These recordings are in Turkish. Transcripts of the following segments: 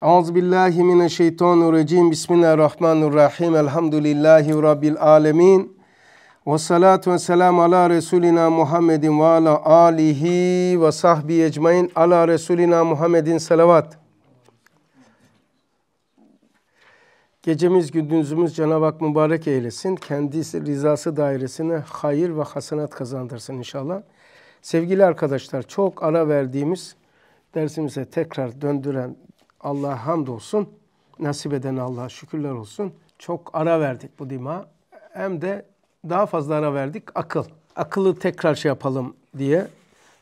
Auzu billahi mineşşeytanirracim. Bismillahirrahmanirrahim. Elhamdülillahi rabbil alamin. Ve salatu ve selam ala resulina Muhammedin ve ala alihi ve sahbi ecmaîn. Ala resulina Muhammedin salavat. Gecemiz gündüzümüz Cenab-ı Hak mübarek eylesin. Kendisi rızası dairesine hayır ve hasenat kazandırsın inşallah. Sevgili arkadaşlar çok ara verdiğimiz dersimize tekrar döndüren Allah'a hamdolsun. Nasip eden Allah'a şükürler olsun. Çok ara verdik bu dima. Hem de daha fazla ara verdik akıl. Akıllı tekrar şey yapalım diye.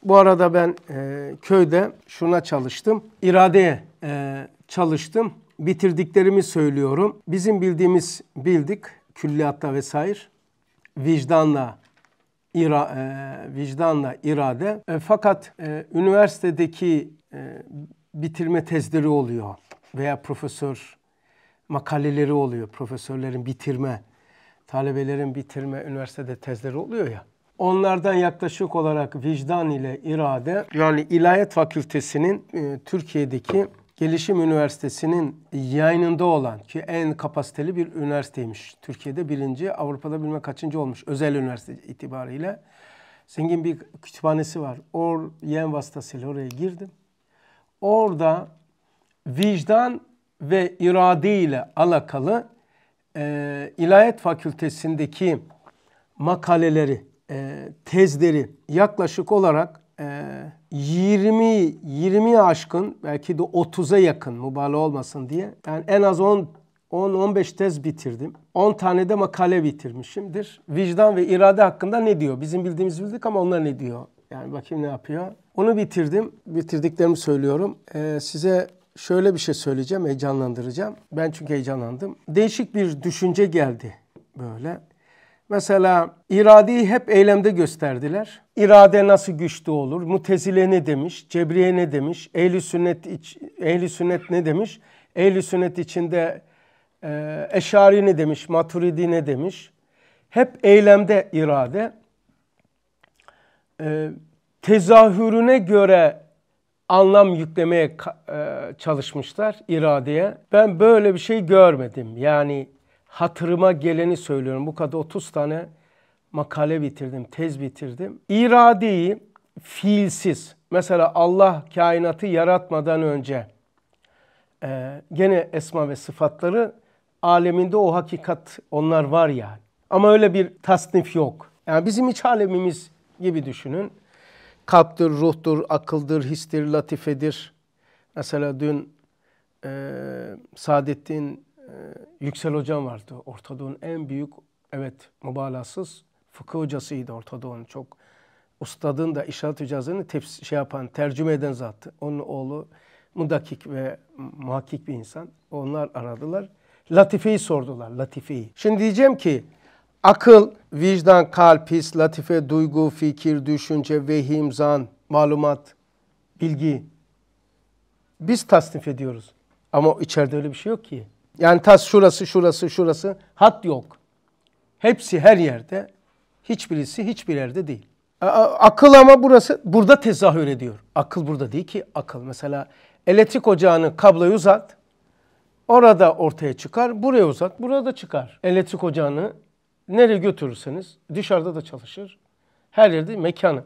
Bu arada ben e, köyde şuna çalıştım. İradeye e, çalıştım. Bitirdiklerimi söylüyorum. Bizim bildiğimiz bildik. Külliyatta vesaire. Vicdanla ira, e, vicdanla irade. E, fakat e, üniversitedeki e, bitirme tezleri oluyor veya profesör makaleleri oluyor. Profesörlerin bitirme, talebelerin bitirme üniversitede tezleri oluyor ya. Onlardan yaklaşık olarak vicdan ile irade yani İlahiyat Fakültesinin e, Türkiye'deki Gelişim Üniversitesi'nin yayınında olan ki en kapasiteli bir üniversiteymiş. Türkiye'de birinci, Avrupa'da bilmem kaçıncı olmuş özel üniversite itibariyle. Zengin bir kütüphanesi var. Or yen vasıtasıyla oraya girdim orada vicdan ve irade ile alakalı e, İlahiyat Fakültesindeki makaleleri, e, tezleri yaklaşık olarak e, 20 20 aşkın belki de 30'a yakın mübalağa olmasın diye. Yani en az 10 10-15 tez bitirdim. 10 tane de makale bitirmişimdir. Vicdan ve irade hakkında ne diyor? Bizim bildiğimiz bildik ama onlar ne diyor? Yani bakayım ne yapıyor? Onu bitirdim. Bitirdiklerimi söylüyorum. Ee, size şöyle bir şey söyleyeceğim, heyecanlandıracağım. Ben çünkü heyecanlandım. Değişik bir düşünce geldi böyle. Mesela iradeyi hep eylemde gösterdiler. İrade nasıl güçlü olur? Mutezile ne demiş? Cebriye ne demiş? Ehli sünnet iç, ehli sünnet ne demiş? Ehli sünnet içinde e, Eşari ne demiş? Maturidi ne demiş? Hep eylemde irade. E, tezahürüne göre anlam yüklemeye e, çalışmışlar iradeye. Ben böyle bir şey görmedim. Yani hatırıma geleni söylüyorum. Bu kadar 30 tane makale bitirdim, tez bitirdim. İradeyi fiilsiz, mesela Allah kainatı yaratmadan önce e, gene esma ve sıfatları aleminde o hakikat onlar var yani. Ama öyle bir tasnif yok. Yani bizim iç alemimiz gibi düşünün. Kalptir, ruhtur, akıldır, histir, latifedir. Mesela dün e, Saadettin e, Yüksel Hocam vardı. Ortadoğu'nun en büyük, evet mübalağasız fıkıh hocasıydı Ortadoğu'nun Çok ustadın da işaret hocasını tefs şey yapan, tercüme eden zattı. Onun oğlu mudakik ve muhakkik bir insan. Onlar aradılar. Latife'yi sordular, Latife'yi. Şimdi diyeceğim ki Akıl, vicdan, kalp, his, latife, duygu, fikir, düşünce, vehim, zan, malumat, bilgi. Biz tasnif ediyoruz. Ama içeride öyle bir şey yok ki. Yani tas şurası, şurası, şurası. Hat yok. Hepsi her yerde. Hiçbirisi hiçbir yerde değil. Akıl ama burası, burada tezahür ediyor. Akıl burada değil ki akıl. Mesela elektrik ocağını kabloyu uzat. Orada ortaya çıkar, buraya uzat, burada çıkar. Elektrik ocağını Nereye götürürseniz dışarıda da çalışır. Her yerde mekanı.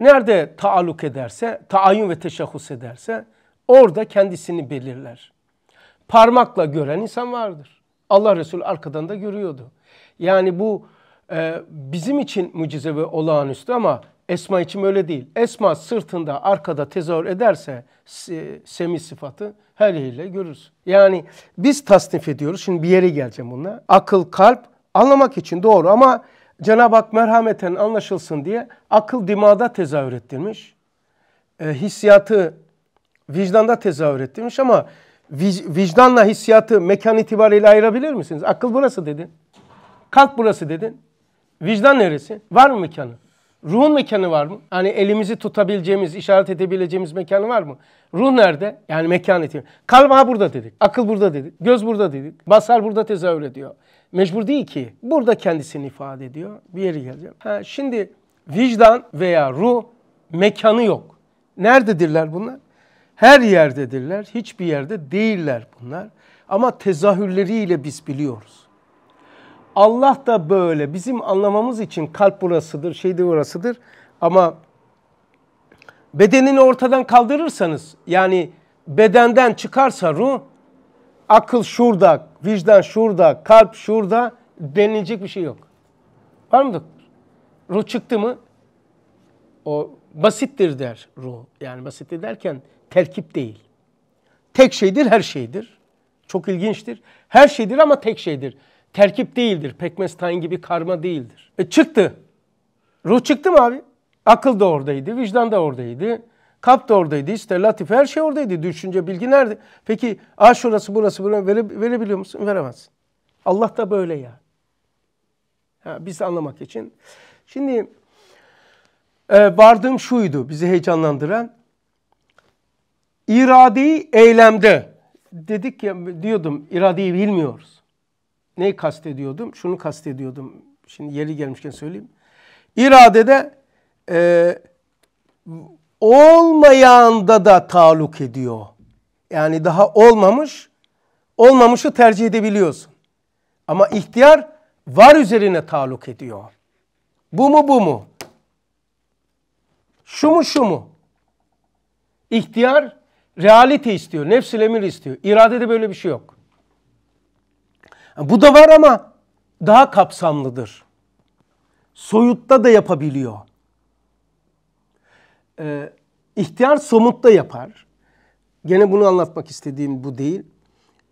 Nerede taalluk ederse, taayyün ve teşahhus ederse orada kendisini belirler. Parmakla gören insan vardır. Allah Resulü arkadan da görüyordu. Yani bu e, bizim için mucize ve olağanüstü ama Esma için öyle değil. Esma sırtında arkada tezahür ederse semi sıfatı her yerle görürüz. Yani biz tasnif ediyoruz. Şimdi bir yere geleceğim bununla. Akıl, kalp anlamak için doğru ama Cenab-ı Hak merhameten anlaşılsın diye akıl dimada tezahür ettirmiş. E, hissiyatı vicdanda tezahür ettirmiş ama vicdanla hissiyatı mekan itibariyle ayırabilir misiniz? Akıl burası dedin. Kalp burası dedin. Vicdan neresi? Var mı mekanı? Ruhun mekanı var mı? Hani elimizi tutabileceğimiz, işaret edebileceğimiz mekanı var mı? Ruh nerede? Yani mekan etimi. Kalp burada dedik. Akıl burada dedik. Göz burada dedik. Basar burada tezahür ediyor. Mecbur değil ki. Burada kendisini ifade ediyor. Bir yere geleceğim. Ha, şimdi vicdan veya ruh mekanı yok. Nerededirler bunlar? Her yerdedirler. Hiçbir yerde değiller bunlar. Ama tezahürleriyle biz biliyoruz. Allah da böyle. Bizim anlamamız için kalp burasıdır, şey de burasıdır. Ama bedenini ortadan kaldırırsanız yani bedenden çıkarsa ruh akıl şurada, vicdan şurada, kalp şurada denilecek bir şey yok. Var mı doktor? Ruh çıktı mı o basittir der ruh. Yani basittir derken terkip değil. Tek şeydir her şeydir. Çok ilginçtir. Her şeydir ama tek şeydir. Terkip değildir. Pekmez tayin gibi karma değildir. E çıktı. Ruh çıktı mı abi? Akıl da oradaydı, vicdan da oradaydı. Kap da oradaydı işte Latif her şey oradaydı. Düşünce bilgi nerede? Peki a şurası burası bunu vere, verebiliyor musun? Veremezsin. Allah da böyle ya. Ha, biz anlamak için. Şimdi e, vardığım şuydu bizi heyecanlandıran. İradeyi eylemde dedik ya diyordum iradeyi bilmiyoruz. Neyi kastediyordum? Şunu kastediyordum. Şimdi yeri gelmişken söyleyeyim. İradede e, olmayanda da taluk ediyor. Yani daha olmamış, olmamışı tercih edebiliyorsun. Ama ihtiyar var üzerine taluk ediyor. Bu mu bu mu? Şu mu şu mu? İhtiyar realite istiyor, nefsül emir istiyor. İradede böyle bir şey yok. Bu da var ama daha kapsamlıdır. Soyutta da yapabiliyor. E, ihtiyar somutta yapar. Gene bunu anlatmak istediğim bu değil.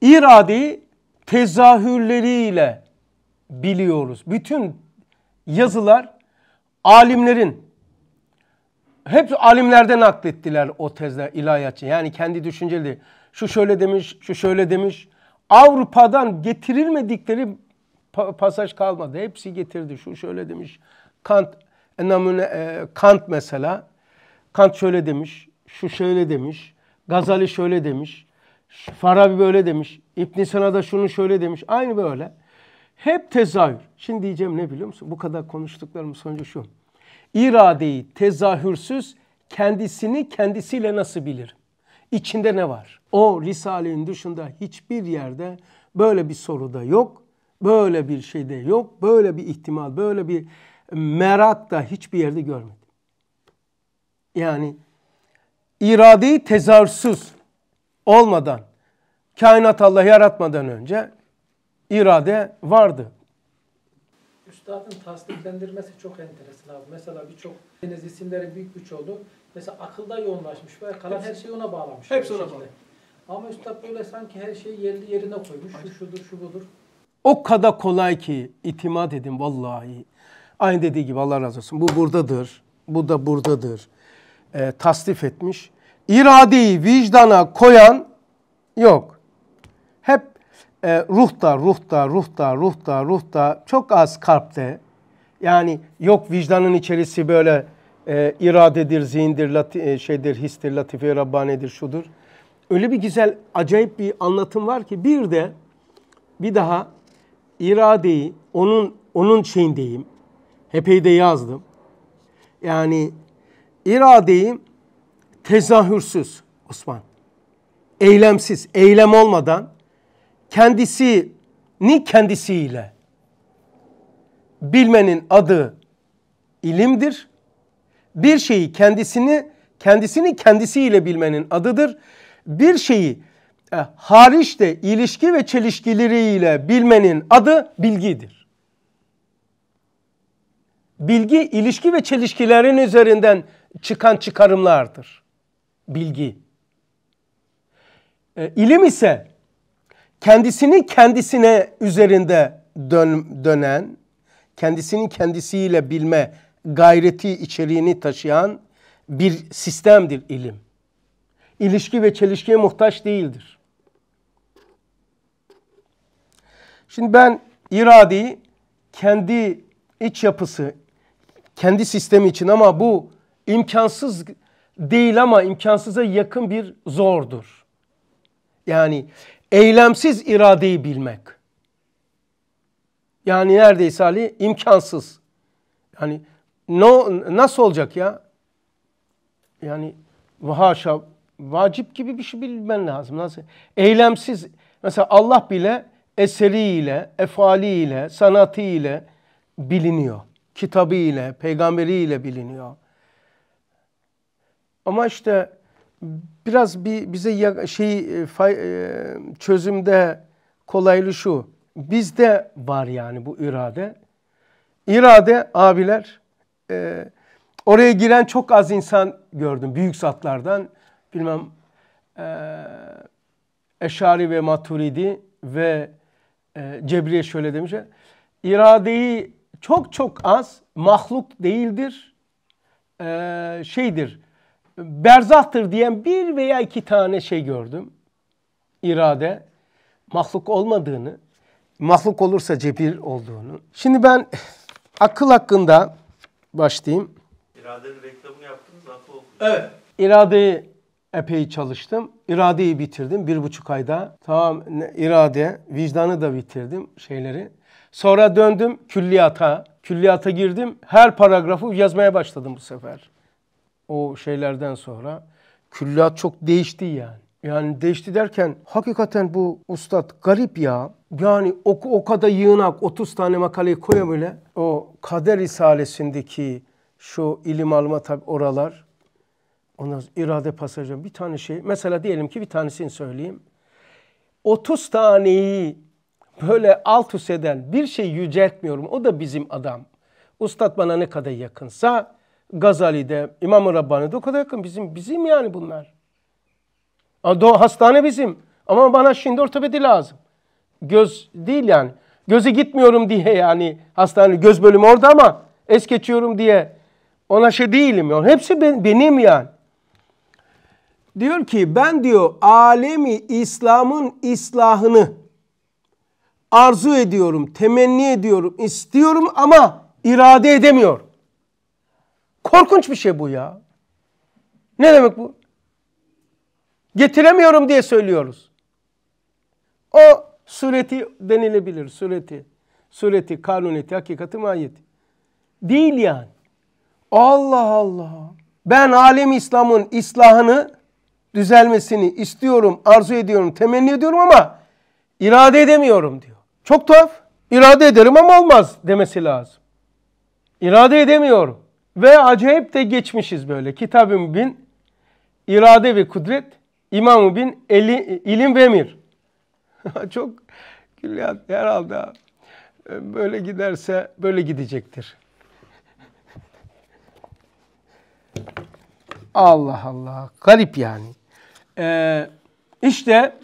İradeyi tezahürleriyle biliyoruz. Bütün yazılar alimlerin hep alimlerden naklettiler o tezler ilahiyatçı. Yani kendi düşünceleri. Şu şöyle demiş, şu şöyle demiş. Avrupa'dan getirilmedikleri pasaj kalmadı. Hepsi getirdi. Şu şöyle demiş. Kant e, namune e, Kant mesela Kant şöyle demiş, şu şöyle demiş, Gazali şöyle demiş, Farabi böyle demiş, İbn Sina da şunu şöyle demiş. Aynı böyle. Hep tezahür. Şimdi diyeceğim ne biliyor musun? Bu kadar konuştuklarımın sonucu şu. İradeyi tezahürsüz kendisini kendisiyle nasıl bilir? İçinde ne var? O Risale'nin dışında hiçbir yerde böyle bir soruda yok. Böyle bir şeyde yok. Böyle bir ihtimal, böyle bir merak da hiçbir yerde görmedim yani iradi tezarsız olmadan kainat Allah yaratmadan önce irade vardı. Üstadın tasdiklendirmesi çok enteresan abi. Mesela birçok deniz isimleri büyük bir oldu. mesela akılda yoğunlaşmış ve kalan hepsi, her şeyi ona bağlamış. Hepsi ona bağlamış. Ama üstad böyle sanki her şeyi yerli yerine koymuş. Aynen. Şu şudur, şu budur. O kadar kolay ki itimat edin vallahi. Aynı dediği gibi Allah razı olsun. Bu buradadır. Bu da buradadır e, tasdif etmiş. İradeyi vicdana koyan yok. Hep e, ruhta, ruhta, ruhta, ruhta, ruhta çok az kalpte. Yani yok vicdanın içerisi böyle e, iradedir, zihindir, lati, e, şeydir, histir, latife, rabbanedir, şudur. Öyle bir güzel, acayip bir anlatım var ki bir de bir daha iradeyi onun onun şeyindeyim. Epey de yazdım. Yani iradeyi tezahürsüz Osman, eylemsiz, eylem olmadan kendisi ni kendisiyle bilmenin adı ilimdir. Bir şeyi kendisini kendisini kendisiyle bilmenin adıdır. Bir şeyi e, hariç ilişki ve çelişkileriyle bilmenin adı bilgidir. Bilgi ilişki ve çelişkilerin üzerinden çıkan çıkarımlardır. Bilgi. E, ilim ise kendisini kendisine üzerinde dön, dönen, kendisini kendisiyle bilme gayreti içeriğini taşıyan bir sistemdir ilim. İlişki ve çelişkiye muhtaç değildir. Şimdi ben iradeyi kendi iç yapısı, kendi sistemi için ama bu imkansız değil ama imkansıza yakın bir zordur. Yani eylemsiz iradeyi bilmek. Yani neredeyse Ali imkansız. Yani no, nasıl olacak ya? Yani haşa vacip gibi bir şey bilmen lazım. Nasıl? Eylemsiz. Mesela Allah bile eseriyle, efaliyle, sanatıyla biliniyor. Kitabıyla, peygamberiyle biliniyor. Ama işte biraz bir bize şey e, e, çözümde kolaylı şu. Bizde var yani bu irade. İrade abiler e, oraya giren çok az insan gördüm büyük zatlardan. Bilmem e, Eşari ve Maturidi ve e, Cebriye şöyle demiş. İradeyi çok çok az mahluk değildir. E, şeydir berzahtır diyen bir veya iki tane şey gördüm. İrade, mahluk olmadığını, mahluk olursa cebir olduğunu. Şimdi ben akıl hakkında başlayayım. İradenin reklamını yaptınız, akıl okudunuz. Evet. İradeyi epey çalıştım. İradeyi bitirdim bir buçuk ayda. Tamam irade, vicdanı da bitirdim şeyleri. Sonra döndüm külliyata. Külliyata girdim. Her paragrafı yazmaya başladım bu sefer o şeylerden sonra külliyat çok değişti yani. Yani değişti derken hakikaten bu ustad garip ya. Yani o o kadar yığınak 30 tane makaleyi koya böyle. O kader risalesindeki şu ilim alma tabi oralar. Ondan sonra irade pasajı bir tane şey. Mesela diyelim ki bir tanesini söyleyeyim. 30 taneyi böyle alt üst eden bir şey yüceltmiyorum. O da bizim adam. Ustad bana ne kadar yakınsa Gazali'de, İmam-ı Rabbani'de o kadar yakın. Bizim, bizim yani bunlar. Hastane bizim. Ama bana şimdi ortopedi lazım. Göz değil yani. Göze gitmiyorum diye yani hastane göz bölümü orada ama es geçiyorum diye ona şey değilim. Yani hepsi ben, benim yani. Diyor ki ben diyor alemi İslam'ın islahını arzu ediyorum, temenni ediyorum, istiyorum ama irade edemiyor. Korkunç bir şey bu ya. Ne demek bu? Getiremiyorum diye söylüyoruz. O sureti denilebilir. Sureti. Sureti, kanuneti, hakikati, mahiyeti. Değil yani. Allah Allah. Ben alem İslam'ın islahını düzelmesini istiyorum, arzu ediyorum, temenni ediyorum ama irade edemiyorum diyor. Çok tuhaf. İrade ederim ama olmaz demesi lazım. İrade edemiyorum. Ve acayip de geçmişiz böyle. Kitabım bin irade ve kudret, imamı bin eli, ilim ve emir. Çok külliyat herhalde böyle giderse böyle gidecektir. Allah Allah. Garip yani. Ee, işte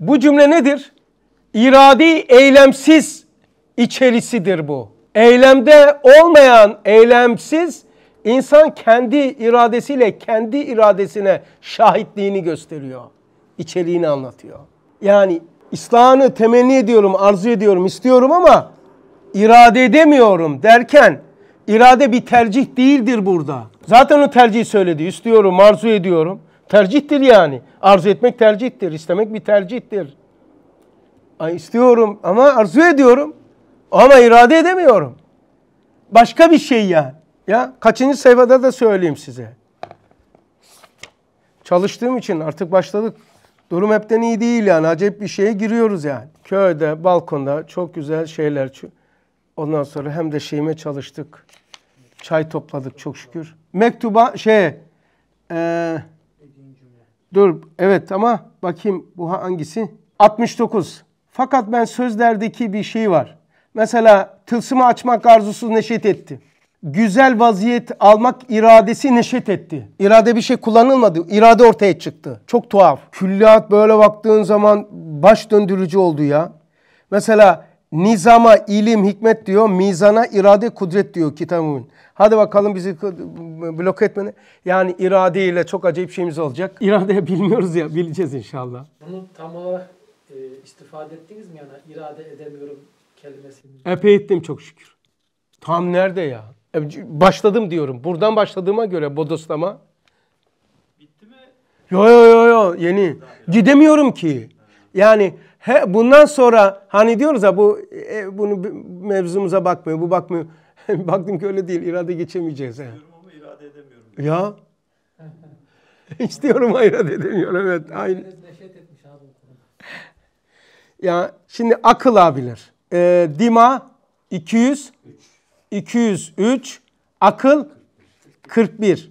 bu cümle nedir? İradi eylemsiz içerisidir bu. Eylemde olmayan eylemsiz insan kendi iradesiyle kendi iradesine şahitliğini gösteriyor. İçeriğini anlatıyor. Yani İslam'ı temenni ediyorum, arzu ediyorum, istiyorum ama irade edemiyorum derken irade bir tercih değildir burada. Zaten o tercihi söyledi. İstiyorum, arzu ediyorum. Tercihtir yani. Arzu etmek tercihtir, istemek bir tercihtir. Ay istiyorum ama arzu ediyorum. Ama irade edemiyorum. Başka bir şey yani. Ya kaçıncı sayfada da söyleyeyim size. Çalıştığım için artık başladık. Durum hepten iyi değil yani. Acayip bir şeye giriyoruz yani. Köyde, balkonda çok güzel şeyler. Ondan sonra hem de şeyime çalıştık. Çay topladık çok şükür. Mektuba şey... E, dur evet ama bakayım bu hangisi? 69. Fakat ben sözlerdeki bir şey var. Mesela tılsımı açmak arzusu neşet etti. Güzel vaziyet almak iradesi neşet etti. İrade bir şey kullanılmadı. İrade ortaya çıktı. Çok tuhaf. Külliyat böyle baktığın zaman baş döndürücü oldu ya. Mesela nizama ilim hikmet diyor. Mizana irade kudret diyor kitabın. Hadi bakalım bizi blok etmeni. Yani iradeyle çok acayip şeyimiz olacak. İradeyi bilmiyoruz ya bileceğiz inşallah. Bunu tam olarak e, istifade ettiniz mi? Yani irade edemiyorum kelimesini. Epey ettim çok şükür. Tam nerede ya? E, başladım diyorum. Buradan başladığıma göre bodoslama. Bitti mi? Yo yo yo yo yeni. Gidemiyorum ki. Yani he, bundan sonra hani diyoruz ya bu e, bunu mevzumuza bakmıyor, bu bakmıyor. Baktım ki öyle değil. İrade geçemeyeceğiz. He. Ama irade edemiyorum. Ya. Hiç diyorum irade edemiyorum. Evet. Aynı. Ya şimdi akıl abiler e, Dima 200, 203, akıl 41.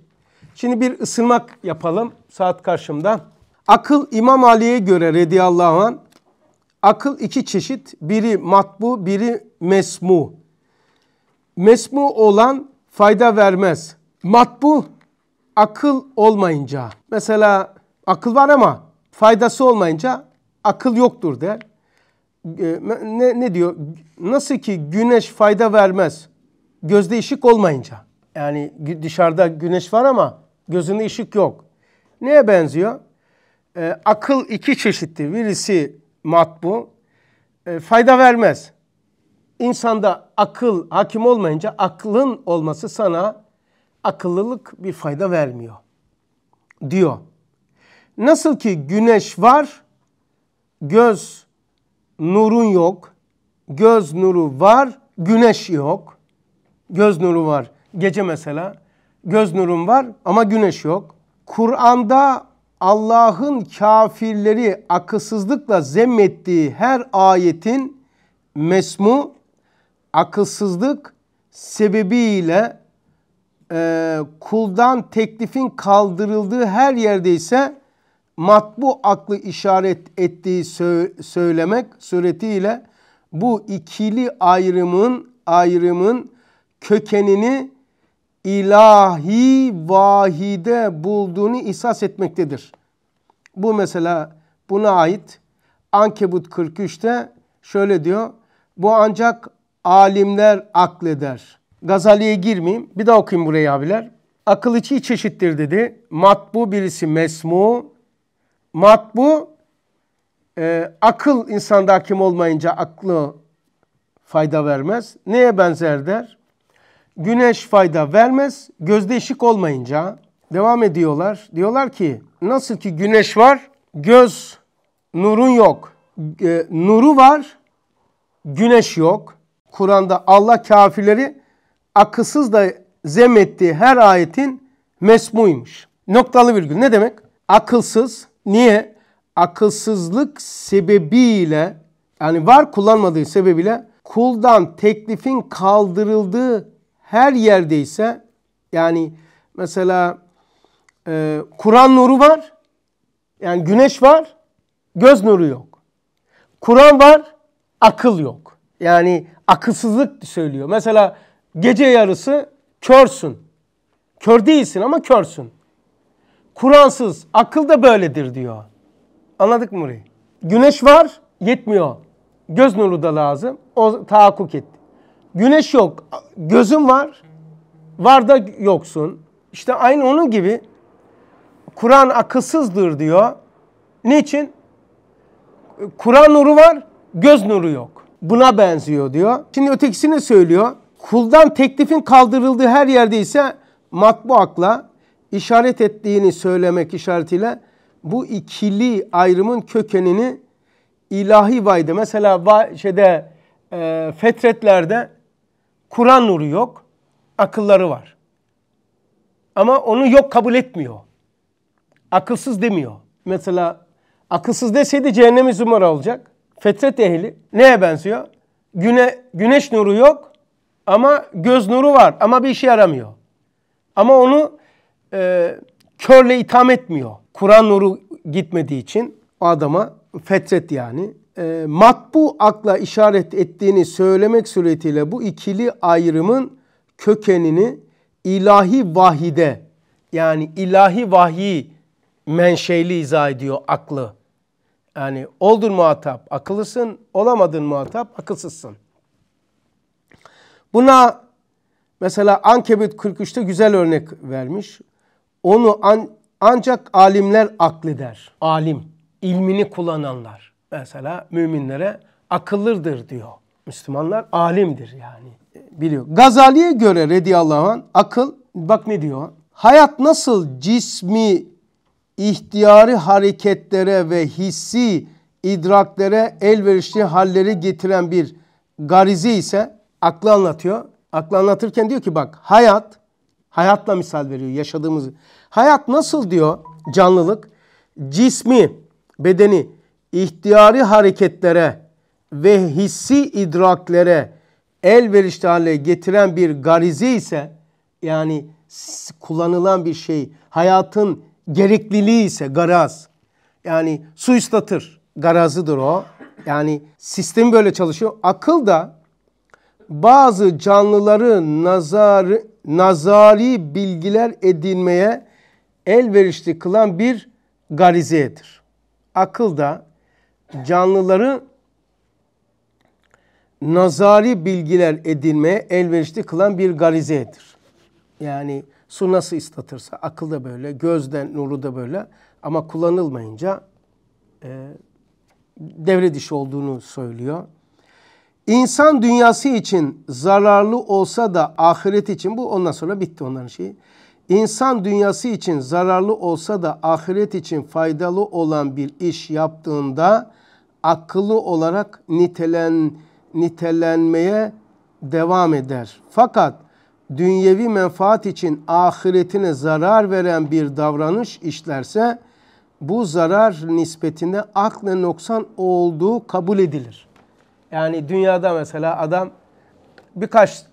Şimdi bir ısınmak yapalım saat karşımda. Akıl İmam Ali'ye göre radıyallahu an akıl iki çeşit. Biri matbu, biri mesmu. Mesmu olan fayda vermez. Matbu akıl olmayınca. Mesela akıl var ama faydası olmayınca akıl yoktur der ne, ne diyor? Nasıl ki güneş fayda vermez gözde ışık olmayınca. Yani dışarıda güneş var ama gözünde ışık yok. Neye benziyor? E, akıl iki çeşitli. Birisi matbu, e, fayda vermez. İnsanda akıl hakim olmayınca aklın olması sana akıllılık bir fayda vermiyor diyor. Nasıl ki güneş var, göz nurun yok. Göz nuru var, güneş yok. Göz nuru var. Gece mesela göz nurun var ama güneş yok. Kur'an'da Allah'ın kafirleri akılsızlıkla zemmettiği her ayetin mesmu, akılsızlık sebebiyle e, kuldan teklifin kaldırıldığı her yerde ise matbu aklı işaret ettiği sö- söylemek suretiyle bu ikili ayrımın ayrımın kökenini ilahi vahide bulduğunu isas etmektedir. Bu mesela buna ait Ankebut 43'te şöyle diyor. Bu ancak alimler akleder. Gazali'ye girmeyeyim. Bir daha okuyayım burayı abiler. Akıl içi çeşittir dedi. Matbu birisi mesmu, matbu e, akıl insanda hakim olmayınca aklı fayda vermez. Neye benzer der? Güneş fayda vermez, gözde ışık olmayınca devam ediyorlar. Diyorlar ki nasıl ki güneş var, göz nurun yok. E, nuru var, güneş yok. Kur'an'da Allah kafirleri akılsız da zemettiği her ayetin mesmuymuş. Noktalı virgül ne demek? Akılsız, Niye? Akılsızlık sebebiyle yani var kullanmadığı sebebiyle kuldan teklifin kaldırıldığı her yerde ise yani mesela e, Kur'an nuru var. Yani güneş var. Göz nuru yok. Kur'an var. Akıl yok. Yani akılsızlık söylüyor. Mesela gece yarısı körsün. Kör değilsin ama körsün. Kur'ansız akıl da böyledir diyor. Anladık mı burayı? Güneş var yetmiyor. Göz nuru da lazım. O tahakkuk etti. Güneş yok. gözüm var. Var da yoksun. İşte aynı onun gibi Kur'an akılsızdır diyor. Niçin? Kur'an nuru var, göz nuru yok. Buna benziyor diyor. Şimdi ötekisini söylüyor. Kuldan teklifin kaldırıldığı her yerde ise matbuakla işaret ettiğini söylemek işaretiyle bu ikili ayrımın kökenini ilahi vaydı. Mesela va şeyde e, fetretlerde Kur'an nuru yok, akılları var. Ama onu yok kabul etmiyor. Akılsız demiyor. Mesela akılsız deseydi cehennemi zumar olacak. Fetret ehli neye benziyor? Güne, güneş nuru yok ama göz nuru var ama bir işe yaramıyor. Ama onu e, körle itham etmiyor. Kur'an nuru gitmediği için o adama fetret yani. E, matbu akla işaret ettiğini söylemek suretiyle bu ikili ayrımın kökenini ilahi vahide yani ilahi vahiy menşeli izah ediyor aklı. Yani oldun muhatap akıllısın, olamadın muhatap akılsızsın. Buna mesela Ankebet 43'te güzel örnek vermiş. Onu an, ancak alimler akleder. Alim, ilmini kullananlar. Mesela müminlere akıllıdır diyor. Müslümanlar alimdir yani. Biliyor. Gazali'ye göre radiyallahu anh akıl bak ne diyor? Hayat nasıl cismi ihtiyari hareketlere ve hissi idraklere elverişli halleri getiren bir garizi ise aklı anlatıyor. Aklı anlatırken diyor ki bak hayat hayatla misal veriyor yaşadığımız Hayat nasıl diyor canlılık? Cismi, bedeni ihtiyari hareketlere ve hissi idraklere elverişli hale getiren bir garizi ise yani kullanılan bir şey hayatın gerekliliği ise garaz yani su ıslatır garazıdır o. Yani sistem böyle çalışıyor. Akıl da bazı canlıları nazar, nazari bilgiler edinmeye elverişli kılan bir garizedir. Akıl da canlıları nazari bilgiler edinmeye elverişli kılan bir garizedir. Yani su nasıl ıslatırsa akıl da böyle, gözden nuru da böyle ama kullanılmayınca e, devre dışı olduğunu söylüyor. İnsan dünyası için zararlı olsa da ahiret için bu ondan sonra bitti onların şeyi. İnsan dünyası için zararlı olsa da ahiret için faydalı olan bir iş yaptığında akıllı olarak nitelen nitelenmeye devam eder. Fakat dünyevi menfaat için ahiretine zarar veren bir davranış işlerse bu zarar nispetinde akle noksan olduğu kabul edilir. Yani dünyada mesela adam birkaç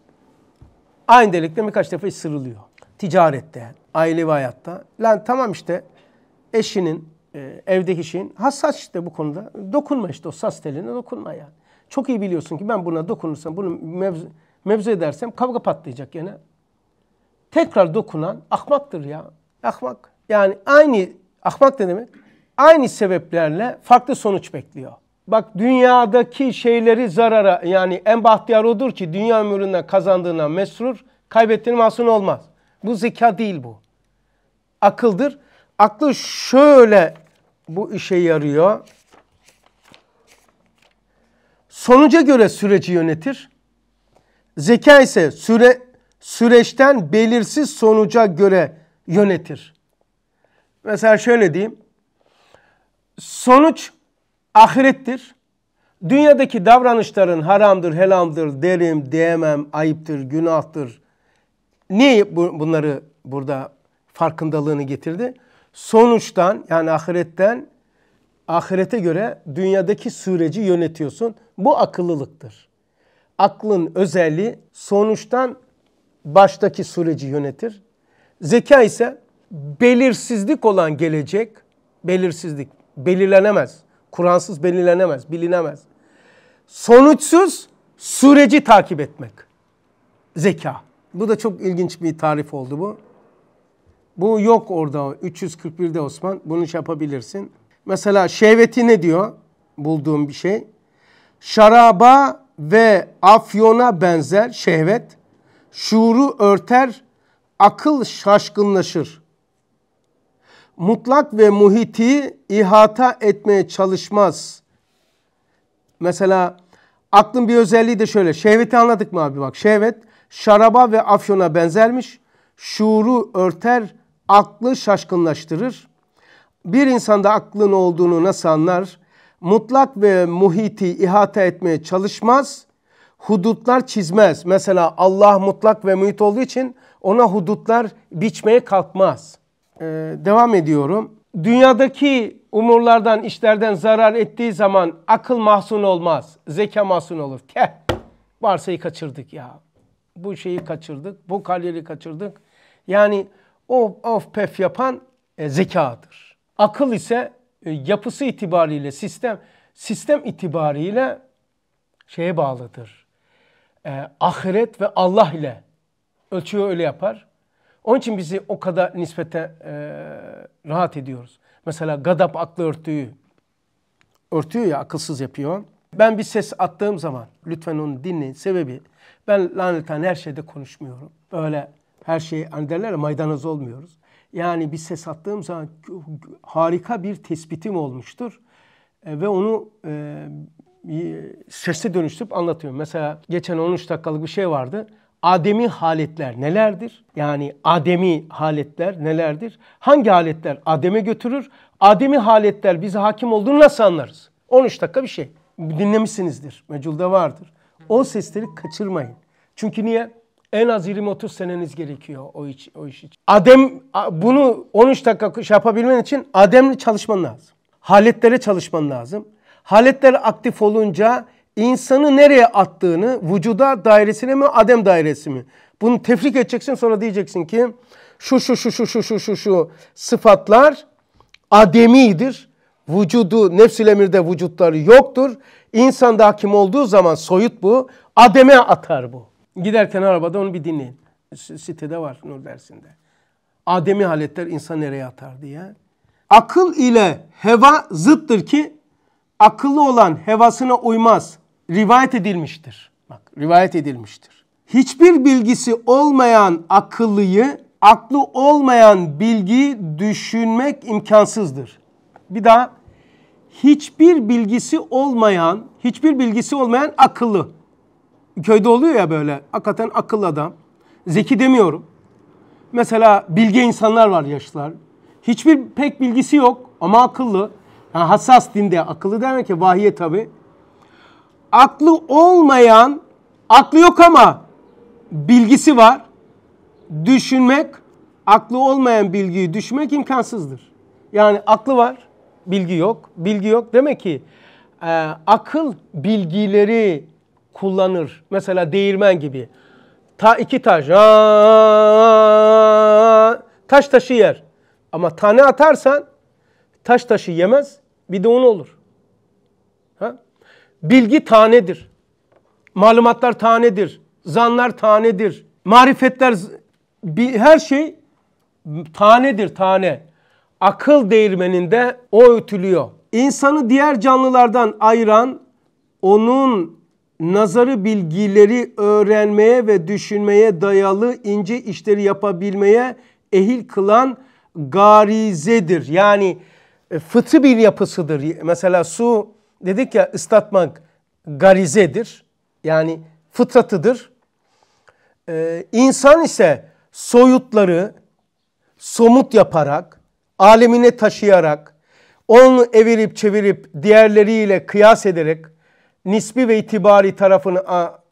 aynı delikte birkaç defa sırılıyor ticarette, ailevi hayatta. Lan tamam işte eşinin, e, evdeki şeyin hassas işte bu konuda. Dokunma işte o sas teline dokunma yani. Çok iyi biliyorsun ki ben buna dokunursam, bunu mevzu, mevzu edersem kavga patlayacak gene. Tekrar dokunan ahmaktır ya. Ahmak. Yani aynı, ahmak ne demek? Aynı sebeplerle farklı sonuç bekliyor. Bak dünyadaki şeyleri zarara yani en bahtiyar odur ki dünya ömründen kazandığına mesrur, kaybettiğini mahzun olmaz. Bu zeka değil bu. Akıldır. Aklı şöyle bu işe yarıyor. Sonuca göre süreci yönetir. Zeka ise süre, süreçten belirsiz sonuca göre yönetir. Mesela şöyle diyeyim. Sonuç ahirettir. Dünyadaki davranışların haramdır, helamdır, derim, diyemem, ayıptır, günahtır, Niye bunları burada farkındalığını getirdi? Sonuçtan yani ahiretten ahirete göre dünyadaki süreci yönetiyorsun. Bu akıllılıktır. Aklın özelliği sonuçtan baştaki süreci yönetir. Zeka ise belirsizlik olan gelecek, belirsizlik belirlenemez. Kur'ansız belirlenemez, bilinemez. Sonuçsuz süreci takip etmek. Zeka. Bu da çok ilginç bir tarif oldu bu. Bu yok orada 341'de Osman. Bunu şey yapabilirsin. Mesela şehveti ne diyor? Bulduğum bir şey. Şaraba ve afyona benzer şehvet. Şuuru örter, akıl şaşkınlaşır. Mutlak ve muhiti ihata etmeye çalışmaz. Mesela aklın bir özelliği de şöyle. Şehveti anladık mı abi bak. Şehvet şaraba ve afyona benzermiş. Şuuru örter, aklı şaşkınlaştırır. Bir insanda aklın olduğunu nasıl anlar? Mutlak ve muhiti ihata etmeye çalışmaz. Hudutlar çizmez. Mesela Allah mutlak ve muhit olduğu için ona hudutlar biçmeye kalkmaz. Ee, devam ediyorum. Dünyadaki umurlardan, işlerden zarar ettiği zaman akıl mahzun olmaz. Zeka mahzun olur. Teh, varsayı kaçırdık ya bu şeyi kaçırdık, bu kariyeri kaçırdık. Yani o of pef yapan e, zekadır. Akıl ise e, yapısı itibariyle sistem sistem itibariyle şeye bağlıdır. E, ahiret ve Allah ile ölçüyü öyle yapar. Onun için bizi o kadar nispete e, rahat ediyoruz. Mesela gadap aklı örtüyü örtüyor ya akılsız yapıyor. Ben bir ses attığım zaman lütfen onu dinleyin. Sebebi ben laneten her şeyde konuşmuyorum. Böyle her şeyi hani derler ya maydanoz olmuyoruz. Yani bir ses attığım zaman harika bir tespitim olmuştur. E, ve onu e, sese dönüştürüp anlatıyorum. Mesela geçen 13 dakikalık bir şey vardı. Ademi haletler nelerdir? Yani ademi haletler nelerdir? Hangi haletler ademe götürür? Ademi haletler bize hakim olduğunu nasıl anlarız? 13 dakika bir şey. Dinlemişsinizdir. Meculde vardır. O sesleri kaçırmayın. Çünkü niye? En az 20-30 seneniz gerekiyor o iş, o iş için. Adem bunu 13 dakika şey yapabilmen için ademli çalışman lazım. Haletlere çalışman lazım. Haletler aktif olunca insanı nereye attığını, vücuda dairesine mi, adem dairesi mi? Bunu tefrik edeceksin sonra diyeceksin ki şu şu şu şu şu şu şu şu sıfatlar ademidir. Vücudu nefsül emirde vücutları yoktur. İnsanda hakim olduğu zaman soyut bu. Ademe atar bu. Giderken arabada onu bir dinleyin. Sitede var Nur dersinde. Ademi haletler insan nereye atar diye. Akıl ile heva zıttır ki akıllı olan hevasına uymaz. Rivayet edilmiştir. Bak rivayet edilmiştir. Hiçbir bilgisi olmayan akıllıyı aklı olmayan bilgiyi düşünmek imkansızdır. Bir daha hiçbir bilgisi olmayan, hiçbir bilgisi olmayan akıllı. Köyde oluyor ya böyle. Hakikaten akıllı adam. Zeki demiyorum. Mesela bilge insanlar var yaşlılar. Hiçbir pek bilgisi yok ama akıllı. Yani hassas dinde akıllı demek ki vahiye tabi. Aklı olmayan, aklı yok ama bilgisi var. Düşünmek, aklı olmayan bilgiyi düşünmek imkansızdır. Yani aklı var bilgi yok. Bilgi yok demek ki e, akıl bilgileri kullanır. Mesela değirmen gibi. Ta iki taş. Aa, taş taşı yer. Ama tane atarsan taş taşı yemez. Bir de onu olur. Ha? Bilgi tanedir. Malumatlar tanedir. Zanlar tanedir. Marifetler her şey tanedir tane akıl değirmeninde o ötülüyor. İnsanı diğer canlılardan ayıran onun nazarı bilgileri öğrenmeye ve düşünmeye dayalı ince işleri yapabilmeye ehil kılan garizedir. Yani e, fıtı bir yapısıdır. Mesela su dedik ya ıslatmak garizedir. Yani fıtratıdır. Ee, insan ise soyutları somut yaparak alemine taşıyarak, onu evirip çevirip diğerleriyle kıyas ederek, nisbi ve itibari tarafını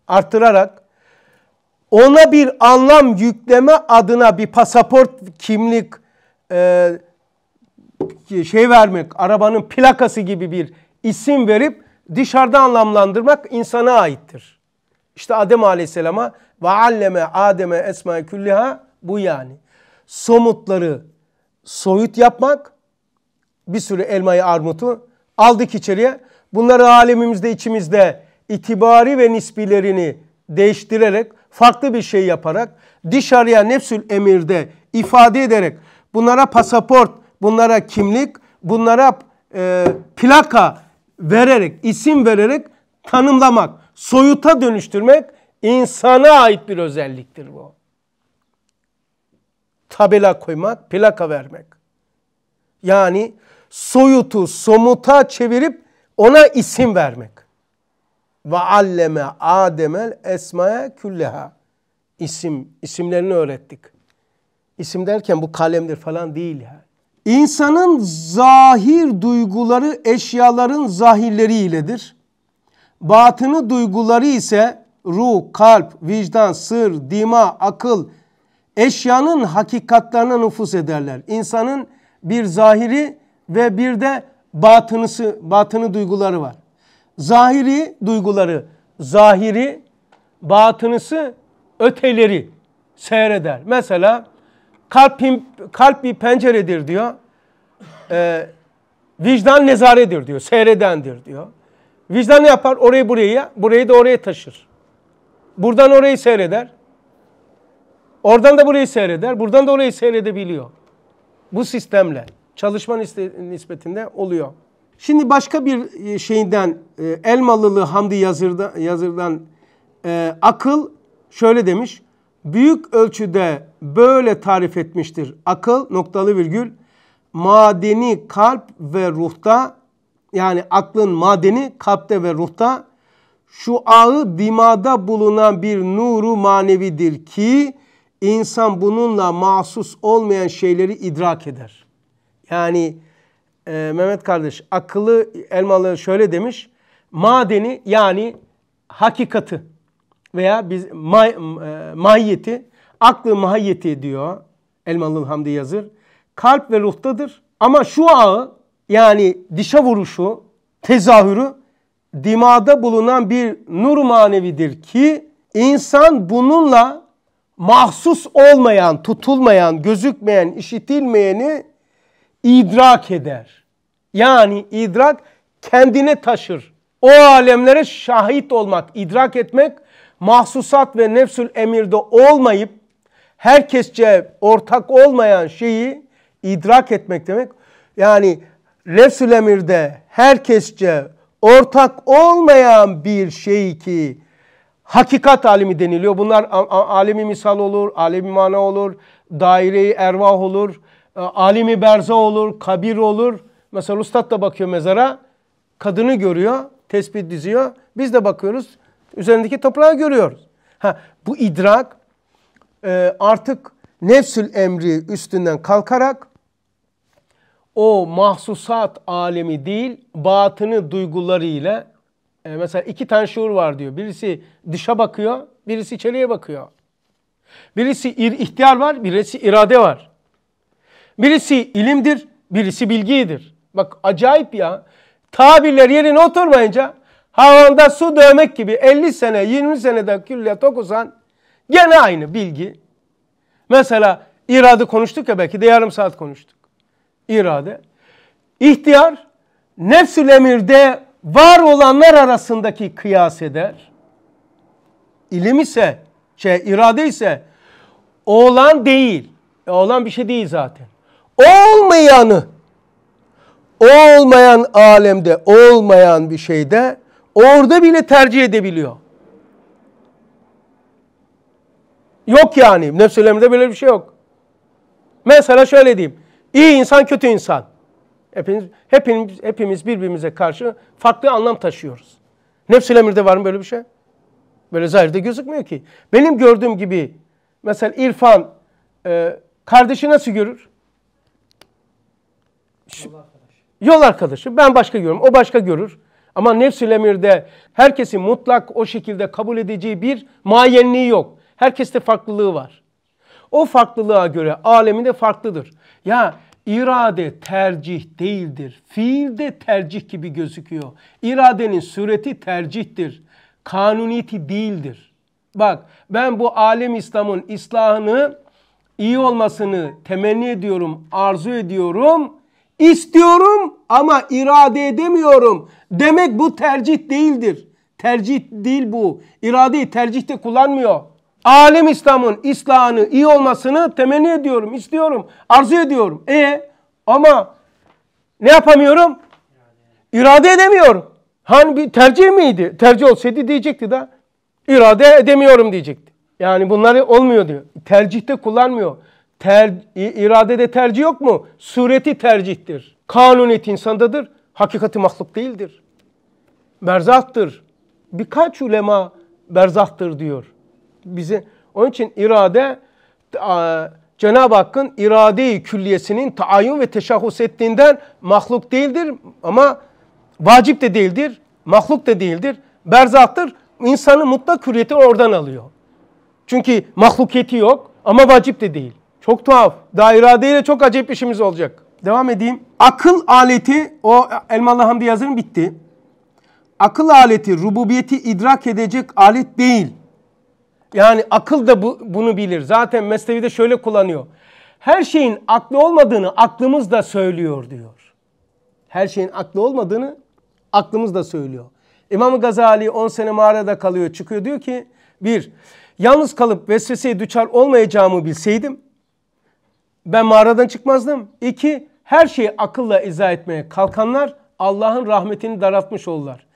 artırarak, ona bir anlam yükleme adına bir pasaport, kimlik, e, şey vermek, arabanın plakası gibi bir isim verip dışarıda anlamlandırmak insana aittir. İşte Adem Aleyhisselam'a ve alleme Adem'e esma külliha bu yani. Somutları, soyut yapmak, bir sürü elmayı armutu aldık içeriye. Bunları alemimizde içimizde itibari ve nisbilerini değiştirerek farklı bir şey yaparak dışarıya nefsül emirde ifade ederek bunlara pasaport, bunlara kimlik, bunlara e, plaka vererek, isim vererek tanımlamak, soyuta dönüştürmek insana ait bir özelliktir bu tabela koymak, plaka vermek. Yani soyutu somuta çevirip ona isim vermek. Ve alleme Ademel esmaya külleha. İsim, isimlerini öğrettik. İsim derken bu kalemdir falan değil yani. İnsanın zahir duyguları eşyaların zahirleri iledir. Batını duyguları ise ruh, kalp, vicdan, sır, dima, akıl, eşyanın hakikatlarına nüfus ederler. İnsanın bir zahiri ve bir de batınısı, batını duyguları var. Zahiri duyguları, zahiri, batınısı öteleri seyreder. Mesela kalp, kalp bir penceredir diyor. Ee, vicdan nezaredir diyor, seyredendir diyor. Vicdan ne yapar? Orayı buraya, burayı da oraya taşır. Buradan orayı seyreder. Oradan da burayı seyreder. Buradan da orayı seyredebiliyor. Bu sistemle çalışma nispetinde oluyor. Şimdi başka bir e, şeyinden e, Elmalılı Hamdi Yazır'dan, Yazır'dan e, akıl şöyle demiş. Büyük ölçüde böyle tarif etmiştir. Akıl noktalı virgül madeni kalp ve ruhta yani aklın madeni kalpte ve ruhta şu ağı dimada bulunan bir nuru manevidir ki insan bununla mahsus olmayan şeyleri idrak eder. Yani e, Mehmet kardeş akıllı elmalı şöyle demiş. Madeni yani hakikati veya biz may, e, mahiyeti, aklı mahiyeti diyor Elmalı Hamdi Yazır. Kalp ve ruhtadır ama şu ağı yani dişe vuruşu, tezahürü dimada bulunan bir nur manevidir ki insan bununla mahsus olmayan, tutulmayan, gözükmeyen, işitilmeyeni idrak eder. Yani idrak kendine taşır. O alemlere şahit olmak, idrak etmek mahsusat ve nefsül emirde olmayıp herkesçe ortak olmayan şeyi idrak etmek demek. Yani nefsül emirde herkesçe ortak olmayan bir şey ki hakikat alimi deniliyor. Bunlar alimi misal olur, alimi mana olur, daire-i ervah olur, e, alimi berza olur, kabir olur. Mesela ustad da bakıyor mezara, kadını görüyor, tespit diziyor. Biz de bakıyoruz, üzerindeki toprağı görüyoruz. Ha, bu idrak e, artık nefsül emri üstünden kalkarak o mahsusat alemi değil, batını duygularıyla e, mesela iki tane şuur var diyor. Birisi dışa bakıyor, birisi içeriye bakıyor. Birisi ihtiyar var, birisi irade var. Birisi ilimdir, birisi bilgidir. Bak acayip ya. Tabirler yerine oturmayınca havanda su dövmek gibi 50 sene 20 senede külliyat okusan gene aynı bilgi. Mesela irade konuştuk ya belki de yarım saat konuştuk. İrade. İhtiyar nefsül emirde var olanlar arasındaki kıyas eder. İlim ise, şey, irade ise olan değil. E, olan bir şey değil zaten. Olmayanı, olmayan alemde, olmayan bir şeyde orada bile tercih edebiliyor. Yok yani. Nefs böyle bir şey yok. Mesela şöyle diyeyim. İyi insan, kötü insan. Hepimiz, hepimiz, hepimiz birbirimize karşı farklı anlam taşıyoruz. Nefsül emirde var mı böyle bir şey? Böyle zahirde gözükmüyor ki. Benim gördüğüm gibi mesela İrfan e, kardeşi nasıl görür? Yol arkadaşı. Yol arkadaşı. Ben başka görüyorum. O başka görür. Ama nefsül emirde herkesin mutlak o şekilde kabul edeceği bir mayenliği yok. Herkeste farklılığı var. O farklılığa göre alemi de farklıdır. Ya İrade tercih değildir. Fiil de tercih gibi gözüküyor. İradenin sureti tercihtir. Kanuniyeti değildir. Bak ben bu alem İslam'ın islahını iyi olmasını temenni ediyorum, arzu ediyorum, istiyorum ama irade edemiyorum. Demek bu tercih değildir. Tercih değil bu. İradeyi tercihte kullanmıyor alem İslam'ın İslam'ı iyi olmasını temenni ediyorum, istiyorum, arzu ediyorum. E ama ne yapamıyorum? İrade edemiyorum. Hani bir tercih miydi? Tercih olsaydı diyecekti da irade edemiyorum diyecekti. Yani bunları olmuyor diyor. Tercihte kullanmıyor. Ter, iradede tercih yok mu? Sureti tercihtir. Kanuniyet insandadır. Hakikati mahluk değildir. Berzahtır. Birkaç ulema berzahtır diyor bizi onun için irade Cenab-ı Hakk'ın irade-i külliyesinin taayyun ve teşahhus ettiğinden mahluk değildir ama vacip de değildir, mahluk da değildir, berzattır. İnsanın mutlak hürriyeti oradan alıyor. Çünkü mahlukiyeti yok ama vacip de değil. Çok tuhaf. Daha iradeyle çok acayip işimiz olacak. Devam edeyim. Akıl aleti, o Elmalı Hamdi Yazır'ın bitti. Akıl aleti rububiyeti idrak edecek alet değil. Yani akıl da bu, bunu bilir. Zaten Mesnevi de şöyle kullanıyor. Her şeyin aklı olmadığını aklımız da söylüyor diyor. Her şeyin aklı olmadığını aklımız da söylüyor. İmam Gazali 10 sene mağarada kalıyor çıkıyor diyor ki bir yalnız kalıp vesveseye düçar olmayacağımı bilseydim ben mağaradan çıkmazdım. İki her şeyi akılla izah etmeye kalkanlar Allah'ın rahmetini daraltmış oldular.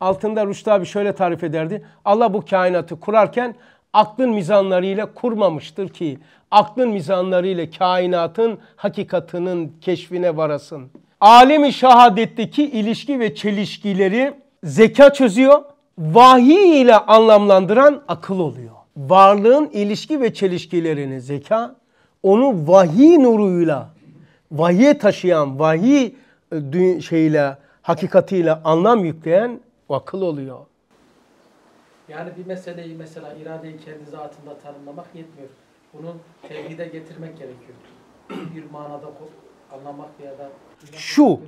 Altında Rüştü abi şöyle tarif ederdi. Allah bu kainatı kurarken aklın mizanlarıyla kurmamıştır ki aklın mizanlarıyla kainatın hakikatının keşfine varasın. Alemi şahadetteki ilişki ve çelişkileri zeka çözüyor. Vahiy ile anlamlandıran akıl oluyor. Varlığın ilişki ve çelişkilerini zeka onu vahiy nuruyla vahiye taşıyan vahiy e, şeyle hakikatiyle anlam yükleyen akıl oluyor. Yani bir meseleyi mesela iradeyi kendi zatında tanımlamak yetmiyor. Bunu tevhide getirmek gerekiyor. Bir manada anlamak ya da... Şu,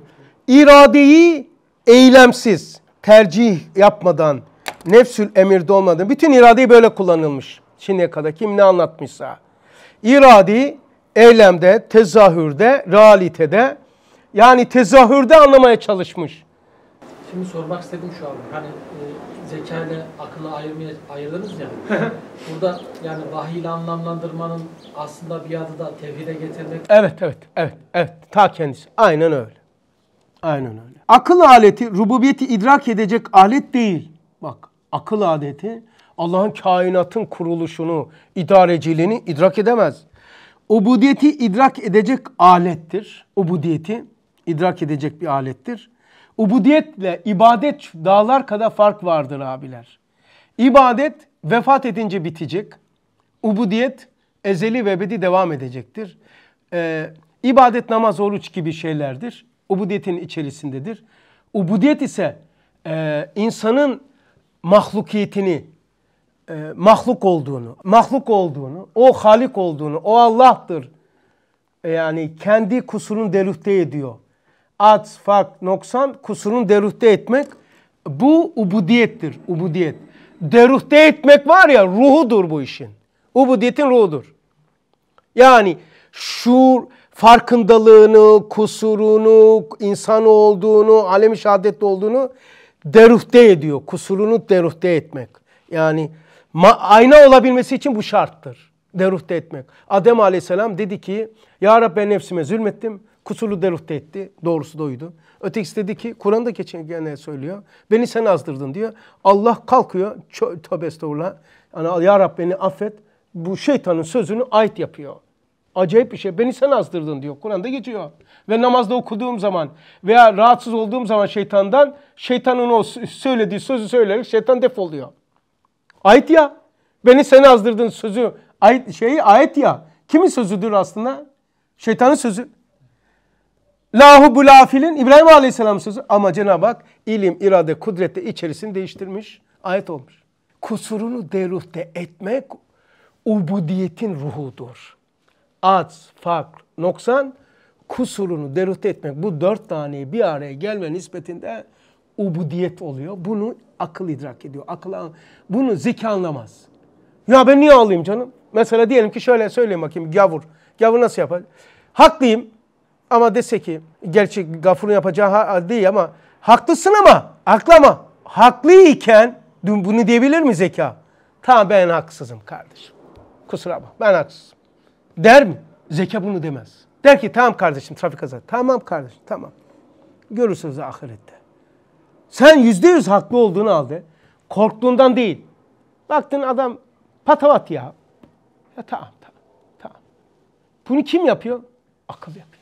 iradeyi eylemsiz, tercih yapmadan, nefsül emirde olmadan, bütün iradeyi böyle kullanılmış. Şimdiye kadar kim ne anlatmışsa. İradi eylemde, tezahürde, realitede yani tezahürde anlamaya çalışmış. Şimdi sormak istedim şu an. Hani e, zeka ile akıllı ayırmaya, ayırdınız ya. burada yani vahiy ile anlamlandırmanın aslında bir adı da tevhide getirmek. Evet, evet, evet, evet. Ta kendisi. Aynen öyle. Aynen öyle. Akıl aleti rububiyeti idrak edecek alet değil. Bak akıl aleti Allah'ın kainatın kuruluşunu, idareciliğini idrak edemez. Ubudiyeti idrak edecek alettir. Ubudiyeti idrak edecek bir alettir ubudiyetle ibadet dağlar kadar fark vardır abiler. İbadet vefat edince bitecek. Ubudiyet ezeli ve ebedi devam edecektir. Ee, ibadet, namaz, oruç gibi şeylerdir. Ubudiyetin içerisindedir. Ubudiyet ise e, insanın mahlukiyetini, e, mahluk olduğunu, mahluk olduğunu, o halik olduğunu, o Allah'tır. E, yani kendi kusurunu delühte ediyor at, fak, noksan kusurun deruhte etmek bu ubudiyettir. Ubudiyet. Deruhte etmek var ya ruhudur bu işin. Ubudiyetin ruhudur. Yani şuur farkındalığını, kusurunu, insan olduğunu, alem-i şehadette olduğunu deruhte ediyor. Kusurunu deruhte etmek. Yani ayna olabilmesi için bu şarttır. Deruhte etmek. Adem aleyhisselam dedi ki Ya Rabbi ben nefsime zulmettim kusurlu delufte etti. Doğrusu da oydu. Ötekisi dedi ki Kur'an'da geçen genel söylüyor. Beni sen azdırdın diyor. Allah kalkıyor. Tövbe estağfurullah. Yani ya Rab beni affet. Bu şeytanın sözünü ait yapıyor. Acayip bir şey. Beni sen azdırdın diyor. Kur'an'da geçiyor. Ve namazda okuduğum zaman veya rahatsız olduğum zaman şeytandan şeytanın o söylediği sözü söyleyerek şeytan defoluyor. Ait ya. Beni sen azdırdın sözü ait şeyi ait ya. Kimin sözüdür aslında? Şeytanın sözü. Lahu bulafilin İbrahim Aleyhisselam sözü ama Cenab-ı Hak ilim, irade, kudrette içerisini değiştirmiş. Ayet olmuş. Kusurunu deruhte etmek ubudiyetin ruhudur. Az, fakr, noksan kusurunu deruhte etmek bu dört taneyi bir araya gelme nispetinde ubudiyet oluyor. Bunu akıl idrak ediyor. Akıl, bunu zeki anlamaz. Ya ben niye ağlayayım canım? Mesela diyelim ki şöyle söyleyeyim bakayım gavur. Gavur nasıl yapar? Haklıyım. Ama dese ki gerçek gafurun yapacağı değil ama haklısın ama aklama. Haklıyken bunu diyebilir mi zeka? Tamam ben haksızım kardeşim. Kusura bakma ben haksızım. Der mi? Zeka bunu demez. Der ki tamam kardeşim trafik kazası. Tamam kardeşim tamam. Görürsünüz ahirette. Sen yüzde yüz haklı olduğunu aldı. Korktuğundan değil. Baktın adam patavat ya. Ya tamam tamam tamam. Bunu kim yapıyor? Akıl yapıyor.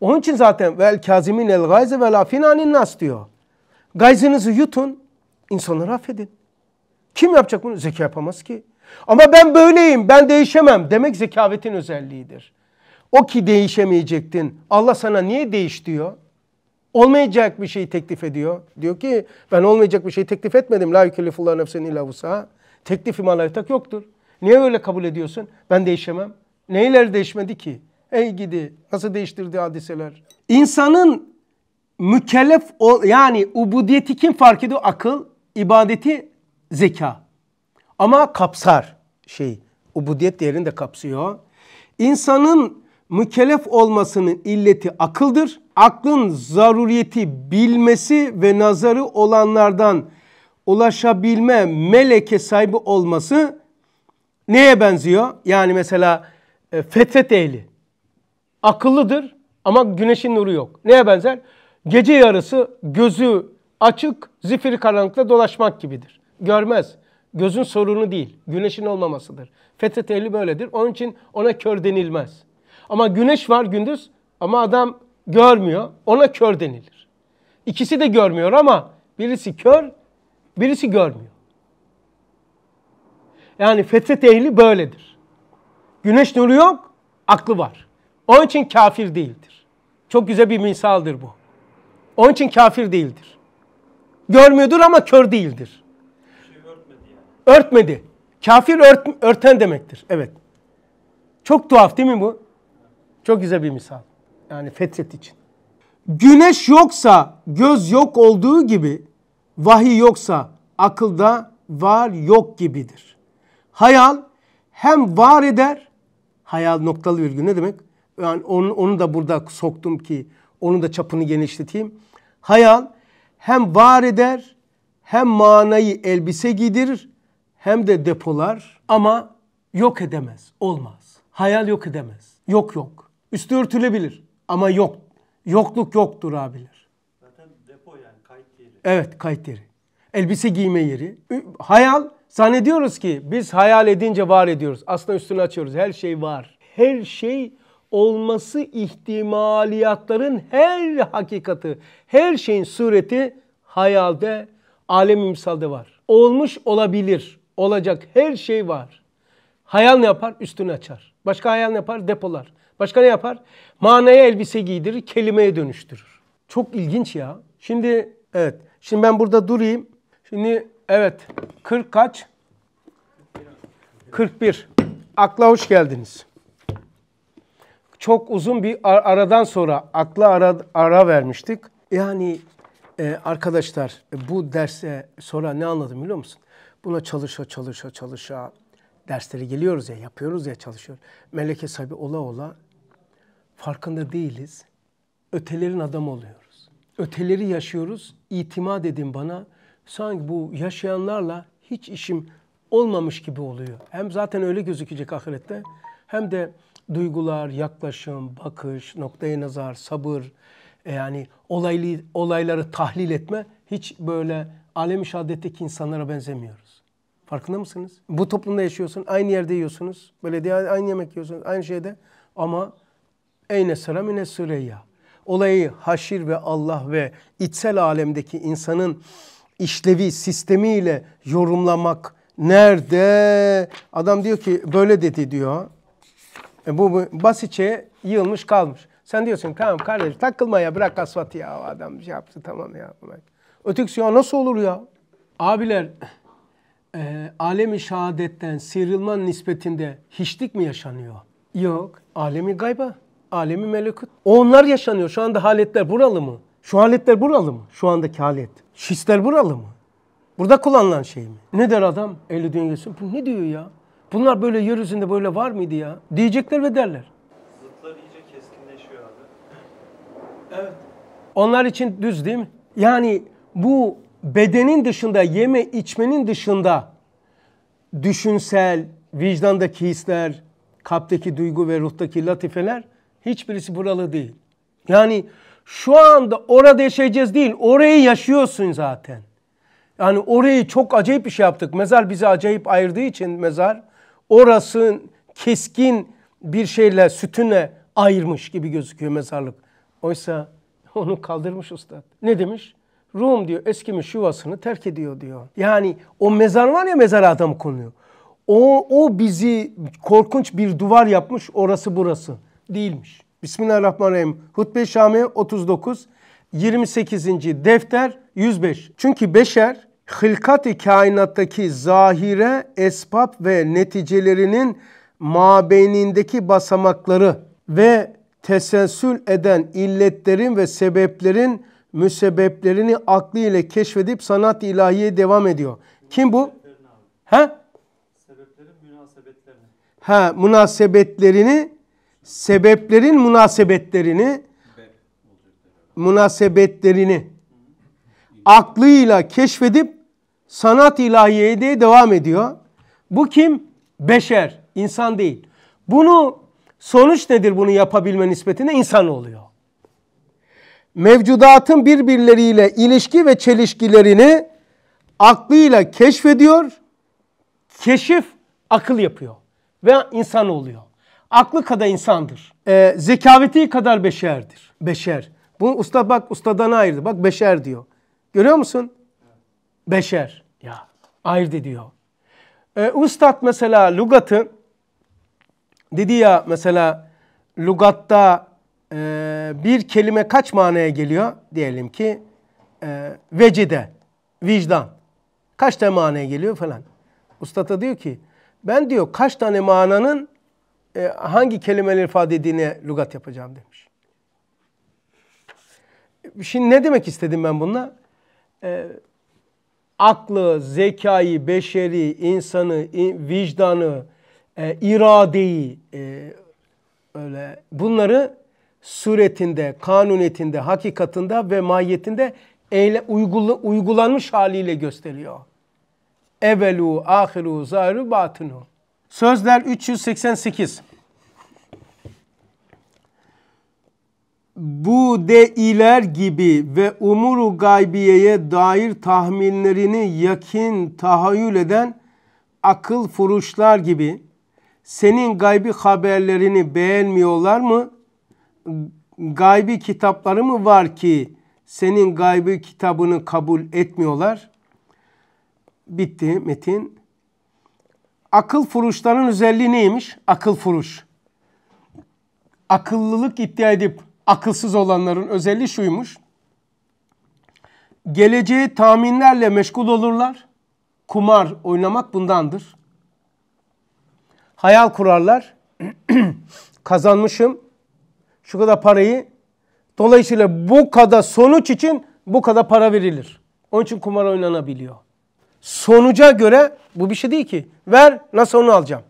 Onun için zaten vel kazimin el gayze vel afinanin nas diyor. Gayzınızı yutun, insanları affedin. Kim yapacak bunu? Zeka yapamaz ki. Ama ben böyleyim, ben değişemem demek zekavetin özelliğidir. O ki değişemeyecektin. Allah sana niye değiş diyor? Olmayacak bir şey teklif ediyor. Diyor ki ben olmayacak bir şey teklif etmedim. La yükellifullah nefsen illa vusaha. Teklifim alaytak yoktur. Niye öyle kabul ediyorsun? Ben değişemem. Neyler değişmedi ki? Ey gidi nasıl değiştirdi hadiseler. İnsanın mükellef ol yani ubudiyeti kim fark ediyor? Akıl, ibadeti zeka. Ama kapsar şey. Ubudiyet değerini de kapsıyor. İnsanın mükellef olmasının illeti akıldır. Aklın zaruriyeti bilmesi ve nazarı olanlardan ulaşabilme meleke sahibi olması neye benziyor? Yani mesela e, fetret ehli akıllıdır ama güneşin nuru yok. Neye benzer? Gece yarısı gözü açık, zifir karanlıkta dolaşmak gibidir. Görmez. Gözün sorunu değil, güneşin olmamasıdır. Fetret ehli böyledir. Onun için ona kör denilmez. Ama güneş var gündüz ama adam görmüyor, ona kör denilir. İkisi de görmüyor ama birisi kör, birisi görmüyor. Yani fetret ehli böyledir. Güneş nuru yok, aklı var. Onun için kafir değildir. Çok güzel bir misaldır bu. Onun için kafir değildir. Görmüyordur ama kör değildir. Şey örtmedi, yani. örtmedi. Kafir ört, örten demektir. Evet. Çok tuhaf değil mi bu? Çok güzel bir misal. Yani fetret için. Güneş yoksa göz yok olduğu gibi vahiy yoksa akılda var yok gibidir. Hayal hem var eder, hayal noktalı virgül ne demek? yani onu, onu da burada soktum ki onu da çapını genişleteyim. Hayal hem var eder hem manayı elbise giydirir hem de depolar ama yok edemez, olmaz. Hayal yok edemez. Yok yok. Üstü örtülebilir ama yok. Yokluk yoktur abiler. Zaten depo yani kayıt yeri. Evet kayıt yeri. Elbise giyme yeri. Hayal zannediyoruz ki biz hayal edince var ediyoruz. Aslında üstünü açıyoruz. Her şey var. Her şey olması ihtimaliyatların her hakikati, her şeyin sureti hayalde, alem imsalda var. Olmuş olabilir, olacak her şey var. Hayal ne yapar? Üstünü açar. Başka hayal ne yapar? Depolar. Başka ne yapar? Manaya elbise giydirir, kelimeye dönüştürür. Çok ilginç ya. Şimdi evet. Şimdi ben burada durayım. Şimdi evet. 40 kaç? 41. Akla hoş geldiniz çok uzun bir aradan sonra akla ara, ara vermiştik. Yani e, arkadaşlar e, bu derse sonra ne anladım biliyor musun? Buna çalışa çalışa çalışa dersleri geliyoruz ya yapıyoruz ya çalışıyoruz. Meleke sahibi ola ola farkında değiliz. Ötelerin adamı oluyoruz. Öteleri yaşıyoruz. İtimat edin bana. Sanki bu yaşayanlarla hiç işim olmamış gibi oluyor. Hem zaten öyle gözükecek ahirette hem de duygular, yaklaşım, bakış, noktaya nazar, sabır, e, yani olaylı, olayları tahlil etme hiç böyle alemi şehadetteki insanlara benzemiyoruz. Farkında mısınız? Bu toplumda yaşıyorsun, aynı yerde yiyorsunuz, böyle belediye aynı yemek yiyorsunuz, aynı şeyde ama eyne sıra mine süreyya. Olayı haşir ve Allah ve içsel alemdeki insanın işlevi, sistemiyle yorumlamak nerede? Adam diyor ki böyle dedi diyor. E, bu, bu basitçe yığılmış kalmış. Sen diyorsun tamam kardeş takılma ya bırak asfaltı ya o adam şey yaptı tamam ya. Öteki şey, ya nasıl olur ya? Abiler e, alemi şehadetten sıyrılman nispetinde hiçlik mi yaşanıyor? Yok. Alemi gayba. Alemi melekut. Onlar yaşanıyor. Şu anda haletler buralı mı? Şu haletler buralı mı? Şu andaki halet. Şistler buralı mı? Burada kullanılan şey mi? Ne der adam? Eli dünyası. Bu ne diyor ya? Bunlar böyle yeryüzünde böyle var mıydı ya? Diyecekler ve derler. Zıtlar iyice keskinleşiyor abi. Evet. Onlar için düz değil mi? Yani bu bedenin dışında, yeme içmenin dışında düşünsel, vicdandaki hisler, kalpteki duygu ve ruhtaki latifeler hiçbirisi buralı değil. Yani şu anda orada yaşayacağız değil, orayı yaşıyorsun zaten. Yani orayı çok acayip bir şey yaptık. Mezar bizi acayip ayırdığı için mezar orası keskin bir şeyle sütüne ayırmış gibi gözüküyor mezarlık. Oysa onu kaldırmış ustad. Ne demiş? Rum diyor eskimiş yuvasını terk ediyor diyor. Yani o mezar var ya mezar adam konuyor. O, o bizi korkunç bir duvar yapmış orası burası değilmiş. Bismillahirrahmanirrahim. hutbe Şami 39, 28. defter 105. Çünkü beşer hılkat-i kainattaki zahire, esbab ve neticelerinin mabeynindeki basamakları ve tesensül eden illetlerin ve sebeplerin müsebeplerini aklı ile keşfedip sanat ilahiye devam ediyor. Kim bu? He? Sebeplerin münasebetlerini. Ha, münasebetlerini, sebeplerin münasebetlerini, münasebetlerini aklıyla keşfedip sanat ilahiyeye diye devam ediyor. Bu kim? Beşer, insan değil. Bunu sonuç nedir bunu yapabilme nispetine? insan oluyor. Mevcudatın birbirleriyle ilişki ve çelişkilerini aklıyla keşfediyor. Keşif akıl yapıyor ve insan oluyor. Aklı kadar insandır. E, zekaveti kadar beşerdir. Beşer. Bu usta bak ustadan ayrıldı. Bak beşer diyor. Görüyor musun? beşer. Ya ayırt diyor. E, Ustad mesela lugatı dedi ya mesela lugatta e, bir kelime kaç manaya geliyor? Diyelim ki e, vecide, vicdan. Kaç tane manaya geliyor falan. Ustata diyor ki ben diyor kaç tane mananın e, hangi kelimeleri ifade ettiğini lugat yapacağım demiş. Şimdi ne demek istedim ben bununla? E, aklı, zekayı, beşeri, insanı, vicdanı, e, iradeyi e, öyle bunları suretinde, kanuniyetinde, hakikatinde ve mahiyetinde eyle, uygula, uygulanmış haliyle gösteriyor. Evelu, ahiru, zahiru, batinu. Sözler 388. bu de iler gibi ve umuru gaybiyeye dair tahminlerini yakin tahayyül eden akıl furuşlar gibi senin gaybi haberlerini beğenmiyorlar mı? Gaybi kitapları mı var ki senin gaybi kitabını kabul etmiyorlar? Bitti metin. Akıl furuşların özelliği neymiş? Akıl furuş. Akıllılık iddia edip akılsız olanların özelliği şuymuş. Geleceği tahminlerle meşgul olurlar. Kumar oynamak bundandır. Hayal kurarlar. Kazanmışım şu kadar parayı. Dolayısıyla bu kadar sonuç için bu kadar para verilir. Onun için kumar oynanabiliyor. Sonuca göre bu bir şey değil ki. Ver nasıl onu alacağım.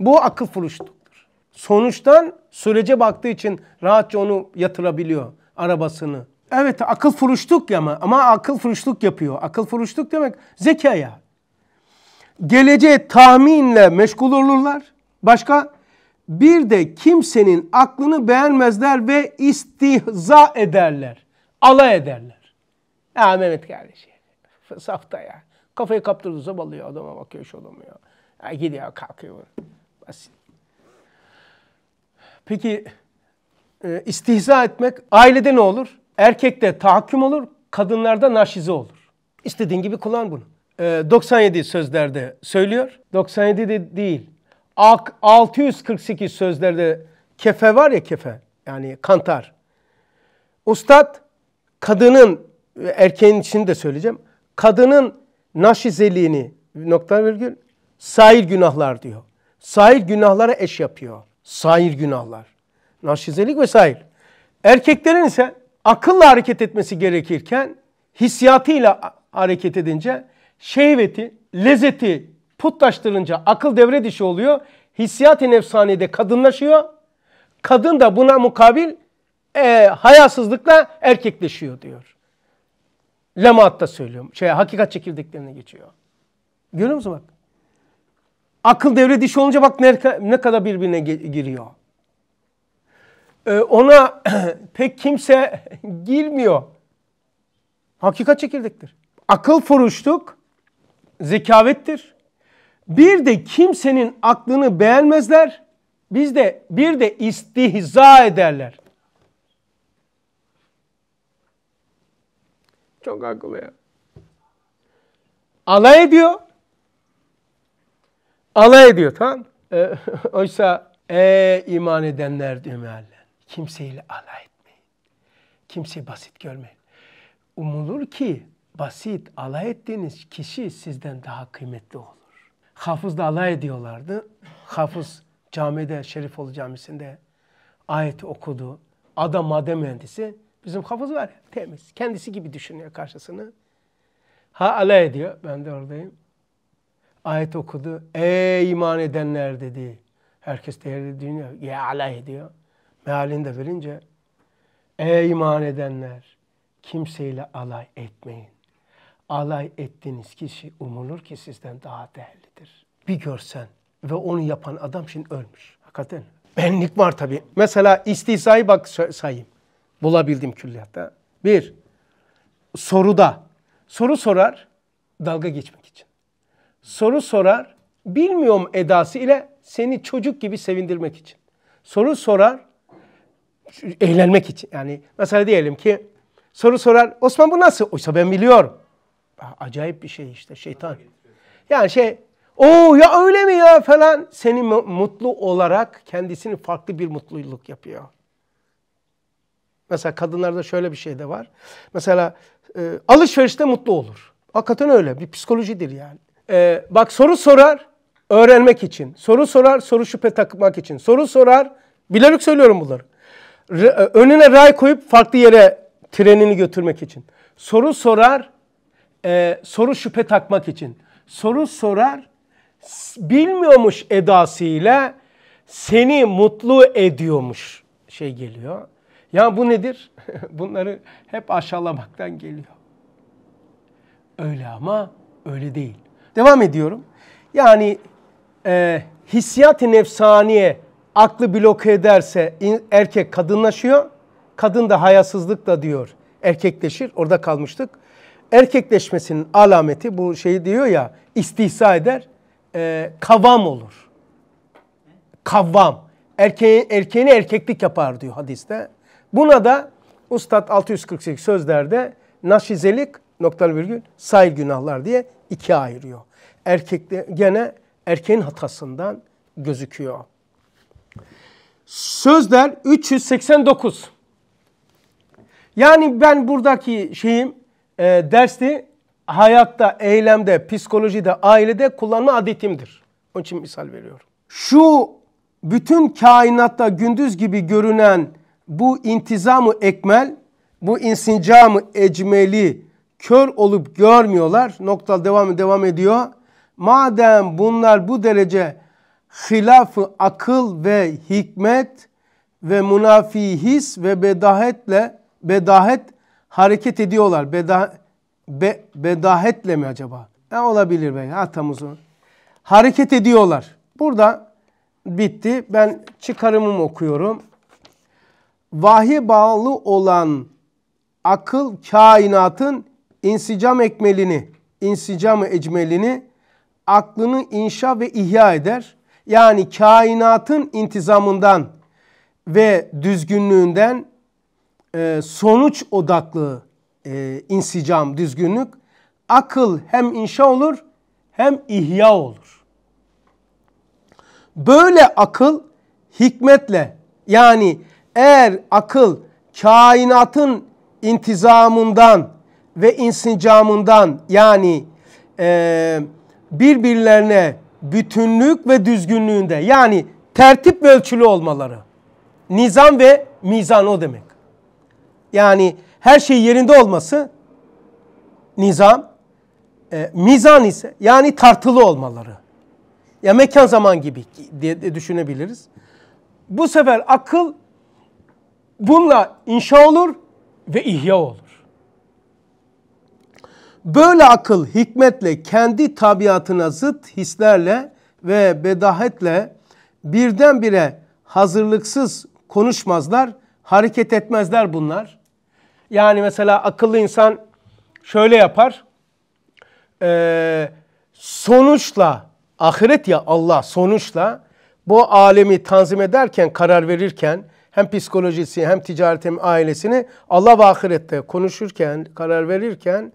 Bu akıl furuşluktur. Sonuçtan sürece baktığı için rahatça onu yatırabiliyor arabasını. Evet akıl furuşluk ama ama akıl furuşluk yapıyor. Akıl furuşluk demek zekaya. Geleceğe tahminle meşgul olurlar. Başka bir de kimsenin aklını beğenmezler ve istihza ederler. Alay ederler. Ya Mehmet kardeşim safta ya. Kafayı kaptırdı zavallı ya adama bakıyor şu adama ya. ya gidiyor kalkıyor. Basit. Peki e, istihza etmek ailede ne olur? Erkekte tahakküm olur, kadınlarda naşize olur. İstediğin gibi kullan bunu. E, 97 sözlerde söylüyor. 97 de değil. 648 sözlerde kefe var ya kefe yani kantar. Ustad kadının ve erkeğin içini de söyleyeceğim. Kadının naşizeliğini nokta virgül sahil günahlar diyor. Sahil günahlara eş yapıyor sair günahlar, naşizelik vesaire. Erkeklerin ise akılla hareket etmesi gerekirken hissiyatıyla hareket edince şehveti, lezzeti putlaştırınca akıl devre dışı oluyor. Hissiyat-ı nefsaniyede kadınlaşıyor. Kadın da buna mukabil e, hayasızlıkla erkekleşiyor diyor. Lemaat da söylüyorum. Şey, hakikat çekirdeklerine geçiyor. Görüyor musun bak? Akıl devre dışı olunca bak ne, ne kadar birbirine giriyor. Ee, ona pek kimse girmiyor. Hakikat çekirdektir. Akıl furuşluk zekavettir. Bir de kimsenin aklını beğenmezler. Biz de bir de istihza ederler. Çok akıllı ya. Alay ediyor. Alay ediyor tamam e, Oysa e iman edenler dümerlen. Kimseyle alay etmeyin. Kimseyi basit görmeyin. Umulur ki basit alay ettiğiniz kişi sizden daha kıymetli olur. da alay ediyorlardı. Hafız camide şerif Şerifoğlu camisinde ayet okudu. Adam madem mühendisi. Bizim hafız var ya temiz. Kendisi gibi düşünüyor karşısını. Ha alay ediyor. Ben de oradayım ayet okudu. Ey iman edenler dedi. Herkes değerli dünya. Ya aleyh diyor. Mealini de verince ey iman edenler kimseyle alay etmeyin. Alay ettiğiniz kişi umulur ki sizden daha değerlidir. Bir görsen ve onu yapan adam şimdi ölmüş. Hakikaten benlik var tabii. Mesela istihzayı bak sayayım. Bulabildim külliyatta. Bir, soruda. Soru sorar, dalga geçmek soru sorar, bilmiyorum edası ile seni çocuk gibi sevindirmek için. Soru sorar, eğlenmek için. Yani mesela diyelim ki soru sorar, Osman bu nasıl? Oysa ben biliyorum. Acayip bir şey işte şeytan. Yani şey, o ya öyle mi ya falan. Seni mutlu olarak kendisini farklı bir mutluluk yapıyor. Mesela kadınlarda şöyle bir şey de var. Mesela e, alışverişte mutlu olur. Hakikaten öyle bir psikolojidir yani. Ee, bak soru sorar öğrenmek için. Soru sorar soru şüphe takmak için. Soru sorar bilerek söylüyorum bunları. R- e, önüne ray koyup farklı yere trenini götürmek için. Soru sorar e, soru şüphe takmak için. Soru sorar bilmiyormuş edasıyla seni mutlu ediyormuş şey geliyor. Ya bu nedir? Bunları hep aşağılamaktan geliyor. Öyle ama öyle değil. Devam ediyorum. Yani e, hissiyat-ı nefsaniye aklı bloke ederse in, erkek kadınlaşıyor. Kadın da hayasızlıkla diyor erkekleşir. Orada kalmıştık. Erkekleşmesinin alameti bu şeyi diyor ya istihsa eder. E, kavam olur. Kavvam. Erkeğin, erkeğini erkeklik yapar diyor hadiste. Buna da Ustad 648 sözlerde naşizelik noktalı virgül sair günahlar diye ikiye ayırıyor. Erkek de gene erkeğin hatasından gözüküyor. Sözler 389. Yani ben buradaki şeyim e, dersi hayatta, eylemde, psikolojide, ailede kullanma adetimdir. Onun için misal veriyorum. Şu bütün kainatta gündüz gibi görünen bu intizamı ekmel, bu insincamı ecmeli kör olup görmüyorlar. Nokta devam devam ediyor. Madem bunlar bu derece hilafı akıl ve hikmet ve münafi his ve bedahetle bedahet hareket ediyorlar. Beda, be, bedahetle mi acaba? E, olabilir be hatamız Hareket ediyorlar. Burada bitti. Ben çıkarımımı okuyorum. Vahiy bağlı olan akıl kainatın insicam ekmelini, insicamı ecmelini aklını inşa ve ihya eder. Yani kainatın intizamından ve düzgünlüğünden e, sonuç odaklı e, insicam, düzgünlük akıl hem inşa olur hem ihya olur. Böyle akıl hikmetle yani eğer akıl kainatın intizamından ve insincamından yani e, birbirlerine bütünlük ve düzgünlüğünde yani tertip ve ölçülü olmaları. Nizam ve mizan o demek. Yani her şey yerinde olması nizam, e, mizan ise yani tartılı olmaları. Ya mekan zaman gibi diye düşünebiliriz. Bu sefer akıl bununla inşa olur ve ihya olur. Böyle akıl hikmetle kendi tabiatına zıt hislerle ve bedahetle birdenbire hazırlıksız konuşmazlar, hareket etmezler bunlar. Yani mesela akıllı insan şöyle yapar. Ee, sonuçla, ahiret ya Allah sonuçla bu alemi tanzim ederken, karar verirken hem psikolojisi hem ticaret hem ailesini Allah ve ahirette konuşurken, karar verirken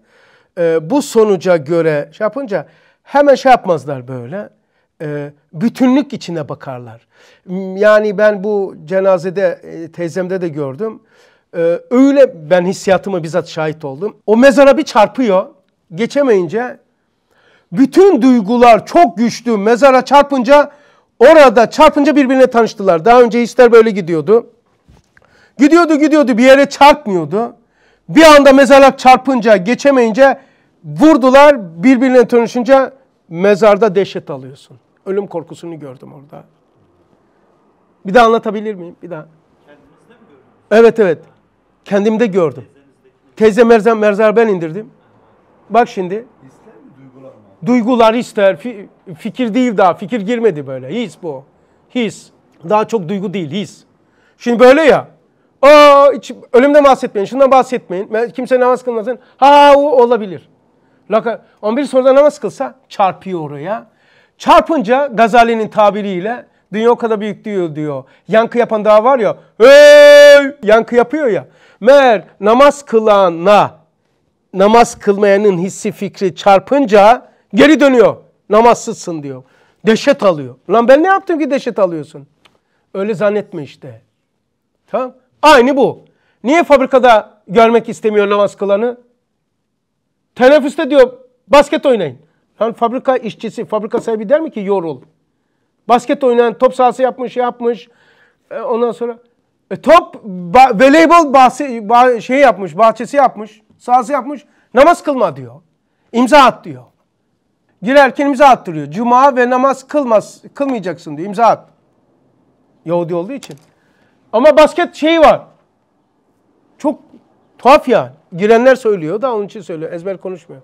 e, bu sonuca göre şey yapınca hemen şey yapmazlar böyle. E, bütünlük içine bakarlar. Yani ben bu cenazede e, teyzemde de gördüm. E, öyle ben hissiyatımı bizzat şahit oldum. O mezara bir çarpıyor. Geçemeyince bütün duygular çok güçlü mezara çarpınca orada çarpınca birbirine tanıştılar. Daha önce hisler böyle gidiyordu. Gidiyordu gidiyordu bir yere çarpmıyordu. Bir anda mezarlık çarpınca geçemeyince Vurdular birbirine tanışınca mezarda dehşet alıyorsun. Ölüm korkusunu gördüm orada. Bir daha anlatabilir miyim? Bir daha. Evet evet. Kendimde gördüm. Teyze merzer, merzar ben indirdim. Bak şimdi. duygular mı? ister. fikir değil daha. Fikir girmedi böyle. His bu. His. Daha çok duygu değil. His. Şimdi böyle ya. Aa, hiç, ölümden bahsetmeyin. Şundan bahsetmeyin. Kimse namaz kılmasın. Ha o olabilir. 11 soruda namaz kılsa çarpıyor oraya. Çarpınca Gazali'nin tabiriyle dünya o kadar büyük diyor diyor. Yankı yapan daha var ya. Hey! Yankı yapıyor ya. Mer namaz kılana namaz kılmayanın hissi fikri çarpınca geri dönüyor. Namazsızsın diyor. Deşet alıyor. Lan ben ne yaptım ki deşet alıyorsun? Öyle zannetme işte. Tamam. Aynı bu. Niye fabrikada görmek istemiyor namaz kılanı? Teneffüste diyor basket oynayın. Yani fabrika işçisi, fabrika sahibi der mi ki yorul. Basket oynayan, top sahası yapmış, şey yapmış. E, ondan sonra e, top, ba, voleybol bahsi, bah, şey yapmış, bahçesi yapmış, sahası yapmış. Namaz kılma diyor. İmza at diyor. Girerken imza attırıyor. Cuma ve namaz kılmaz, kılmayacaksın diyor. İmza at. Yahudi olduğu için. Ama basket şeyi var. Çok tuhaf yani. Girenler söylüyor da onun için söylüyor. Ezber konuşmuyor.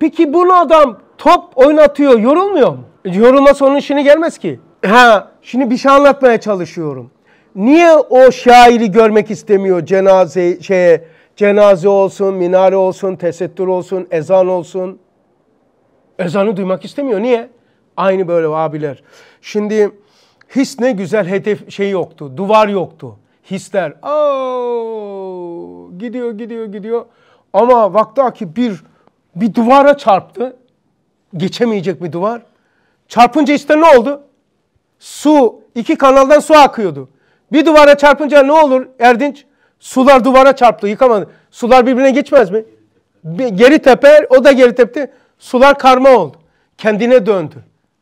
Peki bunu adam top oynatıyor. Yorulmuyor mu? Yorulması onun işini gelmez ki. Ha, şimdi bir şey anlatmaya çalışıyorum. Niye o şairi görmek istemiyor cenaze şeye, cenaze olsun, minare olsun, tesettür olsun, ezan olsun? Ezanı duymak istemiyor. Niye? Aynı böyle abiler. Şimdi his ne güzel hedef şey yoktu, duvar yoktu. Hisler. Oo, gidiyor, gidiyor, gidiyor. Ama vakta ki bir bir duvara çarptı. Geçemeyecek bir duvar. Çarpınca işte ne oldu? Su, iki kanaldan su akıyordu. Bir duvara çarpınca ne olur Erdinç? Sular duvara çarptı, yıkamadı. Sular birbirine geçmez mi? Geri teper, o da geri tepti. Sular karma oldu. Kendine döndü.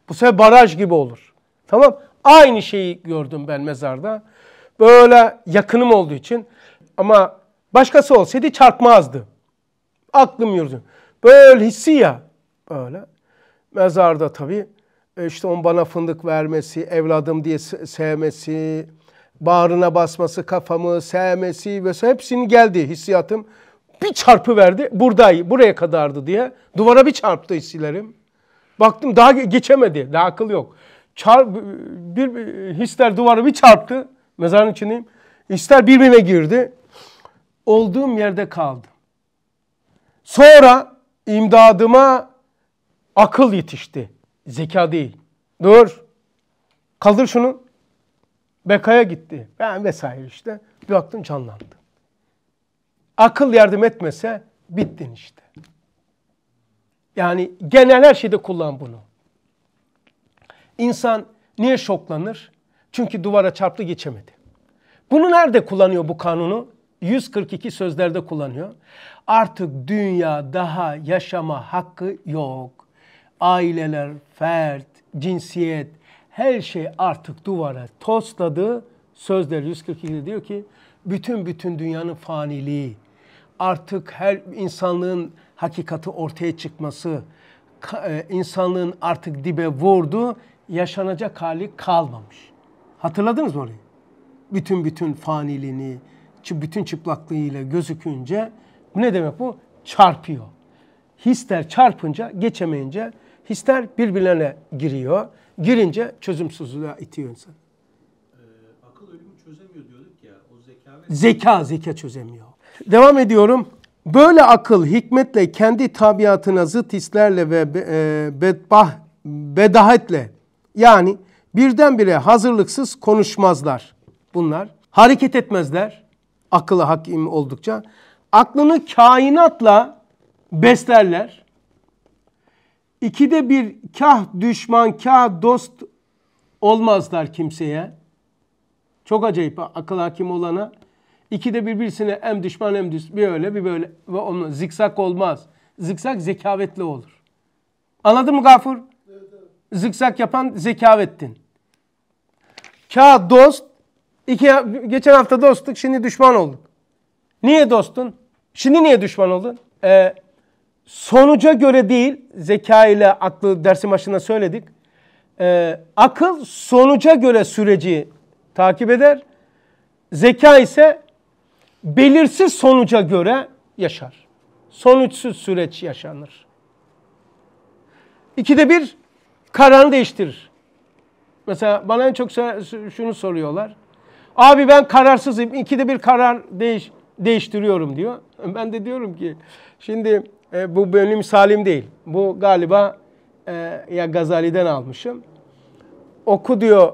Bu sefer baraj gibi olur. Tamam? Aynı şeyi gördüm ben mezarda. Böyle yakınım olduğu için. Ama Başkası olsaydı çarpmazdı. Aklım yürüdü. Böyle hissi ya. Böyle. Mezarda tabii e, işte on bana fındık vermesi, evladım diye sevmesi, bağrına basması, kafamı sevmesi vesaire hepsinin geldi hissiyatım. Bir çarpı verdi. Buradayı, buraya kadardı diye. Duvara bir çarptı hissilerim. Baktım daha geçemedi. Daha akıl yok. Çarp, bir hisler duvara bir çarptı. Mezarın içindeyim. Hisler birbirine girdi olduğum yerde kaldım. Sonra imdadıma akıl yetişti. Zeka değil. Dur. Kaldır şunu. Bekaya gitti. Ben vesaire işte. Bir baktım canlandı. Akıl yardım etmese bittin işte. Yani genel her şeyde kullan bunu. İnsan niye şoklanır? Çünkü duvara çarptı geçemedi. Bunu nerede kullanıyor bu kanunu? 142 sözlerde kullanıyor. Artık dünya daha yaşama hakkı yok. Aileler, fert, cinsiyet her şey artık duvara tosladı. Sözler 142'de diyor ki bütün bütün dünyanın faniliği, artık her insanlığın hakikati ortaya çıkması, e, insanlığın artık dibe vurdu, yaşanacak hali kalmamış. Hatırladınız mı orayı? Bütün bütün faniliğini, bütün çıplaklığıyla gözükünce bu ne demek bu? Çarpıyor. Hisler çarpınca, geçemeyince hisler birbirlerine giriyor. Girince çözümsüzlüğe itiyor insan. Ee, akıl ölümü çözemiyor diyorduk ya. O zeka ve... Zeka, zeka çözemiyor. Devam ediyorum. Böyle akıl hikmetle kendi tabiatına zıt hislerle ve e, bedbah, bedahetle yani birdenbire hazırlıksız konuşmazlar bunlar. Hareket etmezler akıla hakim oldukça aklını kainatla beslerler. İkide bir kah düşman kah dost olmazlar kimseye. Çok acayip akıl hakim olana. İkide bir birisine hem düşman hem düş bir öyle bir böyle ve onun zikzak olmaz. Zikzak zekavetli olur. Anladın mı Gafur? Zikzak yapan zekavettin. Kah dost İki, geçen hafta dostluk şimdi düşman olduk. Niye dostun? Şimdi niye düşman oldun? Ee, sonuca göre değil zeka ile aklı dersin başında söyledik. Ee, akıl sonuca göre süreci takip eder. Zeka ise belirsiz sonuca göre yaşar. Sonuçsuz süreç yaşanır. İkide bir karan değiştirir. Mesela bana en çok şunu soruyorlar. Abi ben kararsızım. İkide bir karar değiş, değiştiriyorum diyor. Ben de diyorum ki şimdi e, bu benim salim değil. Bu galiba e, ya Gazali'den almışım. Oku diyor.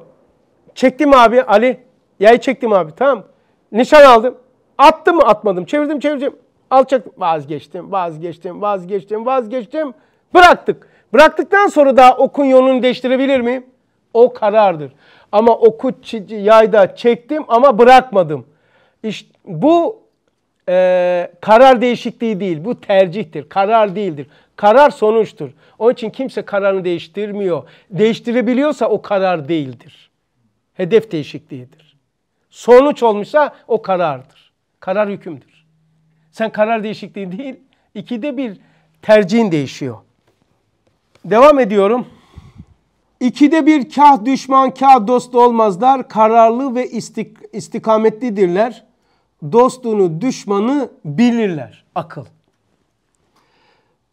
Çektim abi Ali. Yay çektim abi tamam. Nişan aldım. Attım mı atmadım. Çevirdim çevirdim. Alçak Vazgeçtim, vazgeçtim, vazgeçtim, vazgeçtim. Bıraktık. Bıraktıktan sonra da okun yolunu değiştirebilir miyim? O karardır. Ama oku yayda çektim ama bırakmadım. İşte bu e, karar değişikliği değil. Bu tercihtir. Karar değildir. Karar sonuçtur. Onun için kimse kararını değiştirmiyor. Değiştirebiliyorsa o karar değildir. Hedef değişikliğidir. Sonuç olmuşsa o karardır. Karar hükümdür. Sen karar değişikliği değil, ikide bir tercihin değişiyor. Devam ediyorum. İkide bir kah düşman kah dost olmazlar. Kararlı ve istik istikametlidirler. Dostunu düşmanı bilirler. Akıl.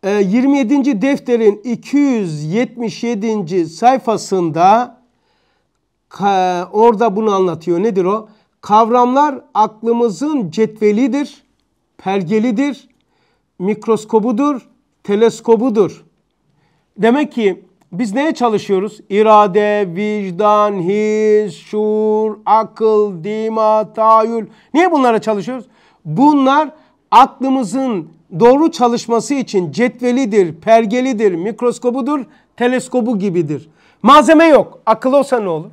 27. Ee, defterin 277. sayfasında orada bunu anlatıyor. Nedir o? Kavramlar aklımızın cetvelidir, pergelidir, mikroskobudur, teleskobudur. Demek ki biz neye çalışıyoruz? İrade, vicdan, his, şuur, akıl, dima, tahayyül. Niye bunlara çalışıyoruz? Bunlar aklımızın doğru çalışması için cetvelidir, pergelidir, mikroskobudur, teleskobu gibidir. Malzeme yok. Akıl olsa ne olur?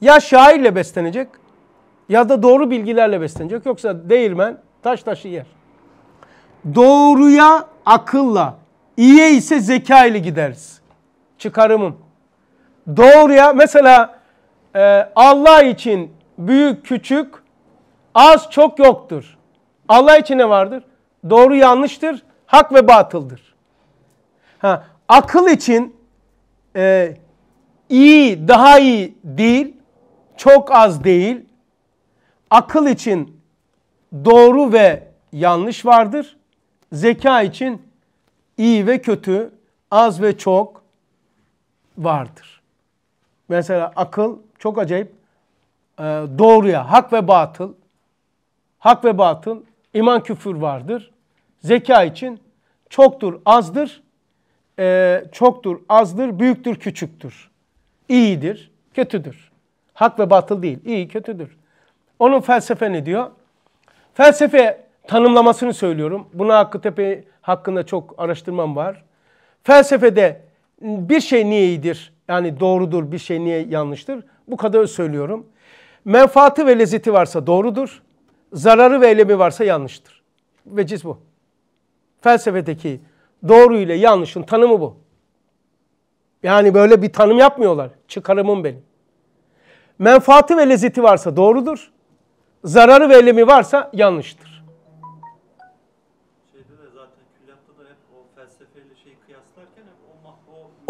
Ya şairle beslenecek ya da doğru bilgilerle beslenecek. Yoksa değirmen taş taşı yer. Doğruya akılla, iyiye ise zeka ile gideriz çıkarımım. Doğruya mesela e, Allah için büyük küçük az çok yoktur. Allah için ne vardır? Doğru yanlıştır, hak ve batıldır. Ha, akıl için e, iyi daha iyi değil, çok az değil. Akıl için doğru ve yanlış vardır. Zeka için iyi ve kötü, az ve çok, vardır. Mesela akıl çok acayip e, doğruya hak ve batıl, hak ve batıl, iman küfür vardır. Zeka için çoktur, azdır, e, çoktur, azdır, büyüktür, küçüktür. İyidir, kötüdür. Hak ve batıl değil, iyi, kötüdür. Onun felsefe ne diyor? Felsefe tanımlamasını söylüyorum. Buna Hakkı Tepe hakkında çok araştırmam var. Felsefede bir şey niye iyidir? Yani doğrudur bir şey niye yanlıştır? Bu kadar söylüyorum. Menfaati ve lezzeti varsa doğrudur. Zararı ve elemi varsa yanlıştır. Veciz bu. Felsefedeki doğru ile yanlışın tanımı bu. Yani böyle bir tanım yapmıyorlar. Çıkarımım benim. Menfaati ve lezzeti varsa doğrudur. Zararı ve elemi varsa yanlıştır.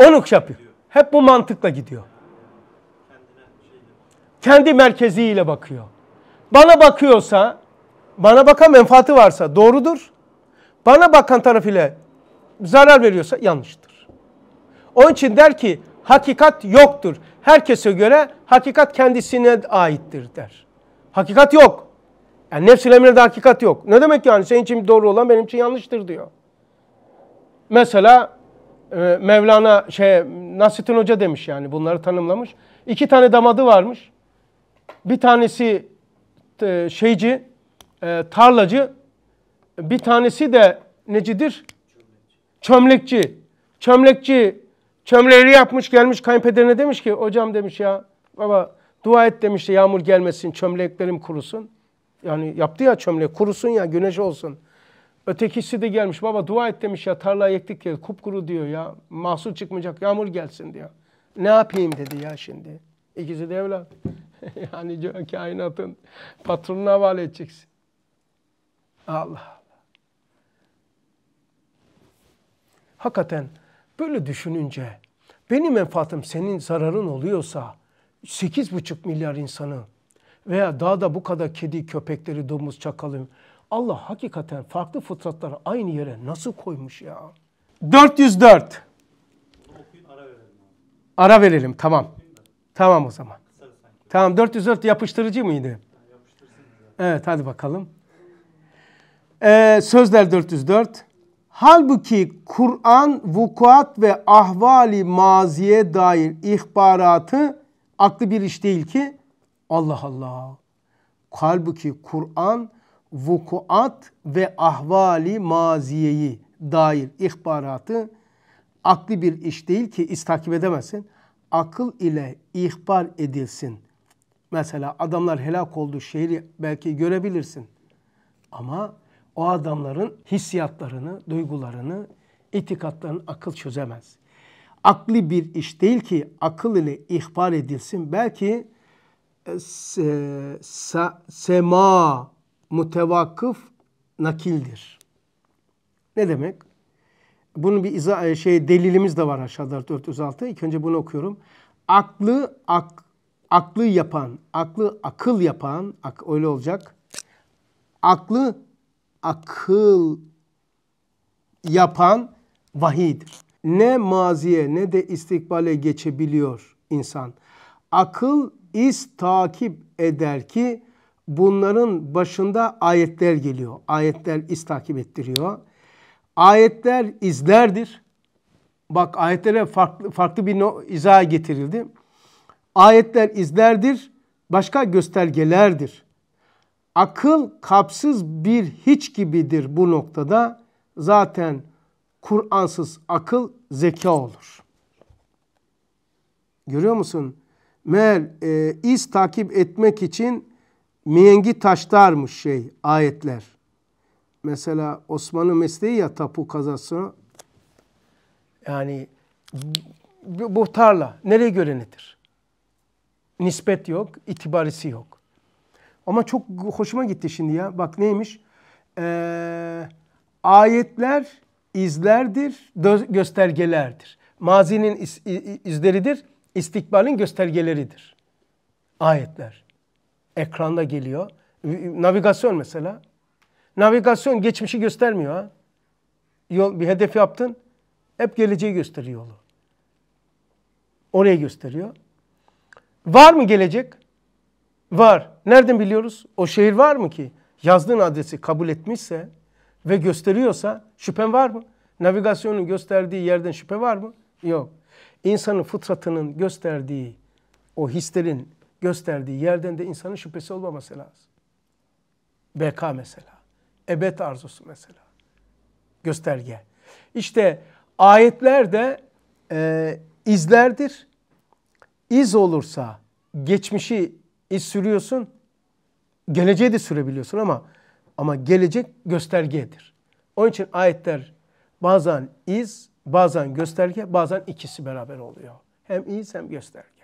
Onu Onuk yapıyor. Hep bu mantıkla gidiyor. Kendi merkeziyle bakıyor. Bana bakıyorsa, bana bakan menfaati varsa doğrudur. Bana bakan taraf ile zarar veriyorsa yanlıştır. Onun için der ki hakikat yoktur. Herkese göre hakikat kendisine aittir der. Hakikat yok. Yani nefsil emirde hakikat yok. Ne demek yani senin için doğru olan benim için yanlıştır diyor. Mesela ee, Mevlana şey Nasrettin Hoca demiş yani bunları tanımlamış. İki tane damadı varmış. Bir tanesi e, şeyci, e, tarlacı. Bir tanesi de necidir? Çömlekçi. Çömlekçi çömleğini yapmış gelmiş kayınpederine demiş ki hocam demiş ya baba dua et demiş yağmur gelmesin çömleklerim kurusun. Yani yaptı ya çömlek kurusun ya güneş olsun. Ötekisi de gelmiş baba dua et demiş ya tarlayı ektik ya kupkuru diyor ya mahsul çıkmayacak yağmur gelsin diyor. Ne yapayım dedi ya şimdi. İkisi de evlat. yani kainatın patronuna havale edeceksin. Allah Allah. Hakikaten böyle düşününce benim menfaatim senin zararın oluyorsa 8,5 milyar insanı veya daha da bu kadar kedi, köpekleri, domuz, çakalı Allah hakikaten farklı fıtratları aynı yere nasıl koymuş ya? 404. Ara verelim tamam. Tamam o zaman. Tamam 404 yapıştırıcı mıydı? Evet hadi bakalım. Ee, sözler 404. Halbuki Kur'an vukuat ve ahvali maziye dair ihbaratı aklı bir iş değil ki. Allah Allah. Halbuki Kur'an vukuat ve ahvali maziyeyi dair ihbaratı akli bir iş değil ki istakip edemezsin. Akıl ile ihbar edilsin. Mesela adamlar helak oldu şehri belki görebilirsin. Ama o adamların hissiyatlarını, duygularını, itikatlarını akıl çözemez. Akli bir iş değil ki akıl ile ihbar edilsin. Belki e, se, se, sema mutevakıf nakildir. Ne demek? Bunun bir izah, e, şey delilimiz de var aşağıda 406. İlk önce bunu okuyorum. Aklı ak, aklı yapan, aklı akıl yapan, ak, öyle olacak. Aklı akıl yapan vahiydir. Ne maziye ne de istikbale geçebiliyor insan. Akıl iz takip eder ki bunların başında ayetler geliyor. Ayetler iz takip ettiriyor. Ayetler izlerdir. Bak ayetlere farklı, farklı bir izah getirildi. Ayetler izlerdir, başka göstergelerdir. Akıl kapsız bir hiç gibidir bu noktada. Zaten Kur'ansız akıl zeka olur. Görüyor musun? Meğer e, iz takip etmek için miyengi taşlarmış şey ayetler. Mesela Osman'ın mesleği ya tapu kazası. Yani bu tarla nereye göre nedir? Nispet yok, itibarisi yok. Ama çok hoşuma gitti şimdi ya. Bak neymiş? Ee, ayetler izlerdir, göstergelerdir. Mazinin izleridir, istikbalin göstergeleridir. Ayetler ekranda geliyor. Navigasyon mesela. Navigasyon geçmişi göstermiyor ha. Yol, bir hedef yaptın, hep geleceği gösteriyor yolu. Oraya gösteriyor. Var mı gelecek? Var. Nereden biliyoruz? O şehir var mı ki? Yazdığın adresi kabul etmişse ve gösteriyorsa şüphen var mı? Navigasyonun gösterdiği yerden şüphe var mı? Yok. İnsanın fıtratının gösterdiği o hislerin gösterdiği yerden de insanın şüphesi olmaması lazım. BK mesela. Ebed arzusu mesela. Gösterge. İşte ayetler de e, izlerdir. İz olursa geçmişi iz sürüyorsun. Geleceği de sürebiliyorsun ama ama gelecek göstergedir. Onun için ayetler bazen iz, bazen gösterge, bazen ikisi beraber oluyor. Hem iz hem gösterge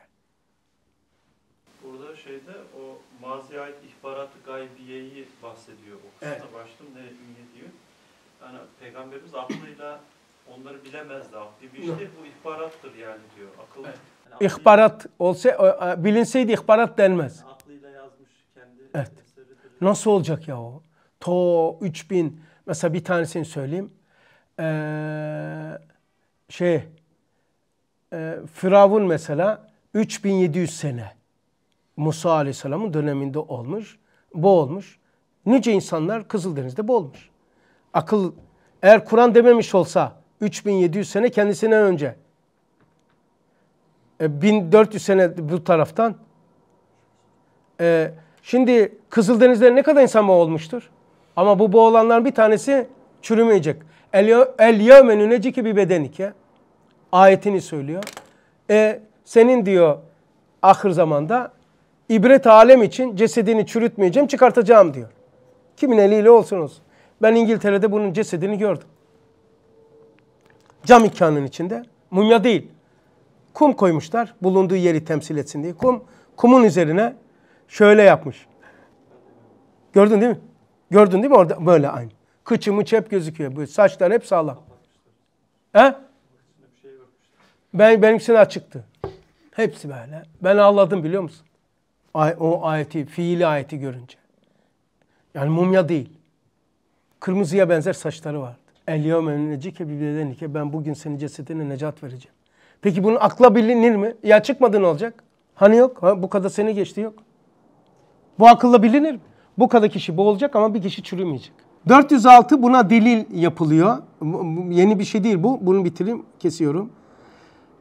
şeyde o maziye ait ihbarat gaybiyeyi bahsediyor. O kısımda evet. başlığım ne, ne diyor? Yani peygamberimiz aklıyla onları bilemezdi. Aklı bir şey bu ihbarattır yani diyor. Akıl, evet. yani ihbarat olsa bilinseydi ihbarat denmez. Yani aklıyla yazmış kendi evet. Nasıl olacak ya o? To 3000 mesela bir tanesini söyleyeyim. Ee, şey e, Firavun mesela 3700 sene Musa Aleyhisselam'ın döneminde olmuş, boğulmuş. Nice insanlar Kızıldeniz'de boğulmuş. Akıl eğer Kur'an dememiş olsa 3700 sene kendisinden önce 1400 e, sene bu taraftan e, şimdi Kızıldeniz'de ne kadar insan olmuştur? Ama bu boğulanların bir tanesi çürümeyecek. El yevme nünecike bir bedenike. Ayetini söylüyor. E, senin diyor ahır zamanda İbret alem için cesedini çürütmeyeceğim, çıkartacağım diyor. Kimin eliyle olsunuz. Ben İngiltere'de bunun cesedini gördüm. Cam ikkanın içinde. Mumya değil. Kum koymuşlar. Bulunduğu yeri temsil etsin diye. Kum, kumun üzerine şöyle yapmış. Gördün değil mi? Gördün değil mi orada? Böyle aynı. Kıçı mıç hep gözüküyor. bu. saçlar hep sağlam. He? Ben, benimkisine açıktı. Hepsi böyle. Ben ağladım biliyor musun? o ayeti, fiili ayeti görünce. Yani mumya değil. Kırmızıya benzer saçları vardı. El yevme necike bibedenike ben bugün senin cesedine necat vereceğim. Peki bunun akla bilinir mi? Ya çıkmadı ne olacak? Hani yok? Ha, bu kadar seni geçti yok. Bu akılla bilinir mi? Bu kadar kişi boğulacak ama bir kişi çürümeyecek. 406 buna delil yapılıyor. Yeni bir şey değil bu. Bunu bitireyim, kesiyorum.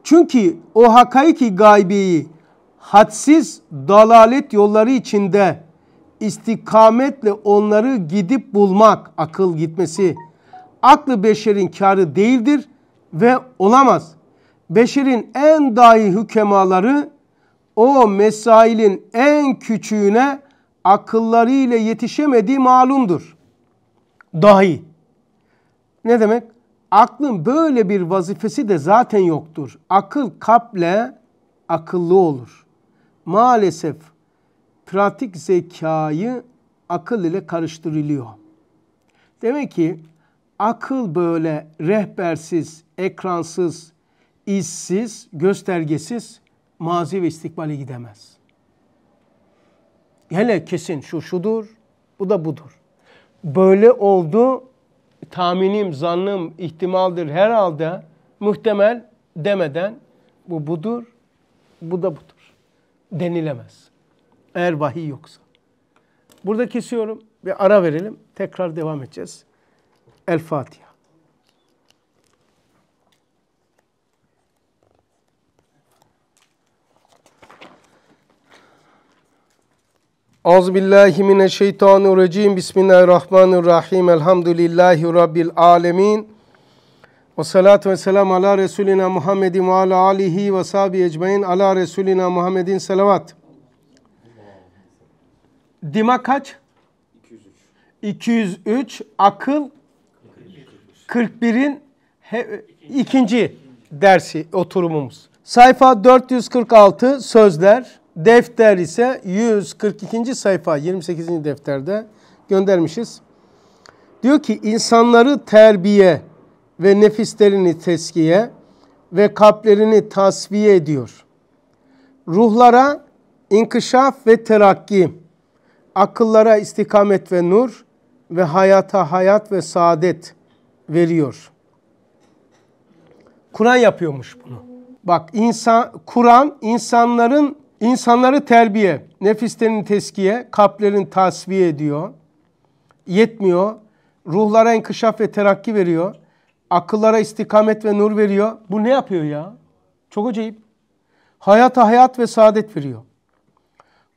Çünkü o hakaiki gaybiyi hadsiz dalalet yolları içinde istikametle onları gidip bulmak akıl gitmesi aklı beşerin kârı değildir ve olamaz. Beşerin en dahi hükemaları o mesailin en küçüğüne akılları ile yetişemediği malumdur. Dahi. Ne demek? Aklın böyle bir vazifesi de zaten yoktur. Akıl kaple akıllı olur maalesef pratik zekayı akıl ile karıştırılıyor. Demek ki akıl böyle rehbersiz, ekransız, izsiz, göstergesiz mazi ve istikbale gidemez. Hele kesin şu şudur, bu da budur. Böyle oldu, tahminim, zannım, ihtimaldir herhalde, muhtemel demeden bu budur, bu da budur denilemez. Eğer vahiy yoksa. Burada kesiyorum Bir ara verelim. Tekrar devam edeceğiz. El Fatiha. Auzu billahi mineşşeytanirracim. Bismillahirrahmanirrahim. Elhamdülillahi rabbil alamin. Ve salatu ve selamu ala Resulina Muhammedin ve ala alihi ve sahibi ecmain ala Resulina Muhammedin selavat. Dima kaç? 203. 203. Akıl 41'in ikinci dersi oturumumuz. Sayfa 446 sözler. Defter ise 142. sayfa 28. defterde göndermişiz. Diyor ki insanları terbiye, ve nefislerini teskiye ve kalplerini tasfiye ediyor. Ruhlara inkışaf ve terakki, akıllara istikamet ve nur ve hayata hayat ve saadet veriyor. Kur'an yapıyormuş bunu. Bak insan Kur'an insanların insanları terbiye, nefislerini teskiye, kalplerini tasfiye ediyor. Yetmiyor. Ruhlara inkışaf ve terakki veriyor Akıllara istikamet ve nur veriyor. Bu ne yapıyor ya? Çok acayip. Hayata hayat ve saadet veriyor.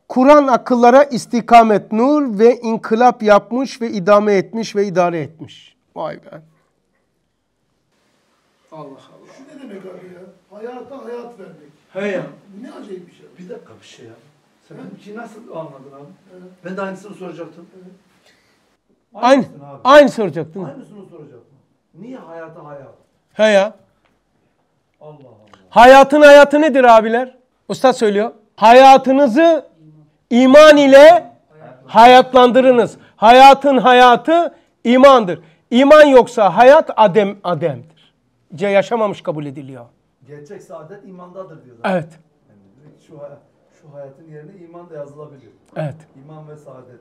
Kur'an akıllara istikamet, nur ve inkılap yapmış ve idame etmiş ve idare etmiş. Vay be. Allah Allah. Şu ne demek abi ya? Hayata hayat vermek. He ya. Bu ne acayip bir şey. Bir dakika bir şey ya. Sen benimki nasıl anladın abi? Evet. Ben de aynısını soracaktım. Evet. Aynı, aynı soracaktın. Aynısını soracaktım. Niye hayata hayat? He ya. Allah Allah. Hayatın hayatı nedir abiler? Usta söylüyor. Hayatınızı iman ile hayatlandırınız. Hayatın hayatı imandır. İman yoksa hayat adem ademdir. C yaşamamış kabul ediliyor. Gerçek saadet imandadır diyorlar. Evet. Yani şu, hayat, şu hayatın yerine iman da yazılabilir. Evet. İman ve saadet.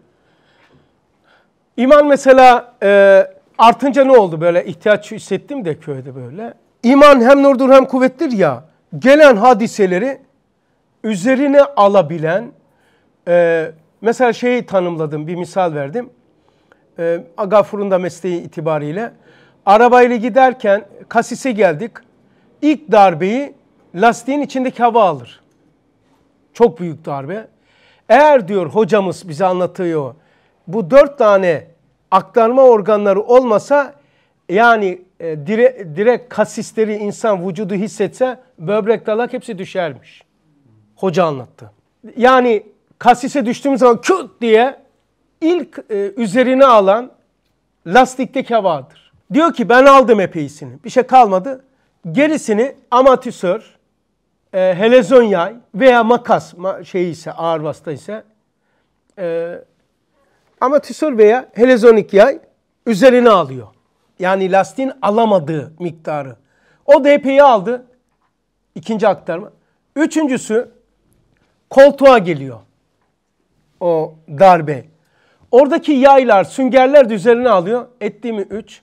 İman mesela e, Artınca ne oldu böyle ihtiyaç hissettim de köyde böyle. İman hem nurdur hem kuvvettir ya. Gelen hadiseleri üzerine alabilen e, mesela şeyi tanımladım bir misal verdim. E, Agafur'un da mesleği itibariyle arabayla giderken kasise geldik. İlk darbeyi lastiğin içindeki hava alır. Çok büyük darbe. Eğer diyor hocamız bize anlatıyor bu dört tane aktarma organları olmasa yani e, direkt, direkt kasisleri insan vücudu hissetse böbrek dalak hepsi düşermiş. Hoca anlattı. Yani kasise düştüğümüz zaman küt diye ilk e, üzerine alan lastikteki havadır. Diyor ki ben aldım epeyisini. Bir şey kalmadı. Gerisini amatüsör, e, helezon yay veya makas ma şey ise ağır vasıta ise e, amatör veya helezonik yay üzerine alıyor. Yani lastiğin alamadığı miktarı. O DP'yi aldı. İkinci aktarma. Üçüncüsü koltuğa geliyor. O darbe. Oradaki yaylar, süngerler de üzerine alıyor. Ettiğimi mi 3.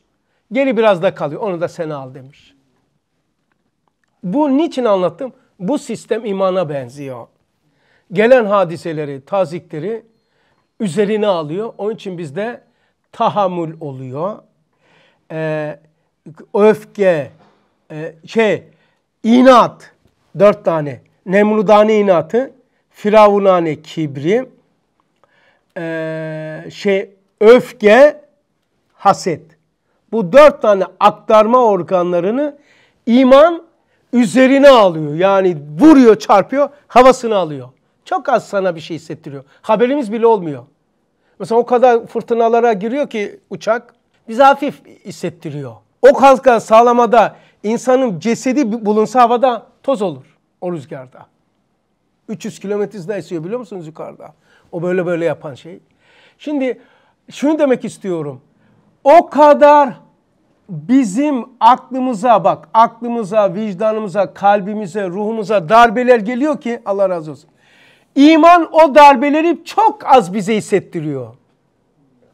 Geri biraz da kalıyor. Onu da sen al demiş. Bu niçin anlattım? Bu sistem imana benziyor. Gelen hadiseleri, tazikleri üzerine alıyor. Onun için bizde tahammül oluyor. Ee, öfke, e, şey, inat. Dört tane. Nemrudane inatı, firavunane kibri, e, şey, öfke, haset. Bu dört tane aktarma organlarını iman üzerine alıyor. Yani vuruyor, çarpıyor, havasını alıyor. Çok az sana bir şey hissettiriyor. Haberimiz bile olmuyor. Mesela o kadar fırtınalara giriyor ki uçak bizi hafif hissettiriyor. O kalka sağlamada insanın cesedi bulunsa havada toz olur o rüzgarda. 300 kilometresinden esiyor biliyor musunuz yukarıda? O böyle böyle yapan şey. Şimdi şunu demek istiyorum. O kadar bizim aklımıza bak, aklımıza, vicdanımıza, kalbimize, ruhumuza darbeler geliyor ki Allah razı olsun. İman o darbeleri çok az bize hissettiriyor.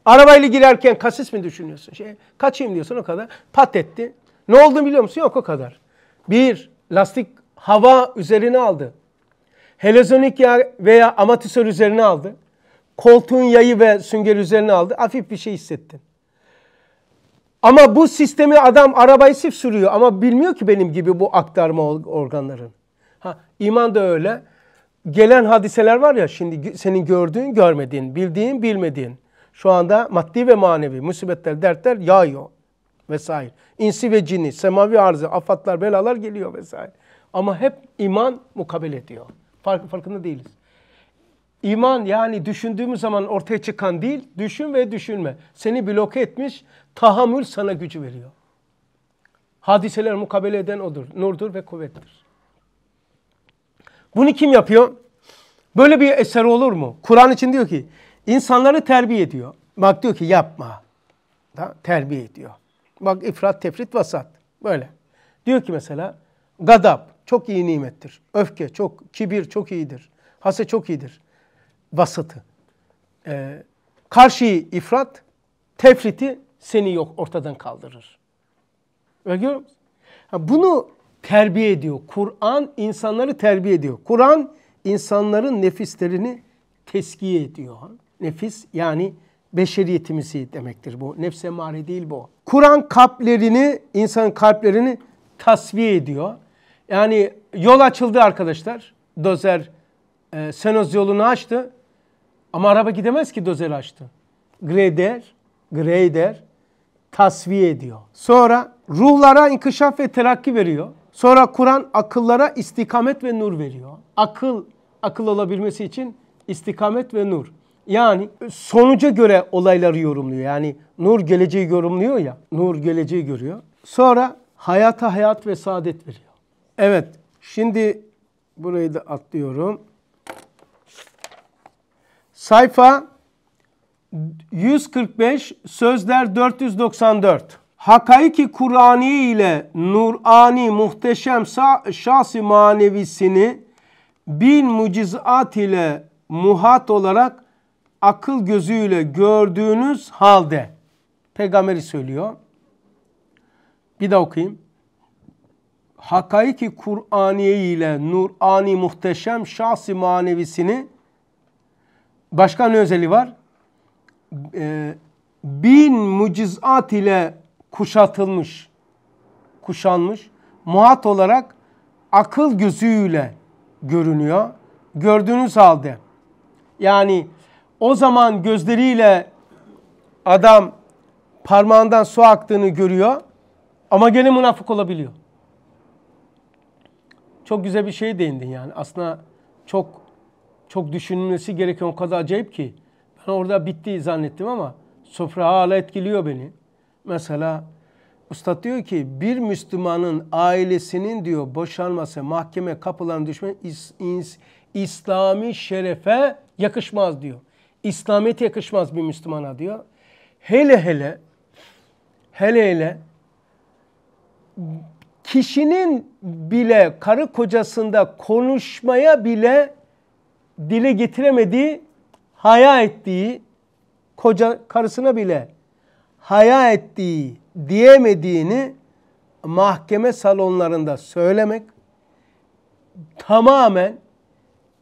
Arabayla girerken kasis mi düşünüyorsun? Şey, kaçayım diyorsun o kadar. Pat etti. Ne oldu biliyor musun? Yok o kadar. Bir, lastik hava üzerine aldı. Helezonik yağ veya amatör üzerine aldı. Koltuğun yayı ve sünger üzerine aldı. Hafif bir şey hissettin. Ama bu sistemi adam arabayı sif sürüyor ama bilmiyor ki benim gibi bu aktarma organların. Ha, iman da öyle gelen hadiseler var ya şimdi senin gördüğün görmediğin, bildiğin bilmediğin. Şu anda maddi ve manevi musibetler, dertler yağıyor vesaire. İnsi ve cini, semavi arzı, afatlar, belalar geliyor vesaire. Ama hep iman mukabele ediyor. Fark, farkında değiliz. İman yani düşündüğümüz zaman ortaya çıkan değil, düşün ve düşünme. Seni bloke etmiş, tahammül sana gücü veriyor. Hadiseler mukabele eden odur, nurdur ve kuvvettir. Bunu kim yapıyor? Böyle bir eser olur mu? Kur'an için diyor ki insanları terbiye ediyor. Bak diyor ki yapma. Da, terbiye ediyor. Bak ifrat, tefrit, vasat. Böyle. Diyor ki mesela gadab çok iyi nimettir. Öfke çok, kibir çok iyidir. Hase çok iyidir. Vasatı. Ee, karşıyı ifrat, tefriti seni yok ortadan kaldırır. Öyle görüyor musun? bunu terbiye ediyor. Kur'an insanları terbiye ediyor. Kur'an insanların nefislerini teskiye ediyor. Nefis yani beşeriyetimizi demektir bu. Nefse mare değil bu. Kur'an kalplerini, insan kalplerini tasfiye ediyor. Yani yol açıldı arkadaşlar. Dozer e, Senoz yolunu açtı. Ama araba gidemez ki dozer açtı. Greder, greder tasfiye ediyor. Sonra ruhlara inkişaf ve terakki veriyor. Sonra Kur'an akıllara istikamet ve nur veriyor. Akıl, akıl olabilmesi için istikamet ve nur. Yani sonuca göre olayları yorumluyor. Yani nur geleceği yorumluyor ya. Nur geleceği görüyor. Sonra hayata hayat ve saadet veriyor. Evet. Şimdi burayı da atlıyorum. Sayfa 145 sözler 494 hakaiki Kur'ani ile nurani muhteşem şahsi manevisini bin mucizat ile muhat olarak akıl gözüyle gördüğünüz halde peygamberi söylüyor. Bir daha okuyayım. Hakaiki Kur'aniye ile nurani muhteşem şahsi manevisini başka ne özelliği var? Ee, bin mucizat ile kuşatılmış, kuşanmış. Muhat olarak akıl gözüyle görünüyor. Gördüğünüz halde yani o zaman gözleriyle adam parmağından su aktığını görüyor ama gene münafık olabiliyor. Çok güzel bir şey değindin yani. Aslında çok çok düşünülmesi gereken o kadar acayip ki. Ben orada bitti zannettim ama sofra hala etkiliyor beni. Mesela usta diyor ki bir Müslümanın ailesinin diyor boşanması mahkeme kapılarına düşme is, is, İslami şerefe yakışmaz diyor. İslamiyet yakışmaz bir Müslümana diyor. Hele hele hele hele kişinin bile karı kocasında konuşmaya bile dile getiremediği, haya ettiği koca karısına bile haya ettiği, diyemediğini mahkeme salonlarında söylemek tamamen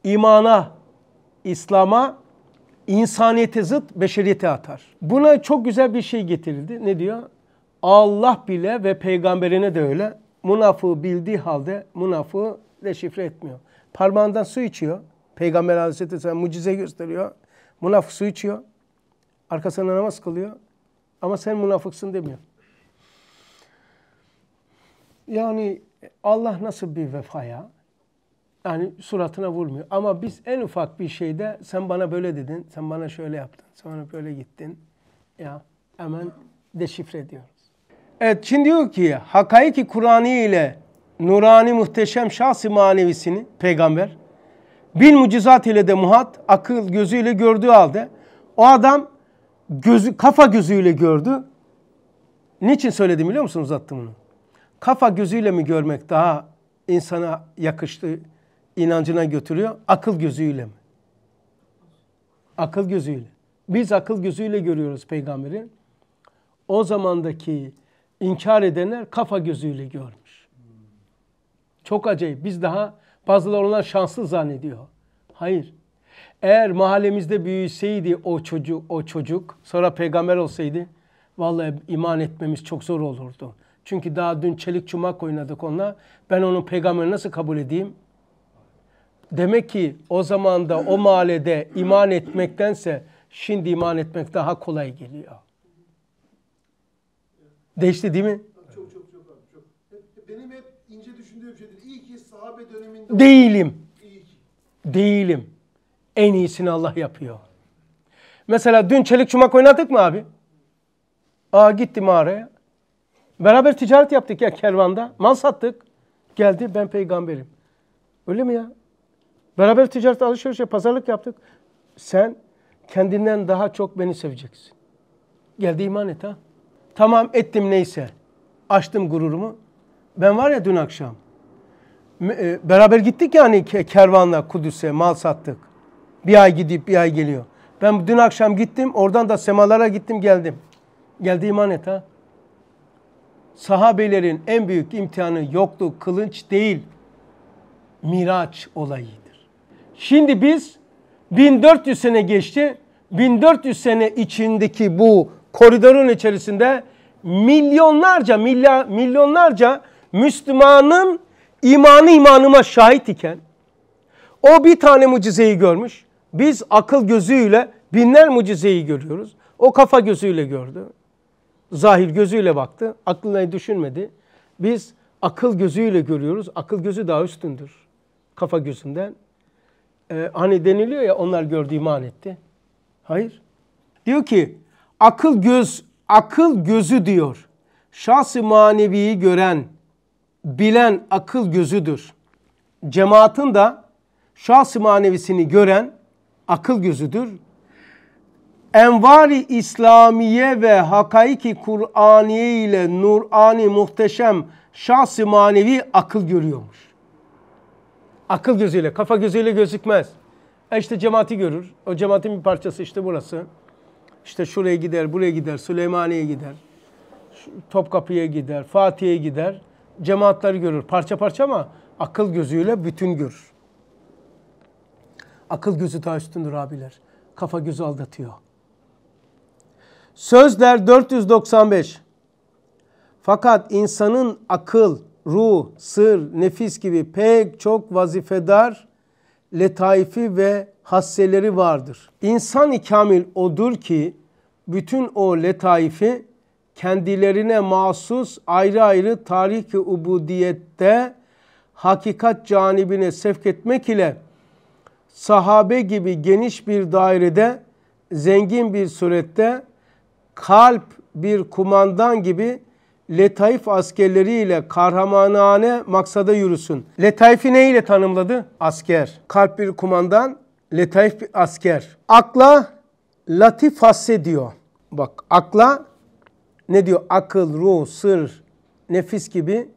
imana, İslam'a, insaniyete zıt beşeriyete atar. Buna çok güzel bir şey getirildi. Ne diyor? Allah bile ve peygamberine de öyle münafığı bildiği halde münafığı deşifre etmiyor. Parmağından su içiyor. Peygamber Aleyhisselatü Vesselam mucize gösteriyor. Münafık su içiyor. Arkasından namaz kılıyor. Ama sen münafıksın demiyor. Yani Allah nasıl bir vefaya? Yani suratına vurmuyor. Ama biz en ufak bir şeyde sen bana böyle dedin, sen bana şöyle yaptın, sen bana böyle gittin. Ya hemen deşifre ediyoruz. Evet şimdi diyor ki hakaiki Kur'an'ı ile nurani muhteşem şahsi manevisini peygamber bin mucizat ile de muhat akıl gözüyle gördüğü halde o adam gözü, kafa gözüyle gördü. Niçin söyledim biliyor musunuz uzattım bunu? Kafa gözüyle mi görmek daha insana yakıştı, inancına götürüyor? Akıl gözüyle mi? Akıl gözüyle. Biz akıl gözüyle görüyoruz peygamberi. O zamandaki inkar edenler kafa gözüyle görmüş. Çok acayip. Biz daha bazıları onlar şanslı zannediyor. Hayır. Eğer mahallemizde büyüseydi o çocuk, o çocuk sonra peygamber olsaydı vallahi iman etmemiz çok zor olurdu. Çünkü daha dün çelik çumak oynadık onunla. Ben onun peygamberi nasıl kabul edeyim? Demek ki o zaman da o mahallede iman etmektense şimdi iman etmek daha kolay geliyor. Değişti değil mi? Çok çok çok çok. Benim hep ince düşündüğüm şeydir. İyi ki sahabe döneminde... Değilim. Değilim en iyisini Allah yapıyor. Mesela dün çelik çumak oynadık mı abi? Aa gitti mağaraya. Beraber ticaret yaptık ya kervanda. Mal sattık. Geldi ben peygamberim. Öyle mi ya? Beraber ticaret alışverişe pazarlık yaptık. Sen kendinden daha çok beni seveceksin. Geldi iman et ha. Tamam ettim neyse. Açtım gururumu. Ben var ya dün akşam. E, beraber gittik yani kervanla Kudüs'e mal sattık. Bir ay gidip bir ay geliyor. Ben dün akşam gittim oradan da semalara gittim geldim. Geldi iman et ha. Sahabelerin en büyük imtihanı yokluk, kılınç değil. Miraç olayıdır. Şimdi biz 1400 sene geçti. 1400 sene içindeki bu koridorun içerisinde milyonlarca milyar, milyonlarca Müslümanın imanı imanıma şahit iken o bir tane mucizeyi görmüş. Biz akıl gözüyle binler mucizeyi görüyoruz. O kafa gözüyle gördü. Zahir gözüyle baktı. Aklına düşünmedi. Biz akıl gözüyle görüyoruz. Akıl gözü daha üstündür. Kafa gözünden. Ee, hani deniliyor ya onlar gördü iman etti. Hayır. Diyor ki akıl göz akıl gözü diyor. Şahsi maneviyi gören, bilen akıl gözüdür. Cemaatin de şahsi manevisini gören akıl gözüdür. Envari İslamiye ve hakaiki Kur'aniye ile Nur'ani muhteşem şahsi manevi akıl görüyormuş. Akıl gözüyle, kafa gözüyle gözükmez. E işte cemaati görür. O cemaatin bir parçası işte burası. İşte şuraya gider, buraya gider, Süleymaniye gider, Topkapı'ya gider, Fatih'e gider. Cemaatleri görür. Parça parça ama akıl gözüyle bütün görür. Akıl gözü daha üstündür abiler. Kafa gözü aldatıyor. Sözler 495. Fakat insanın akıl, ruh, sır, nefis gibi pek çok vazifedar letaifi ve hasseleri vardır. İnsan-ı kamil odur ki bütün o letaifi kendilerine mahsus ayrı ayrı tarih-i ubudiyette hakikat canibine sevk etmek ile sahabe gibi geniş bir dairede zengin bir surette kalp bir kumandan gibi letaif askerleriyle kahramanane maksada yürüsün. Letaif'i neyle tanımladı? Asker. Kalp bir kumandan, letaif bir asker. Akla latif hassediyor. Bak akla ne diyor? Akıl, ruh, sır, nefis gibi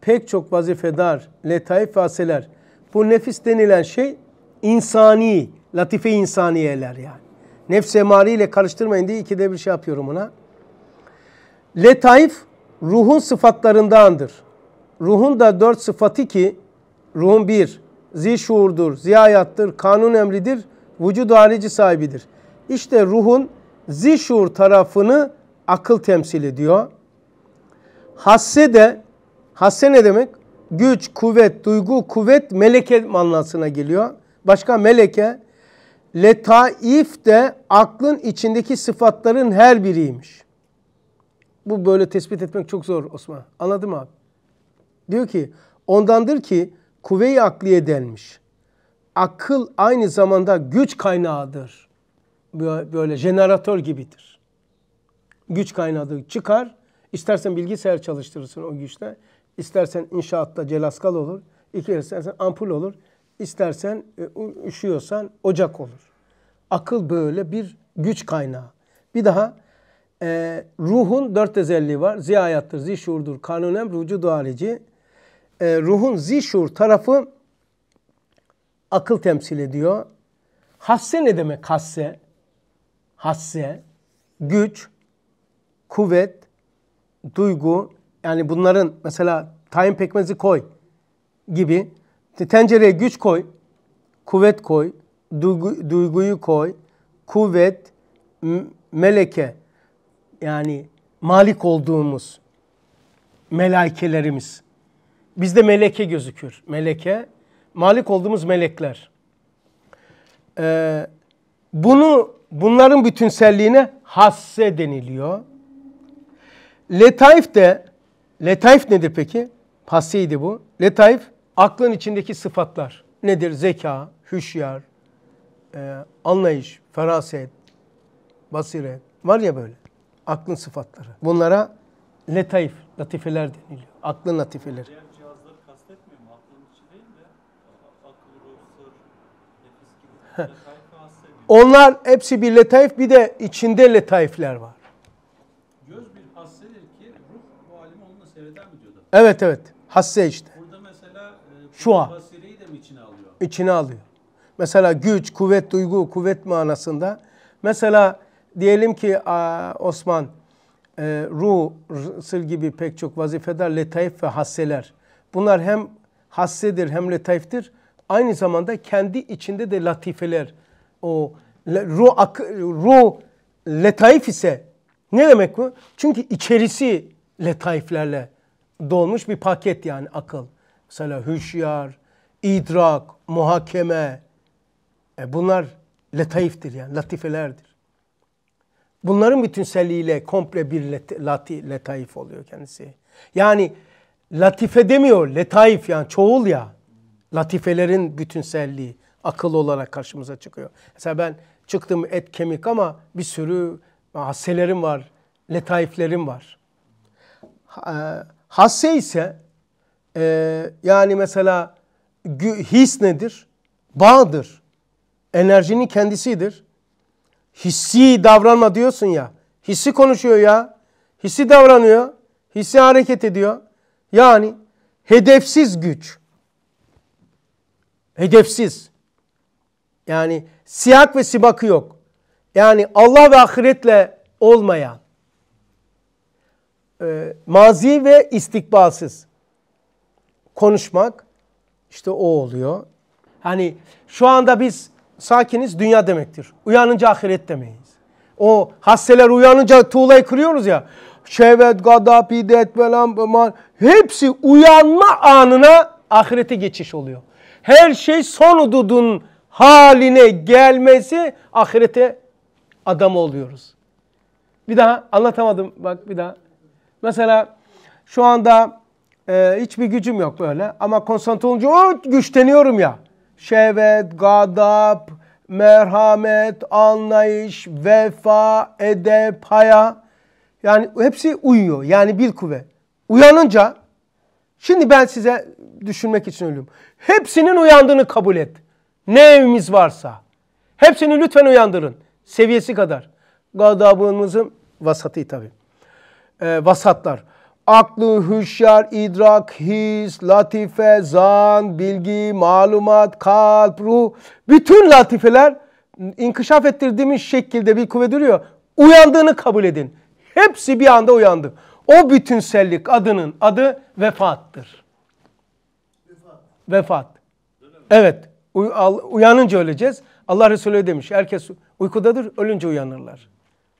pek çok vazifedar, letaif ve haseler. Bu nefis denilen şey insani, latife insaniyeler yani. Nefs emari ile karıştırmayın diye ikide bir şey yapıyorum ona. Letaif ruhun sıfatlarındandır. Ruhun da dört sıfatı ki ruhun bir, zi şuurdur, ziyayattır, kanun emridir, vücud harici sahibidir. İşte ruhun zi şuur tarafını akıl temsil ediyor. Hasse de, hasse ne demek? Güç, kuvvet, duygu, kuvvet meleke manasına geliyor. Başka meleke letaif de aklın içindeki sıfatların her biriymiş. Bu böyle tespit etmek çok zor Osman. Anladın mı abi? Diyor ki ondandır ki kuvve-i akliye denmiş. Akıl aynı zamanda güç kaynağıdır. Böyle jeneratör gibidir. Güç kaynağıdır. Çıkar. İstersen bilgisayar çalıştırırsın o güçle. İstersen inşaatta celaskal olur. İki istersen ampul olur. İstersen e, üşüyorsan ocak olur. Akıl böyle bir güç kaynağı. Bir daha e, ruhun dört özelliği var. Ziyayattır, zişurdur, kanun emr, vücudu harici. E, ruhun zişur tarafı akıl temsil ediyor. Hasse ne demek hasse? Hasse, güç, kuvvet, duygu. Yani bunların mesela tayin pekmezi koy gibi tencereye güç koy, kuvvet koy, duygu, duyguyu koy, kuvvet, meleke yani malik olduğumuz melekelerimiz, Bizde meleke gözükür. Meleke, malik olduğumuz melekler. Ee, bunu bunların bütünselliğine hasse deniliyor. Letaif de letaif nedir peki? Hasseydi bu. Letaif aklın içindeki sıfatlar nedir? Zeka, hüşyar, e, anlayış, feraset, basiret. Var ya böyle aklın sıfatları. Bunlara letaif, latifeler deniliyor. Aklın latifeleri. cihazları kastetmiyor mu? Aklın içi Onlar hepsi bir letaif bir de içinde letaifler var. Göz bir hassedir ki ruh bu alimi onunla seyreder mi diyordu? Evet evet. Hasse işte. Şu an. Basireyi de mi içine alıyor? İçine alıyor. Mesela güç, kuvvet, duygu, kuvvet manasında. Mesela diyelim ki Osman e, ruh, sır gibi pek çok vazifeler, letaif ve hasseler. Bunlar hem hassedir hem letaiftir. Aynı zamanda kendi içinde de latifeler. O ruh, ruh letaif ise ne demek bu? Çünkü içerisi letaiflerle dolmuş bir paket yani akıl. Mesela hüşyar, idrak, muhakeme. E bunlar letaiftir yani latifelerdir. Bunların bütünseliğiyle komple bir lati, letaif oluyor kendisi. Yani latife demiyor, letaif yani çoğul ya. Latifelerin bütünselliği akıl olarak karşımıza çıkıyor. Mesela ben çıktım et kemik ama bir sürü hasselerim var, letaiflerim var. E, Hasse ise ee, yani mesela his nedir? Bağdır. Enerjinin kendisidir. Hissi davranma diyorsun ya. Hissi konuşuyor ya. Hissi davranıyor. Hissi hareket ediyor. Yani hedefsiz güç. Hedefsiz. Yani siyak ve sibakı yok. Yani Allah ve ahiretle olmayan, e, mazi ve istikbalsız konuşmak işte o oluyor. Hani şu anda biz sakiniz dünya demektir. Uyanınca ahiret demeyiz. O hasseler uyanınca tuğlayı kırıyoruz ya. Şevet, gadap, hidet, belam, hepsi uyanma anına ahirete geçiş oluyor. Her şey son ududun haline gelmesi ahirete adam oluyoruz. Bir daha anlatamadım bak bir daha. Mesela şu anda ee, hiçbir gücüm yok öyle. Ama konsantre olunca o güçleniyorum ya. Şevet, gadap, merhamet, anlayış, vefa, edep, haya. Yani hepsi uyuyor. Yani bir kuvvet. Uyanınca şimdi ben size düşünmek için ölüyorum. Hepsinin uyandığını kabul et. Ne evimiz varsa. Hepsini lütfen uyandırın. Seviyesi kadar. Gadabımızın vasatı tabii. Ee, vasatlar aklı, hüşyar, idrak, his, latife, zan, bilgi, malumat, kalp, ruh bütün latifeler inkişaf ettirdiğimiz şekilde bir kuvvet duruyor. Uyandığını kabul edin. Hepsi bir anda uyandı. O bütünsellik adının adı vefattır. Vefat. Vefat. Evet. Uyanınca öleceğiz. Allah Resulü demiş. Herkes uykudadır, ölünce uyanırlar.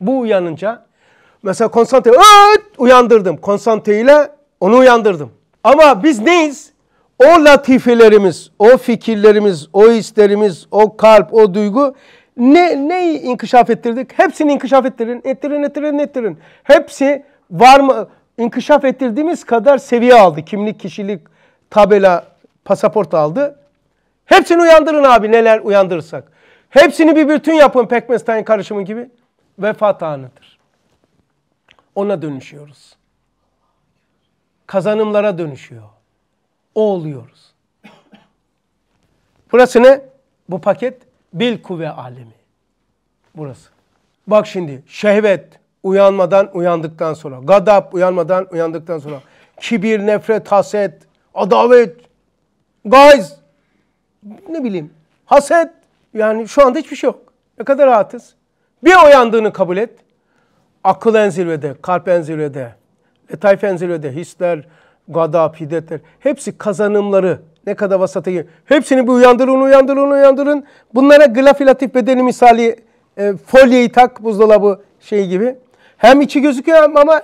Bu uyanınca Mesela konsantre Öt! uyandırdım. Konsantre ile onu uyandırdım. Ama biz neyiz? O latifelerimiz, o fikirlerimiz, o hislerimiz, o kalp, o duygu ne neyi inkişaf ettirdik? Hepsini inkişaf ettirin, ettirin, ettirin, ettirin. Hepsi var mı? İnkişaf ettirdiğimiz kadar seviye aldı. Kimlik, kişilik, tabela, pasaport aldı. Hepsini uyandırın abi neler uyandırırsak. Hepsini bir bütün yapın pekmez tayin karışımı gibi. vefat anıdır ona dönüşüyoruz. Kazanımlara dönüşüyor. O oluyoruz. Burası ne? Bu paket bil kuvve alemi. Burası. Bak şimdi şehvet uyanmadan uyandıktan sonra, gadap uyanmadan uyandıktan sonra, kibir, nefret, haset, adavet, gayz, ne bileyim, haset. Yani şu anda hiçbir şey yok. Ne kadar rahatız. Bir uyandığını kabul et. Akıl en zirvede, kalp en zirvede, letaif en zirvede, hisler, gadap, hiddetler. Hepsi kazanımları ne kadar vasata Hepsini bir uyandırın, uyandırın, uyandırın. Bunlara glafilatif bedeni misali e, folyeyi tak buzdolabı şey gibi. Hem içi gözüküyor ama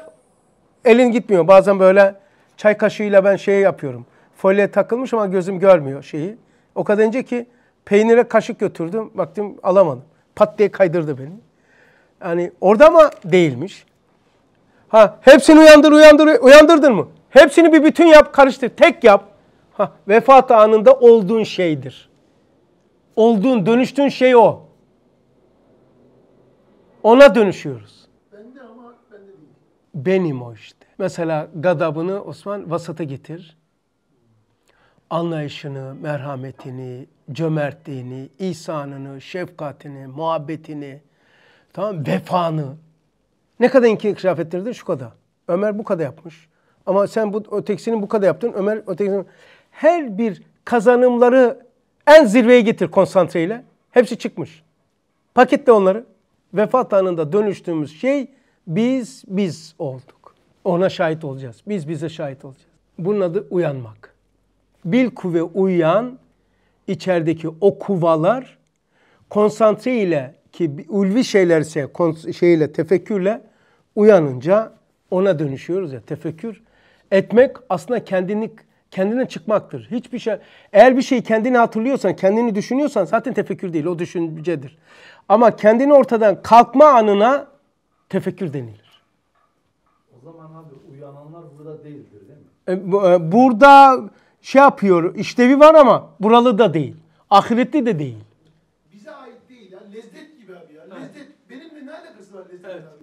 elin gitmiyor. Bazen böyle çay kaşığıyla ben şey yapıyorum. Folye takılmış ama gözüm görmüyor şeyi. O kadar önce ki peynire kaşık götürdüm. Baktım alamadım. Pat diye kaydırdı beni. Yani orada mı değilmiş? Ha hepsini uyandır uyandır uyandırdın mı? Hepsini bir bütün yap karıştır tek yap. Ha vefat anında olduğun şeydir. Olduğun dönüştüğün şey o. Ona dönüşüyoruz. Benim o işte. Mesela gadabını Osman vasata getir. Anlayışını, merhametini, cömertliğini, ihsanını, şefkatini, muhabbetini, Tamam Vefanı. Ne kadar inkişaf ettirdin? Şu kadar. Ömer bu kadar yapmış. Ama sen bu ötekisini bu kadar yaptın. Ömer ötekisini... Her bir kazanımları en zirveye getir konsantreyle. Hepsi çıkmış. Paketle onları. Vefat anında dönüştüğümüz şey biz biz olduk. Ona şahit olacağız. Biz bize şahit olacağız. Bunun adı uyanmak. Bil kuvve uyan içerideki o kuvalar konsantre ile ki ulvi şeylerse şeyle tefekkürle uyanınca ona dönüşüyoruz ya tefekkür etmek aslında kendini kendine çıkmaktır. Hiçbir şey eğer bir şeyi kendini hatırlıyorsan, kendini düşünüyorsan zaten tefekkür değil, o düşüncedir. Ama kendini ortadan kalkma anına tefekkür denilir. O zaman abi uyananlar burada değildir değil mi? E, e, burada şey yapıyor, işlevi var ama buralı da değil. Ahiretli de değil.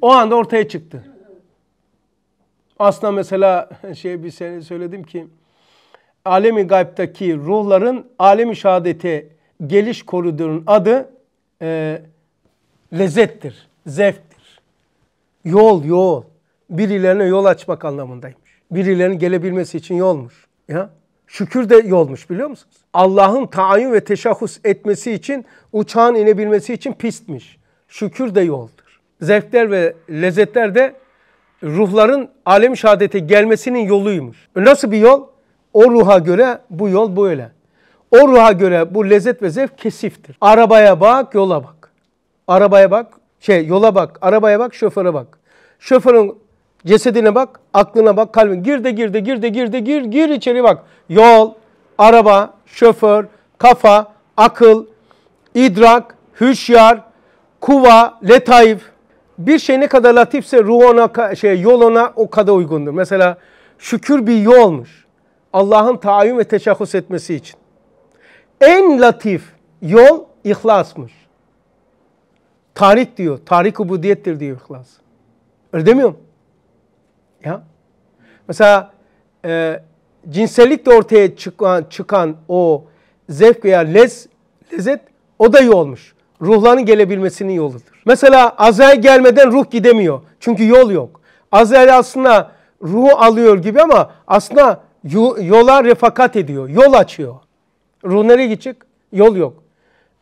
O anda ortaya çıktı. Aslında mesela şey bir sene söyledim ki alemi gaybtaki ruhların alemi şehadete geliş koridorun adı e, lezzettir, zevktir. Yol, yol. Birilerine yol açmak anlamındaymış. Birilerinin gelebilmesi için yolmuş. Ya Şükür de yolmuş biliyor musunuz? Allah'ın taayyün ve teşahhus etmesi için, uçağın inebilmesi için pistmiş. Şükür de yoldu zevkler ve lezzetler de ruhların alem şahadete gelmesinin yoluymuş. E, nasıl bir yol? O ruha göre bu yol böyle. O ruha göre bu lezzet ve zevk kesiftir. Arabaya bak, yola bak. Arabaya bak, şey yola bak, arabaya bak, şoföre bak. Şoförün cesedine bak, aklına bak, kalbin. Gir de gir de gir de gir de gir, gir içeri bak. Yol, araba, şoför, kafa, akıl, idrak, hüşyar, kuva, letaif, bir şey ne kadar latifse ruh ona, şey, yol ona o kadar uygundur. Mesela şükür bir yolmuş. Allah'ın tayin ve teşahhus etmesi için. En latif yol ihlasmış. Tarik diyor. Tarik ubudiyettir diyor ihlas. Öyle demiyor mu? Ya. Mesela e, cinsellikle ortaya çıkan, çıkan o zevk veya lez, lezzet o da iyi olmuş ruhların gelebilmesinin yoludur. Mesela Azrail gelmeden ruh gidemiyor. Çünkü yol yok. Azrail aslında ruhu alıyor gibi ama aslında yola refakat ediyor. Yol açıyor. Ruh nereye gidecek? Yol yok.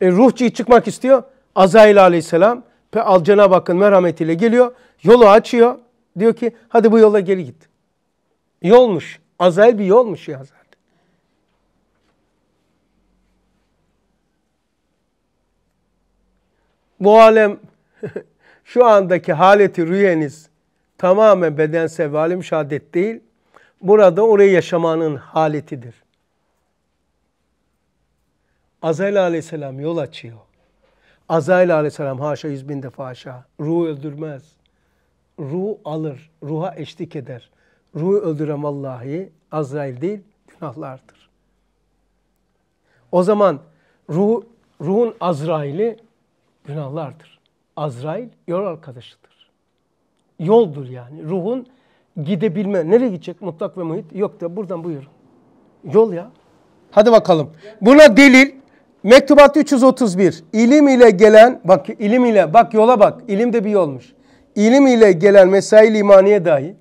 E, ruhçu çıkmak istiyor. Azrail aleyhisselam pe Cenab-ı merhametiyle geliyor. Yolu açıyor. Diyor ki hadi bu yola geri git. Yolmuş. Azrail bir yolmuş ya Mualem şu andaki haleti rüyeniz tamamen bedensel ve alim şehadet değil. Burada orayı yaşamanın haletidir. Azrail aleyhisselam yol açıyor. Azrail aleyhisselam haşa yüz bin defa haşa. Ruhu öldürmez. Ruh alır. Ruha eşlik eder. Ruhu öldüren vallahi Azrail değil günahlardır. O zaman ruh, ruhun Azrail'i günahlardır. Azrail yol arkadaşıdır. Yoldur yani. Ruhun gidebilme. Nereye gidecek? Mutlak ve muhit. Yok da buradan buyurun. Yol ya. Hadi bakalım. Buna delil Mektubat 331. İlim ile gelen, bak ilim ile, bak yola bak. İlim de bir yolmuş. İlim ile gelen mesail imaniye dahi.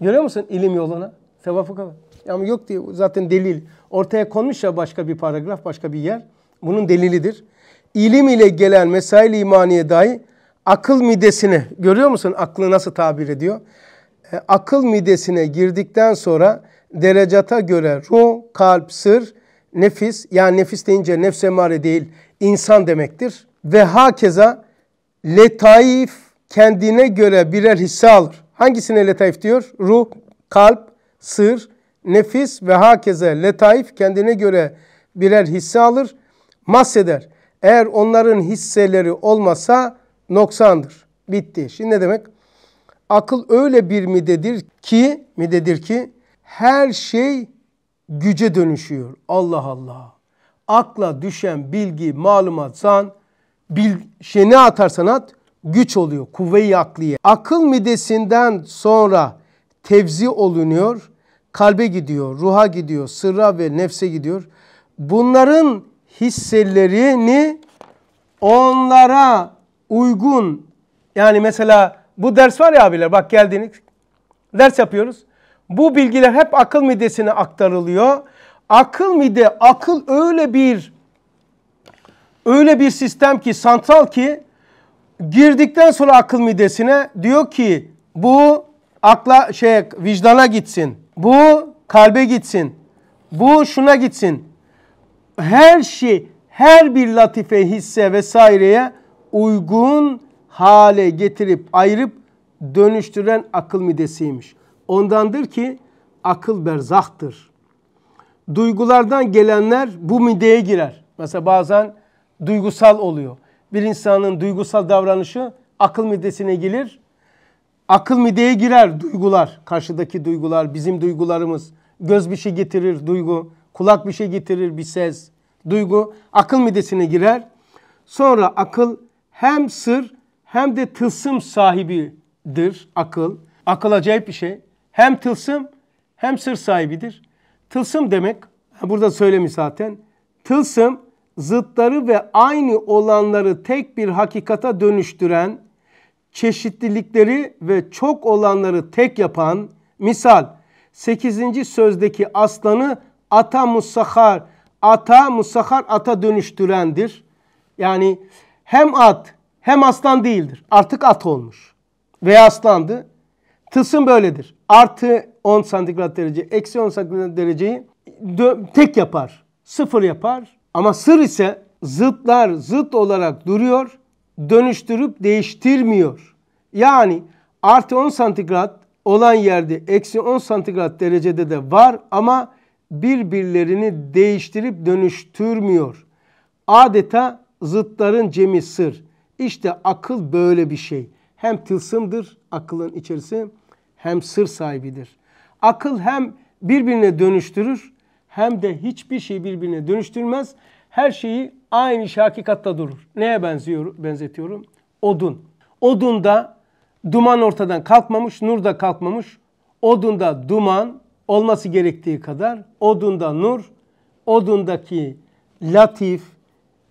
Görüyor musun ilim yoluna? Sevapı kadar. Ama yok diye zaten delil. Ortaya konmuş ya başka bir paragraf, başka bir yer. Bunun delilidir ilim ile gelen mesail imaniye dahi akıl midesine görüyor musun aklı nasıl tabir ediyor? E, akıl midesine girdikten sonra derecata göre ruh, kalp, sır, nefis yani nefis deyince nefse mare değil insan demektir. Ve hakeza letaif kendine göre birer hisse alır. Hangisine letaif diyor? Ruh, kalp, sır, nefis ve hakeza letaif kendine göre birer hisse alır. Mahseder. Eğer onların hisseleri olmasa noksandır. Bitti. Şimdi ne demek? Akıl öyle bir midedir ki, midedir ki her şey güce dönüşüyor. Allah Allah. Akla düşen bilgi, malumat, zan, bil, şey ne atarsan at güç oluyor. Kuvve-i akliye. Akıl midesinden sonra tevzi olunuyor. Kalbe gidiyor, ruha gidiyor, sırra ve nefse gidiyor. Bunların hisselerini onlara uygun yani mesela bu ders var ya abiler bak geldiniz ders yapıyoruz. Bu bilgiler hep akıl midesine aktarılıyor. Akıl mide akıl öyle bir öyle bir sistem ki santral ki girdikten sonra akıl midesine diyor ki bu akla şey vicdana gitsin. Bu kalbe gitsin. Bu şuna gitsin her şey her bir latife hisse vesaireye uygun hale getirip ayırıp dönüştüren akıl midesiymiş. Ondandır ki akıl berzahtır. Duygulardan gelenler bu mideye girer. Mesela bazen duygusal oluyor. Bir insanın duygusal davranışı akıl midesine gelir. Akıl mideye girer duygular. Karşıdaki duygular, bizim duygularımız. Göz bir şey getirir duygu, kulak bir şey getirir bir ses duygu akıl midesine girer. Sonra akıl hem sır hem de tılsım sahibidir akıl. Akıl acayip bir şey. Hem tılsım hem sır sahibidir. Tılsım demek, burada söylemi zaten. Tılsım zıtları ve aynı olanları tek bir hakikata dönüştüren, çeşitlilikleri ve çok olanları tek yapan, misal 8. sözdeki aslanı ata musahar ata musahar ata dönüştürendir. Yani hem at hem aslan değildir. Artık at olmuş veya aslandı. Tısım böyledir. Artı 10 santigrat derece, eksi 10 santigrat dereceyi tek yapar. Sıfır yapar. Ama sır ise zıtlar zıt olarak duruyor. Dönüştürüp değiştirmiyor. Yani artı 10 santigrat olan yerde eksi 10 santigrat derecede de var ama birbirlerini değiştirip dönüştürmüyor. Adeta zıtların cemi sır. İşte akıl böyle bir şey. Hem tılsımdır akılın içerisi hem sır sahibidir. Akıl hem birbirine dönüştürür hem de hiçbir şey birbirine dönüştürmez. Her şeyi aynı iş hakikatta durur. Neye benziyor, benzetiyorum? Odun. Odunda duman ortadan kalkmamış, nur da kalkmamış. Odunda duman, olması gerektiği kadar odunda nur, odundaki latif,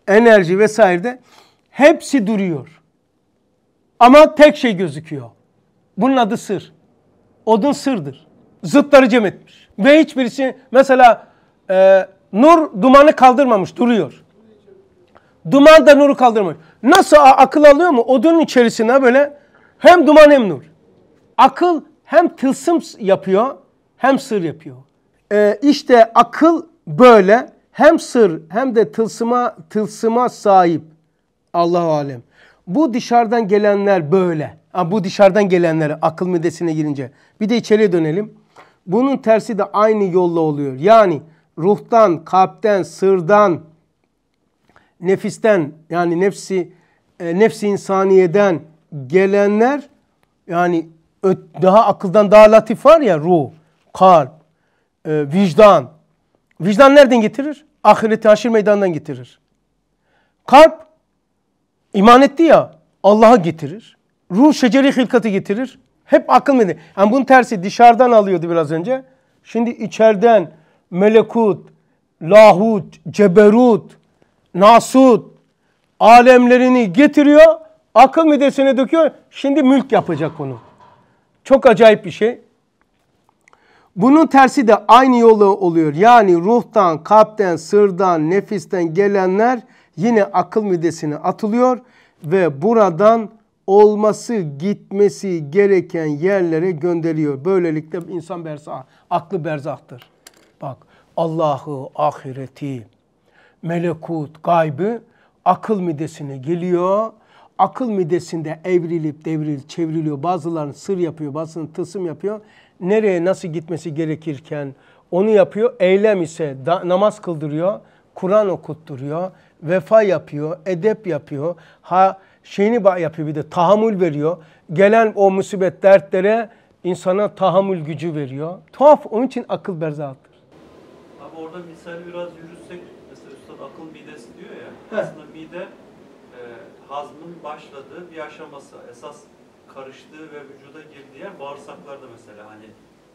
enerji vesaire de hepsi duruyor. Ama tek şey gözüküyor. Bunun adı sır. Odun sırdır. Zıtları cem etmiş. Ve hiçbirisi mesela e, nur dumanı kaldırmamış duruyor. Duman da nuru kaldırmamış. Nasıl akıl alıyor mu? Odunun içerisine böyle hem duman hem nur. Akıl hem tılsım yapıyor hem sır yapıyor. Ee, işte akıl böyle hem sır hem de tılsıma tılsıma sahip. Allah alem. Bu dışarıdan gelenler böyle. Ha, bu dışarıdan gelenler akıl midesine girince. Bir de içeriye dönelim. Bunun tersi de aynı yolla oluyor. Yani ruhtan, kalpten, sırdan, nefisten yani nefsi e, nefsi insaniyeden gelenler yani daha akıldan daha latif var ya ruh kalp, e, vicdan. Vicdan nereden getirir? Ahireti haşir meydanından getirir. Kalp iman etti ya Allah'a getirir. Ruh şeceri hilkatı getirir. Hep akıl meydanı. Yani bunun tersi dışarıdan alıyordu biraz önce. Şimdi içeriden melekut, lahut, ceberut, nasut alemlerini getiriyor. Akıl midesine döküyor. Şimdi mülk yapacak onu. Çok acayip bir şey. Bunun tersi de aynı yolu oluyor. Yani ruhtan, kalpten, sırdan, nefisten gelenler yine akıl midesine atılıyor ve buradan olması, gitmesi gereken yerlere gönderiyor. Böylelikle insan berzah, aklı berzahtır. Bak Allah'ı, ahireti, melekut, gaybı akıl midesine geliyor. Akıl midesinde evrilip devril, çevriliyor. Bazılarını sır yapıyor, bazılarını tısım yapıyor nereye nasıl gitmesi gerekirken onu yapıyor. Eylem ise da, namaz kıldırıyor, Kur'an okutturuyor, vefa yapıyor, edep yapıyor. Ha şeyini yapıyor bir de tahammül veriyor. Gelen o musibet dertlere insana tahammül gücü veriyor. Tuhaf onun için akıl berzattır. Abi orada misal biraz yürürsek mesela üstad akıl midesi diyor ya. Heh. Aslında mide e, hazmın başladığı bir aşaması. Esas karıştığı ve vücuda girdiği yer bağırsaklarda mesela hani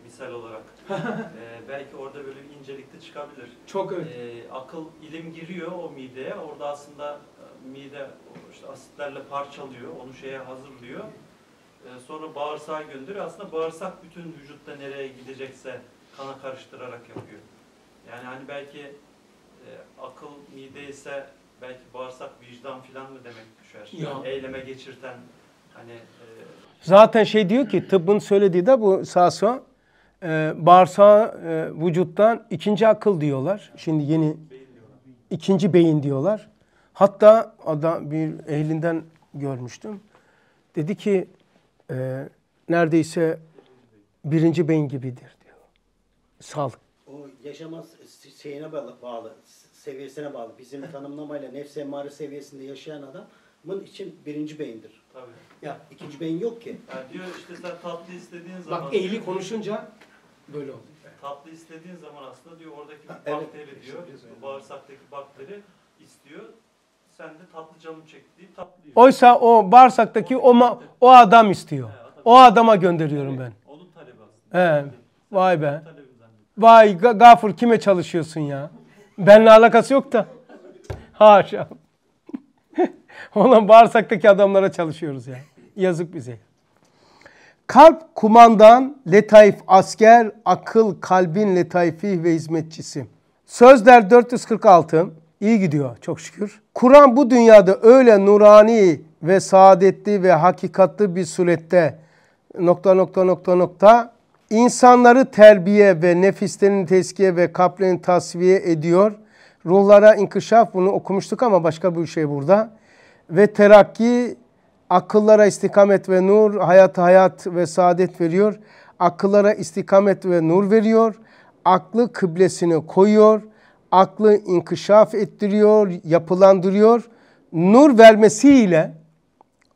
misal olarak. ee, belki orada böyle bir incelikte çıkabilir. Çok öyle. Ee, akıl, ilim giriyor o mideye. Orada aslında e, mide işte asitlerle parçalıyor, onu şeye hazırlıyor. Ee, sonra bağırsağa gönderiyor. Aslında bağırsak bütün vücutta nereye gidecekse kana karıştırarak yapıyor. Yani hani belki e, akıl mide ise belki bağırsak vicdan filan mı demek düşer? Ya. eyleme geçirten hani e, Zaten şey diyor ki tıbbın söylediği de bu Saso. E, bağırsağı e, vücuttan ikinci akıl diyorlar. Şimdi yeni ikinci beyin diyorlar. Hatta adam bir ehlinden görmüştüm. Dedi ki e, neredeyse birinci beyin gibidir diyor. Sağlık. O yaşama şeyine bağlı, bağlı, seviyesine bağlı. Bizim tanımlamayla nefs emmarı seviyesinde yaşayan adamın için birinci beyindir. Tabii. Ya ikinci beyin yok ki. Yani diyor işte sen tatlı istediğin zaman... Bak eğili konuşunca böyle oldu. Tatlı istediğin zaman aslında diyor oradaki ha, bakteri evet. diyor, işte bağırsaktaki bakteri istiyor. Sen de tatlı canım çekti tatlı yiyor. Oysa o bağırsaktaki o, o, o adam istiyor. He, adam. o adama gönderiyorum ben. Onun talebi aslında. He. Vay be. Vay gafur kime çalışıyorsun ya? Benle alakası yok da. Haşa. Olan bağırsaktaki adamlara çalışıyoruz ya. Yazık bize. Kalp kumandan, letaif asker, akıl kalbin letaifi ve hizmetçisi. Sözler 446. İyi gidiyor çok şükür. Kur'an bu dünyada öyle nurani ve saadetli ve hakikatli bir surette nokta nokta nokta nokta insanları terbiye ve nefislerini teskiye ve kalplerini tasfiye ediyor. Ruhlara inkışaf bunu okumuştuk ama başka bir şey burada ve terakki akıllara istikamet ve nur, hayat hayat ve saadet veriyor. Akıllara istikamet ve nur veriyor. Aklı kıblesine koyuyor. Aklı inkişaf ettiriyor, yapılandırıyor. Nur vermesiyle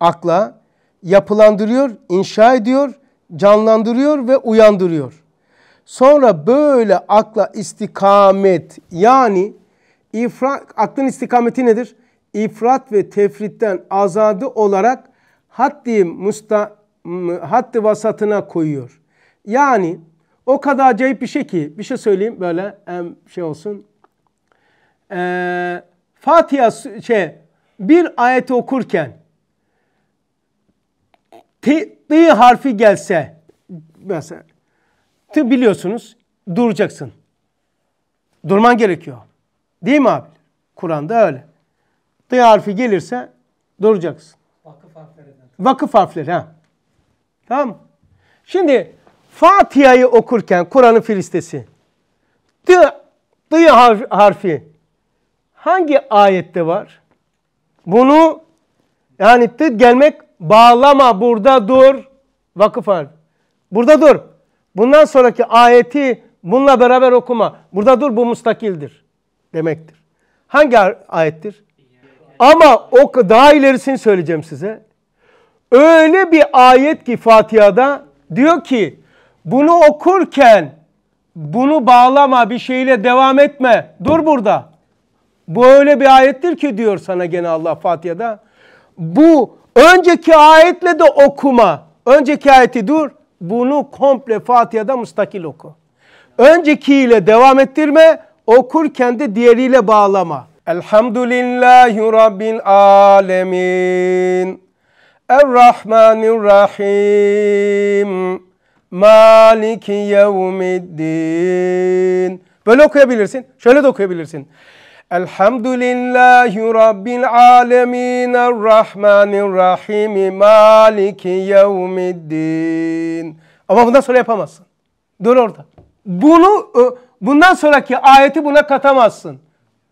akla yapılandırıyor, inşa ediyor, canlandırıyor ve uyandırıyor. Sonra böyle akla istikamet yani ifra, aklın istikameti nedir? ifrat ve tefritten azadı olarak haddi, musta, haddi vasatına koyuyor. Yani o kadar acayip bir şey ki bir şey söyleyeyim böyle hem şey olsun. Ee, Fatiha şey, bir ayeti okurken T harfi gelse mesela t biliyorsunuz duracaksın. Durman gerekiyor. Değil mi abi? Kur'an'da öyle. D harfi gelirse duracaksın. Vakıf harfleri. Vakıf harfleri ha. Tamam Şimdi Fatiha'yı okurken Kur'an'ın filistesi D, D harfi hangi ayette var? Bunu yani D gelmek bağlama burada dur vakıf harfi. Burada dur. Bundan sonraki ayeti bununla beraber okuma. Burada dur bu mustakildir demektir. Hangi ayettir? Ama o daha ilerisini söyleyeceğim size. Öyle bir ayet ki Fatiha'da diyor ki bunu okurken bunu bağlama bir şeyle devam etme. Dur burada. Bu öyle bir ayettir ki diyor sana gene Allah Fatiha'da. Bu önceki ayetle de okuma. Önceki ayeti dur. Bunu komple Fatiha'da müstakil oku. Öncekiyle devam ettirme. Okurken de diğeriyle bağlama. Elhamdülillahi Rabbil alemin. Errahmanirrahim. Maliki yevmiddin. Böyle okuyabilirsin. Şöyle de okuyabilirsin. Elhamdülillahi Rabbil alemin. Errahmanirrahim. Maliki yevmiddin. Ama bundan sonra yapamazsın. Dur orada. Bunu e, bundan sonraki ayeti buna katamazsın.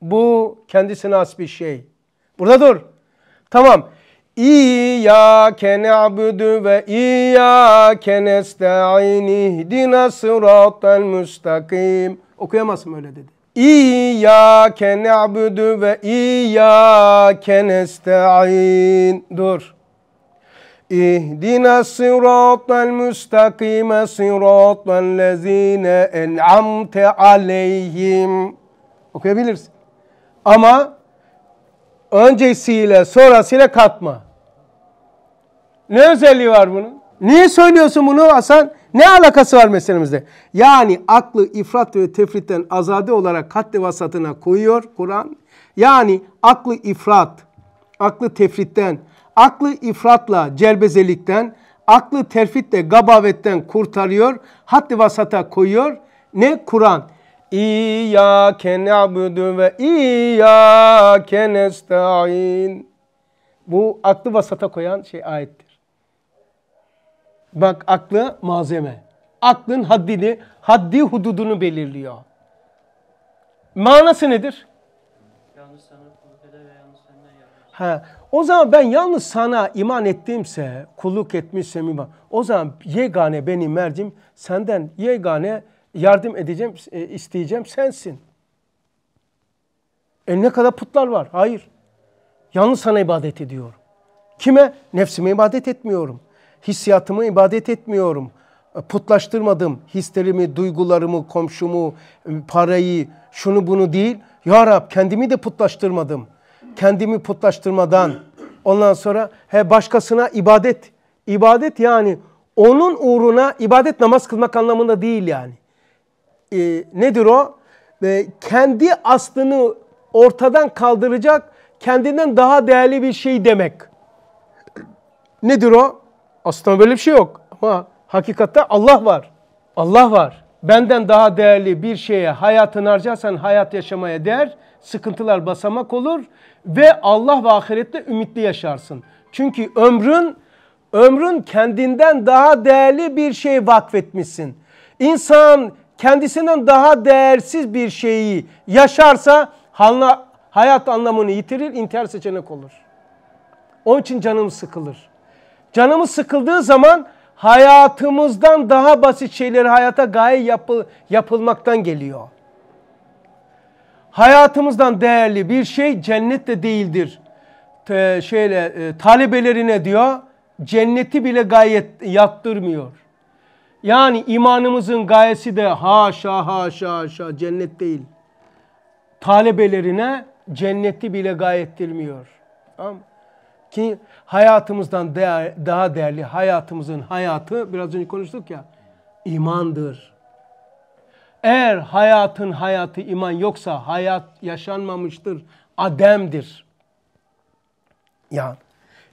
Bu kendisine has bir şey. Burada dur. Tamam. İyyâke ne'budu ve iyyâke nesta'in ihdina sıratel müstakim. Okuyamazsın öyle dedi. İyyâke ne'budu ve iyyâke nesta'in. Dur. İhdina sıratel müstakime sıratel lezine en'amte aleyhim. Okuyabilirsin. Ama öncesiyle sonrasıyla katma. Ne özelliği var bunun? Niye söylüyorsun bunu Hasan? Ne alakası var meselemizde? Yani aklı ifrat ve tefritten azade olarak katli vasatına koyuyor Kur'an. Yani aklı ifrat, aklı tefritten, aklı ifratla celbezelikten, aklı terfitle gabavetten kurtarıyor. Haddi vasata koyuyor. Ne? Kur'an. İyyâke ne'budu ve İyyâke nesta'in. Bu aklı vasata koyan şey ayettir. Bak aklı malzeme. Aklın haddini, haddi hududunu belirliyor. Manası nedir? Yalnız sana kulluk eder ve yalnız senden yardım. Ha. O zaman ben yalnız sana iman ettiimse, kulluk etmişsem iman. O zaman yegane benim mercim senden yegane yardım edeceğim, e, isteyeceğim sensin. Eline kadar putlar var. Hayır. Yalnız sana ibadet ediyorum. Kime? Nefsime ibadet etmiyorum. Hissiyatımı ibadet etmiyorum. E, putlaştırmadım hislerimi, duygularımı, komşumu, e, parayı, şunu bunu değil. Ya Rab kendimi de putlaştırmadım. Kendimi putlaştırmadan ondan sonra he başkasına ibadet. İbadet yani onun uğruna ibadet namaz kılmak anlamında değil yani e, nedir o? E, kendi aslını ortadan kaldıracak, kendinden daha değerli bir şey demek. Nedir o? Aslında böyle bir şey yok. Ama hakikatte Allah var. Allah var. Benden daha değerli bir şeye hayatın harcarsan hayat yaşamaya değer, sıkıntılar basamak olur ve Allah ve ahirette ümitli yaşarsın. Çünkü ömrün ömrün kendinden daha değerli bir şey vakfetmişsin. İnsan kendisinden daha değersiz bir şeyi yaşarsa hayat anlamını yitirir, intihar seçenek olur. Onun için canım sıkılır. Canımız sıkıldığı zaman hayatımızdan daha basit şeyleri hayata gaye yapı, yapılmaktan geliyor. Hayatımızdan değerli bir şey cennet de değildir. Te, şeyle e, talebelerine diyor cenneti bile gayet yaptırmıyor. Yani imanımızın gayesi de haşa haşa haşa cennet değil. Talebelerine cenneti bile gayettirmiyor. Tamam Ki hayatımızdan daha değerli hayatımızın hayatı biraz önce konuştuk ya imandır. Eğer hayatın hayatı iman yoksa hayat yaşanmamıştır, ademdir. Yani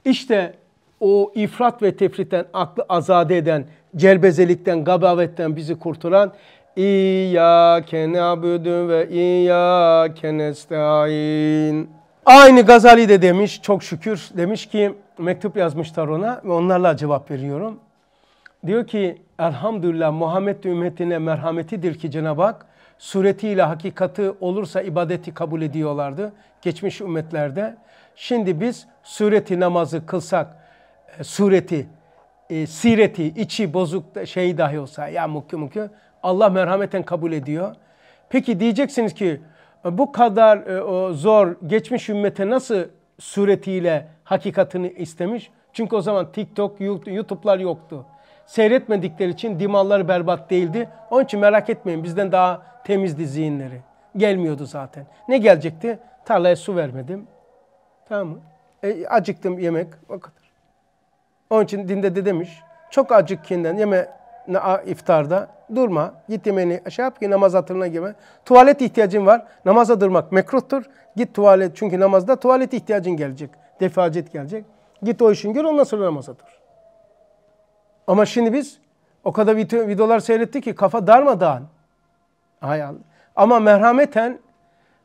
işte o ifrat ve tefritten aklı azade eden celbezelikten, gabavetten bizi kurtulan İyyâke nâbüdü ve İyyâke nestaîn. Aynı Gazali de demiş, çok şükür demiş ki mektup yazmışlar ona ve onlarla cevap veriyorum. Diyor ki elhamdülillah Muhammed ümmetine merhametidir ki Cenab-ı Hak suretiyle hakikati olursa ibadeti kabul ediyorlardı geçmiş ümmetlerde. Şimdi biz sureti namazı kılsak e, sureti e, sireti, içi bozuk da, şey dahi olsa ya mukü mukü Allah merhameten kabul ediyor. Peki diyeceksiniz ki e, bu kadar e, o zor geçmiş ümmete nasıl suretiyle hakikatini istemiş? Çünkü o zaman TikTok, YouTube'lar yoktu. Seyretmedikleri için dimalları berbat değildi. Onun için merak etmeyin bizden daha temizdi zihinleri. Gelmiyordu zaten. Ne gelecekti? Tarlaya su vermedim. Tamam mı? E, acıktım yemek. O kadar. Onun için dinde de demiş. Çok acıkkinden yeme iftarda durma. Git yemeğini şey yap ki namaz hatırına girme. Tuvalet ihtiyacın var. Namaza durmak mekruhtur. Git tuvalet çünkü namazda tuvalet ihtiyacın gelecek. Defacet gelecek. Git o işin gör ondan sonra namaza dur. Ama şimdi biz o kadar videolar seyrettik ki kafa darmadağın. Hayal. Ama merhameten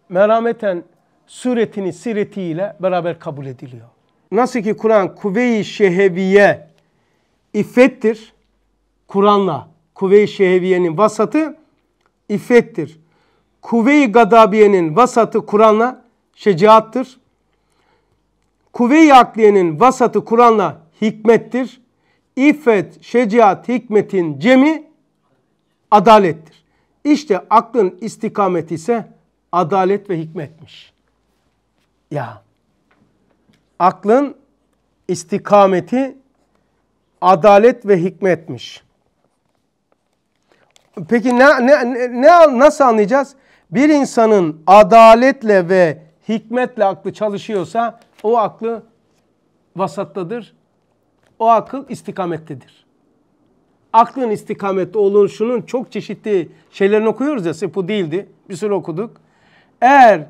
merhameten suretini siretiyle beraber kabul ediliyor nasıl ki Kur'an kuvve-i şeheviye iffettir. Kur'an'la kuvve-i şeheviyenin vasatı iffettir. Kuvve-i gadabiyenin vasatı Kur'an'la şecaattır. Kuvve-i akliyenin vasatı Kur'an'la hikmettir. İffet, şecaat, hikmetin cemi adalettir. İşte aklın istikameti ise adalet ve hikmetmiş. Ya aklın istikameti adalet ve hikmetmiş. Peki ne, ne, ne nasıl anlayacağız? Bir insanın adaletle ve hikmetle aklı çalışıyorsa o aklı vasattadır. O akıl istikamettedir. Aklın istikamette oluşunun çok çeşitli şeylerini okuyoruz ya. Sırf değildi. Bir sürü okuduk. Eğer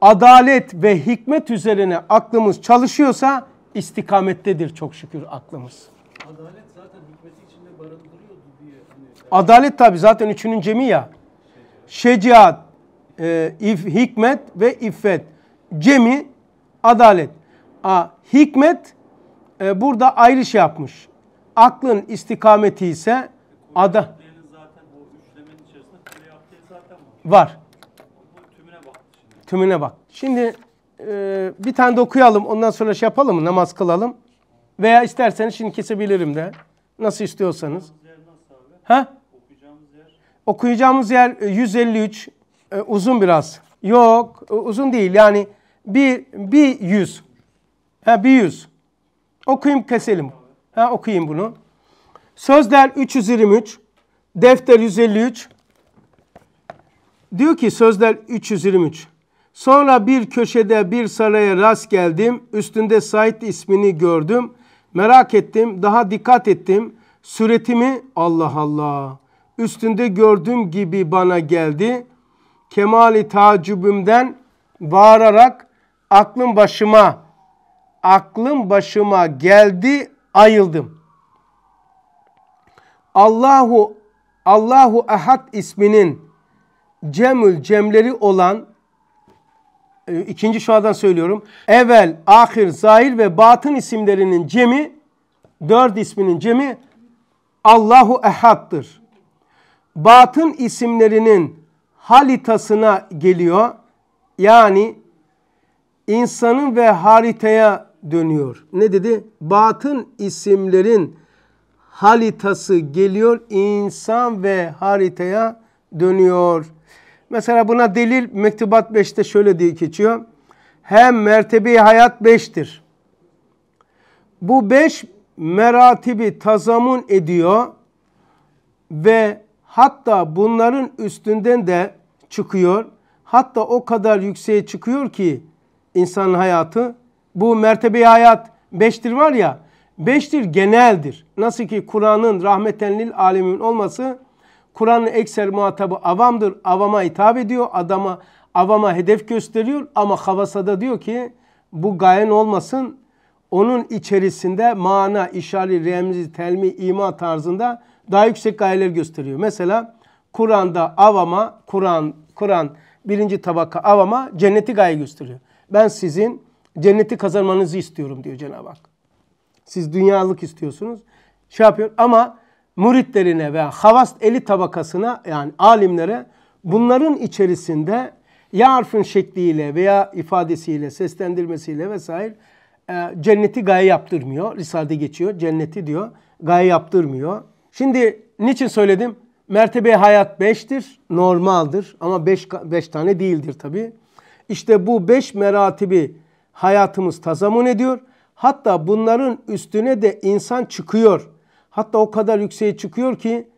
adalet ve hikmet üzerine aklımız çalışıyorsa istikamettedir çok şükür aklımız. Adalet zaten hikmeti içinde barındırıyordu diye. Hani... Adalet tabi zaten üçünün cemi ya. Şecaat, e, if, hikmet ve iffet. Cemi, adalet. A, hikmet e, burada ayrı şey yapmış. Aklın istikameti ise ada... Zaten o zaten var. Var tümüne bak. Şimdi e, bir tane de okuyalım ondan sonra şey yapalım mı namaz kılalım. Veya isterseniz şimdi kesebilirim de. Nasıl istiyorsanız. Ha? Okuyacağımız yer. 153 e, e, uzun biraz. Yok e, uzun değil yani bir, bir yüz. Ha bir yüz. Okuyayım keselim. Ha okuyayım bunu. Sözler 323. Defter 153. Diyor ki sözler 323. Sonra bir köşede bir saraya rast geldim. Üstünde Said ismini gördüm. Merak ettim, daha dikkat ettim. Süretimi Allah Allah üstünde gördüğüm gibi bana geldi. Kemali tacubümden bağırarak aklım başıma aklım başıma geldi ayıldım. Allahu Allahu Ahad isminin Cemül Cemleri olan e, ikinci şuadan söylüyorum. Evvel, ahir, zahir ve batın isimlerinin cemi, dört isminin cemi Allahu Ehad'dır. Batın isimlerinin halitasına geliyor. Yani insanın ve haritaya dönüyor. Ne dedi? Batın isimlerin halitası geliyor, insan ve haritaya dönüyor. Mesela buna delil Mektubat 5'te şöyle diye geçiyor. Hem mertebi hayat 5'tir. Bu 5 meratibi tazamun ediyor ve hatta bunların üstünden de çıkıyor. Hatta o kadar yükseğe çıkıyor ki insanın hayatı. Bu mertebi hayat beştir var ya, beştir geneldir. Nasıl ki Kur'an'ın rahmeten lil alemin olması Kur'an'ın ekser muhatabı avamdır. Avama hitap ediyor. Adama avama hedef gösteriyor ama havasada diyor ki bu gayen olmasın. Onun içerisinde mana, işari, remzi, telmi, ima tarzında daha yüksek gayeler gösteriyor. Mesela Kur'an'da avama, Kur'an, Kur'an birinci tabaka avama cenneti gaye gösteriyor. Ben sizin cenneti kazanmanızı istiyorum diyor Cenab-ı Hak. Siz dünyalık istiyorsunuz. Şey yapıyor ama muritlerine veya havast eli tabakasına yani alimlere bunların içerisinde ya harfin şekliyle veya ifadesiyle, seslendirmesiyle vesaire e, cenneti gaye yaptırmıyor. Risalede geçiyor. Cenneti diyor. Gaye yaptırmıyor. Şimdi niçin söyledim? Mertebe hayat 5'tir. Normaldir. Ama beş beş tane değildir tabi. İşte bu 5 meratibi hayatımız tazamun ediyor. Hatta bunların üstüne de insan çıkıyor. Hatta o kadar yükseğe çıkıyor ki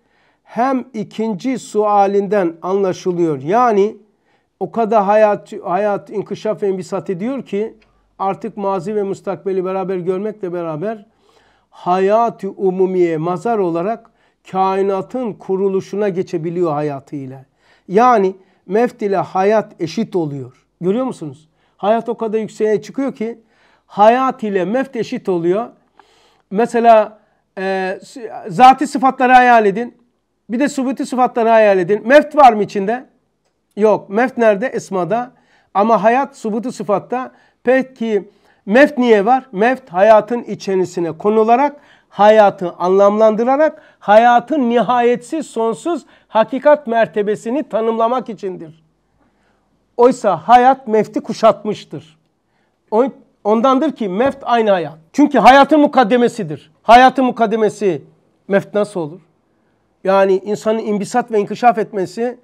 hem ikinci sualinden anlaşılıyor. Yani o kadar hayat, hayat inkişaf ve imbisat ediyor ki artık mazi ve müstakbeli beraber görmekle beraber hayatı umumiye mazar olarak kainatın kuruluşuna geçebiliyor hayatıyla. Yani meft ile hayat eşit oluyor. Görüyor musunuz? Hayat o kadar yükseğe çıkıyor ki hayat ile meft eşit oluyor. Mesela e, zati sıfatları hayal edin. Bir de subuti sıfatları hayal edin. Meft var mı içinde? Yok. Meft nerede? Esmada. Ama hayat subuti sıfatta. Peki meft niye var? Meft hayatın içerisine konularak hayatı anlamlandırarak hayatın nihayetsiz sonsuz hakikat mertebesini tanımlamak içindir. Oysa hayat mefti kuşatmıştır. Ondandır ki meft aynı hayat. Çünkü hayatın mukaddemesidir. Hayatı mukaddimesi meft nasıl olur? Yani insanın imbisat ve inkişaf etmesi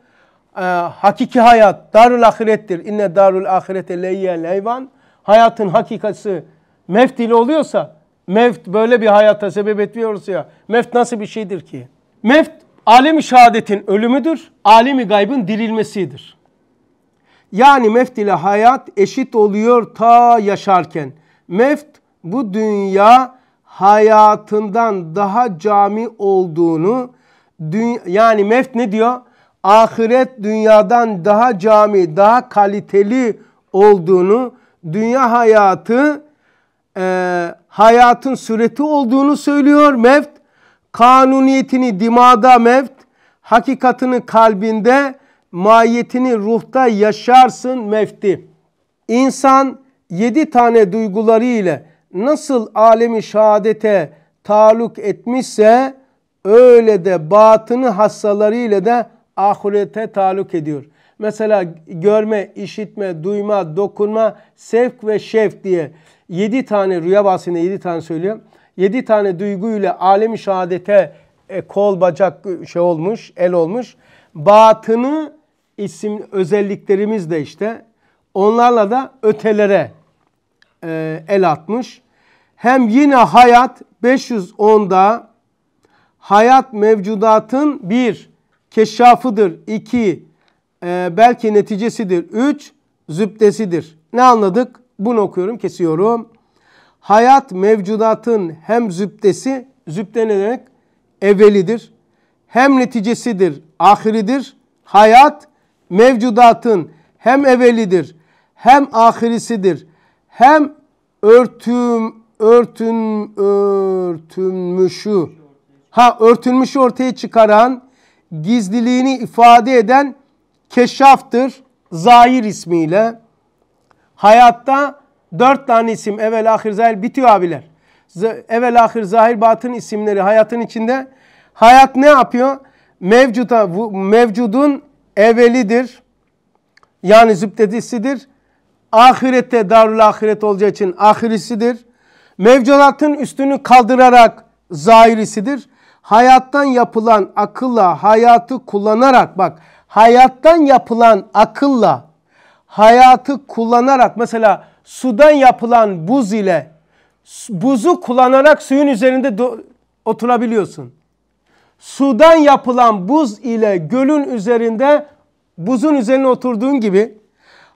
e, hakiki hayat darül ahirettir. İnne darül ahirete leyye leyvan. Hayatın hakikası meft ile oluyorsa meft böyle bir hayata sebep etmiyoruz ya. Meft nasıl bir şeydir ki? Meft alemi şehadetin ölümüdür. Alemi gaybın dirilmesidir. Yani meft ile hayat eşit oluyor ta yaşarken. Meft bu dünya hayatından daha cami olduğunu yani meft ne diyor? Ahiret dünyadan daha cami, daha kaliteli olduğunu, dünya hayatı e, hayatın sureti olduğunu söylüyor meft. Kanuniyetini dimada meft, hakikatini kalbinde, mahiyetini ruhta yaşarsın mefti. İnsan yedi tane duyguları ile nasıl alemi şehadete taluk etmişse öyle de batını hassalarıyla da ahirete taluk ediyor. Mesela görme, işitme, duyma, dokunma, sevk ve şevk diye yedi tane rüya bahsinde yedi tane söylüyor. Yedi tane duyguyla alemi şehadete e, kol bacak şey olmuş, el olmuş. Batını isim özelliklerimiz de işte onlarla da ötelere e, el atmış. Hem yine hayat 510'da hayat mevcudatın bir keşafıdır, iki e, belki neticesidir, üç zübdesidir. Ne anladık? Bunu okuyorum, kesiyorum. Hayat mevcudatın hem zübdesi, zübde ne demek? Evvelidir. Hem neticesidir, ahiridir. Hayat mevcudatın hem evvelidir, hem ahirisidir hem örtüm örtün örtünmüşü ha örtünmüşü ortaya çıkaran gizliliğini ifade eden keşaftır zahir ismiyle. Hayatta dört tane isim evvel ahir zahir bitiyor abiler. evvel ahir zahir batın isimleri hayatın içinde. Hayat ne yapıyor? Mevcuda, mevcudun evvelidir. Yani zübdedisidir ahirette darul ahiret olacağı için ahirisidir. Mevcudatın üstünü kaldırarak zahirisidir. Hayattan yapılan akılla hayatı kullanarak bak hayattan yapılan akılla hayatı kullanarak mesela sudan yapılan buz ile buzu kullanarak suyun üzerinde oturabiliyorsun. Sudan yapılan buz ile gölün üzerinde buzun üzerine oturduğun gibi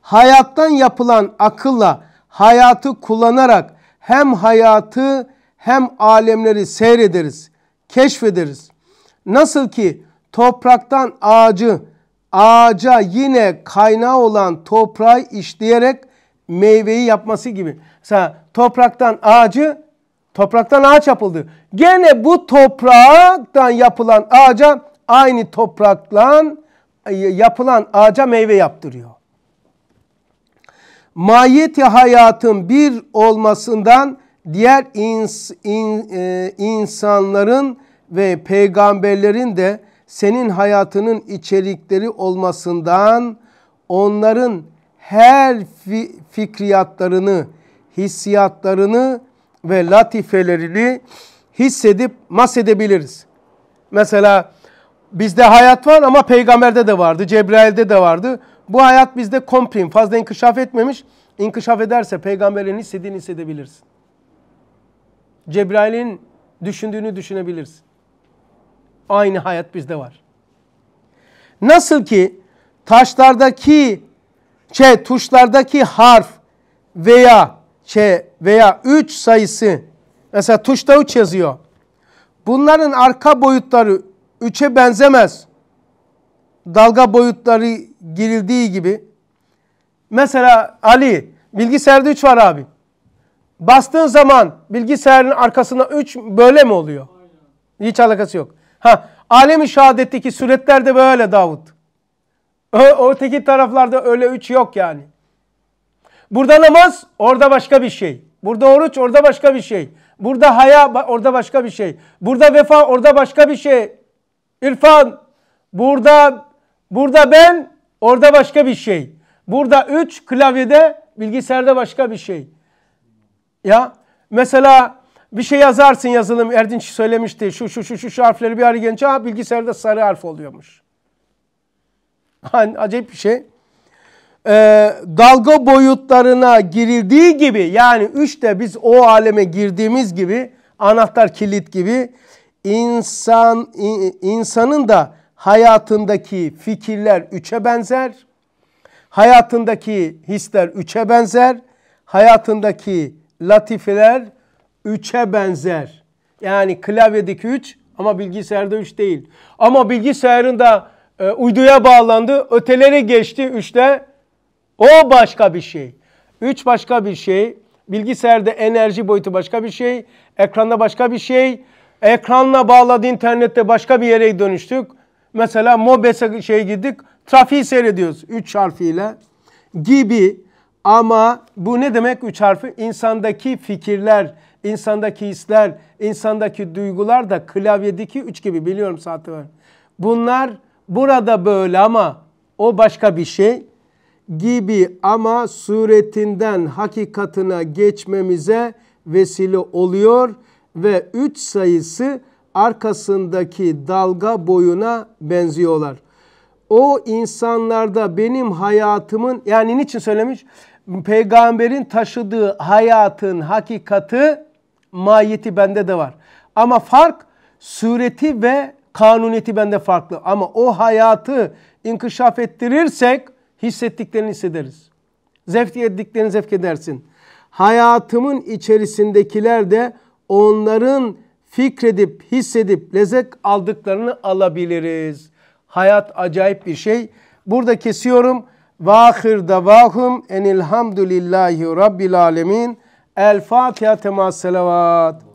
hayattan yapılan akılla hayatı kullanarak hem hayatı hem alemleri seyrederiz, keşfederiz. Nasıl ki topraktan ağacı, ağaca yine kaynağı olan toprağı işleyerek meyveyi yapması gibi. Mesela topraktan ağacı, topraktan ağaç yapıldı. Gene bu topraktan yapılan ağaca aynı topraktan e, yapılan ağaca meyve yaptırıyor mahiyeti hayatın bir olmasından diğer ins, in, e, insanların ve peygamberlerin de senin hayatının içerikleri olmasından onların her fi, fikriyatlarını, hissiyatlarını ve latifelerini hissedip mas edebiliriz. Mesela bizde hayat var ama peygamberde de vardı, Cebrail'de de vardı. Bu hayat bizde komprim fazla inkışaf etmemiş. İnkişaf ederse peygamberin istediğini hissedebilirsin. Cebrail'in düşündüğünü düşünebilirsin. Aynı hayat bizde var. Nasıl ki taşlardaki şey tuşlardaki harf veya şey veya üç sayısı mesela tuşta üç yazıyor. Bunların arka boyutları üçe benzemez dalga boyutları girildiği gibi. Mesela Ali bilgisayarda 3 var abi. Bastığın zaman bilgisayarın arkasına 3 böyle mi oluyor? Aynen. Hiç alakası yok. Ha, alemi şehadetteki suretler de böyle Davut. O, öteki taraflarda öyle 3 yok yani. Burada namaz, orada başka bir şey. Burada oruç, orada başka bir şey. Burada haya, orada başka bir şey. Burada vefa, orada başka bir şey. İrfan, burada Burada ben, orada başka bir şey. Burada üç klavyede, bilgisayarda başka bir şey. Ya mesela bir şey yazarsın yazılım. Erdinç söylemişti. Şu şu şu şu, şu harfleri bir araya gelince ha, bilgisayarda sarı harf oluyormuş. Yani acayip bir şey. Ee, dalga boyutlarına girildiği gibi yani üçte biz o aleme girdiğimiz gibi anahtar kilit gibi insan in, insanın da hayatındaki fikirler üçe benzer. Hayatındaki hisler üçe benzer. Hayatındaki latifeler üçe benzer. Yani klavyedeki üç ama bilgisayarda üç değil. Ama bilgisayarında e, uyduya bağlandı, ötelere geçti üçte. O başka bir şey. Üç başka bir şey. Bilgisayarda enerji boyutu başka bir şey. Ekranda başka bir şey. Ekranla bağladı internette başka bir yere dönüştük. Mesela MOBES'e şey gidik, Trafiği seyrediyoruz. Üç harfiyle. Gibi ama bu ne demek üç harfi? İnsandaki fikirler, insandaki hisler, insandaki duygular da klavyedeki üç gibi biliyorum saati var. Bunlar burada böyle ama o başka bir şey gibi ama suretinden hakikatına geçmemize vesile oluyor ve üç sayısı arkasındaki dalga boyuna benziyorlar. O insanlarda benim hayatımın yani niçin söylemiş? Peygamberin taşıdığı hayatın hakikati mahiyeti bende de var. Ama fark sureti ve kanuniyeti bende farklı. Ama o hayatı inkişaf ettirirsek hissettiklerini hissederiz. Zevk ettiklerini zevk edersin. Hayatımın içerisindekiler de onların fikredip, hissedip lezzet aldıklarını alabiliriz. Hayat acayip bir şey. Burada kesiyorum. Vahir davahum enilhamdülillahi rabbil alemin. El Fatiha temas selavat.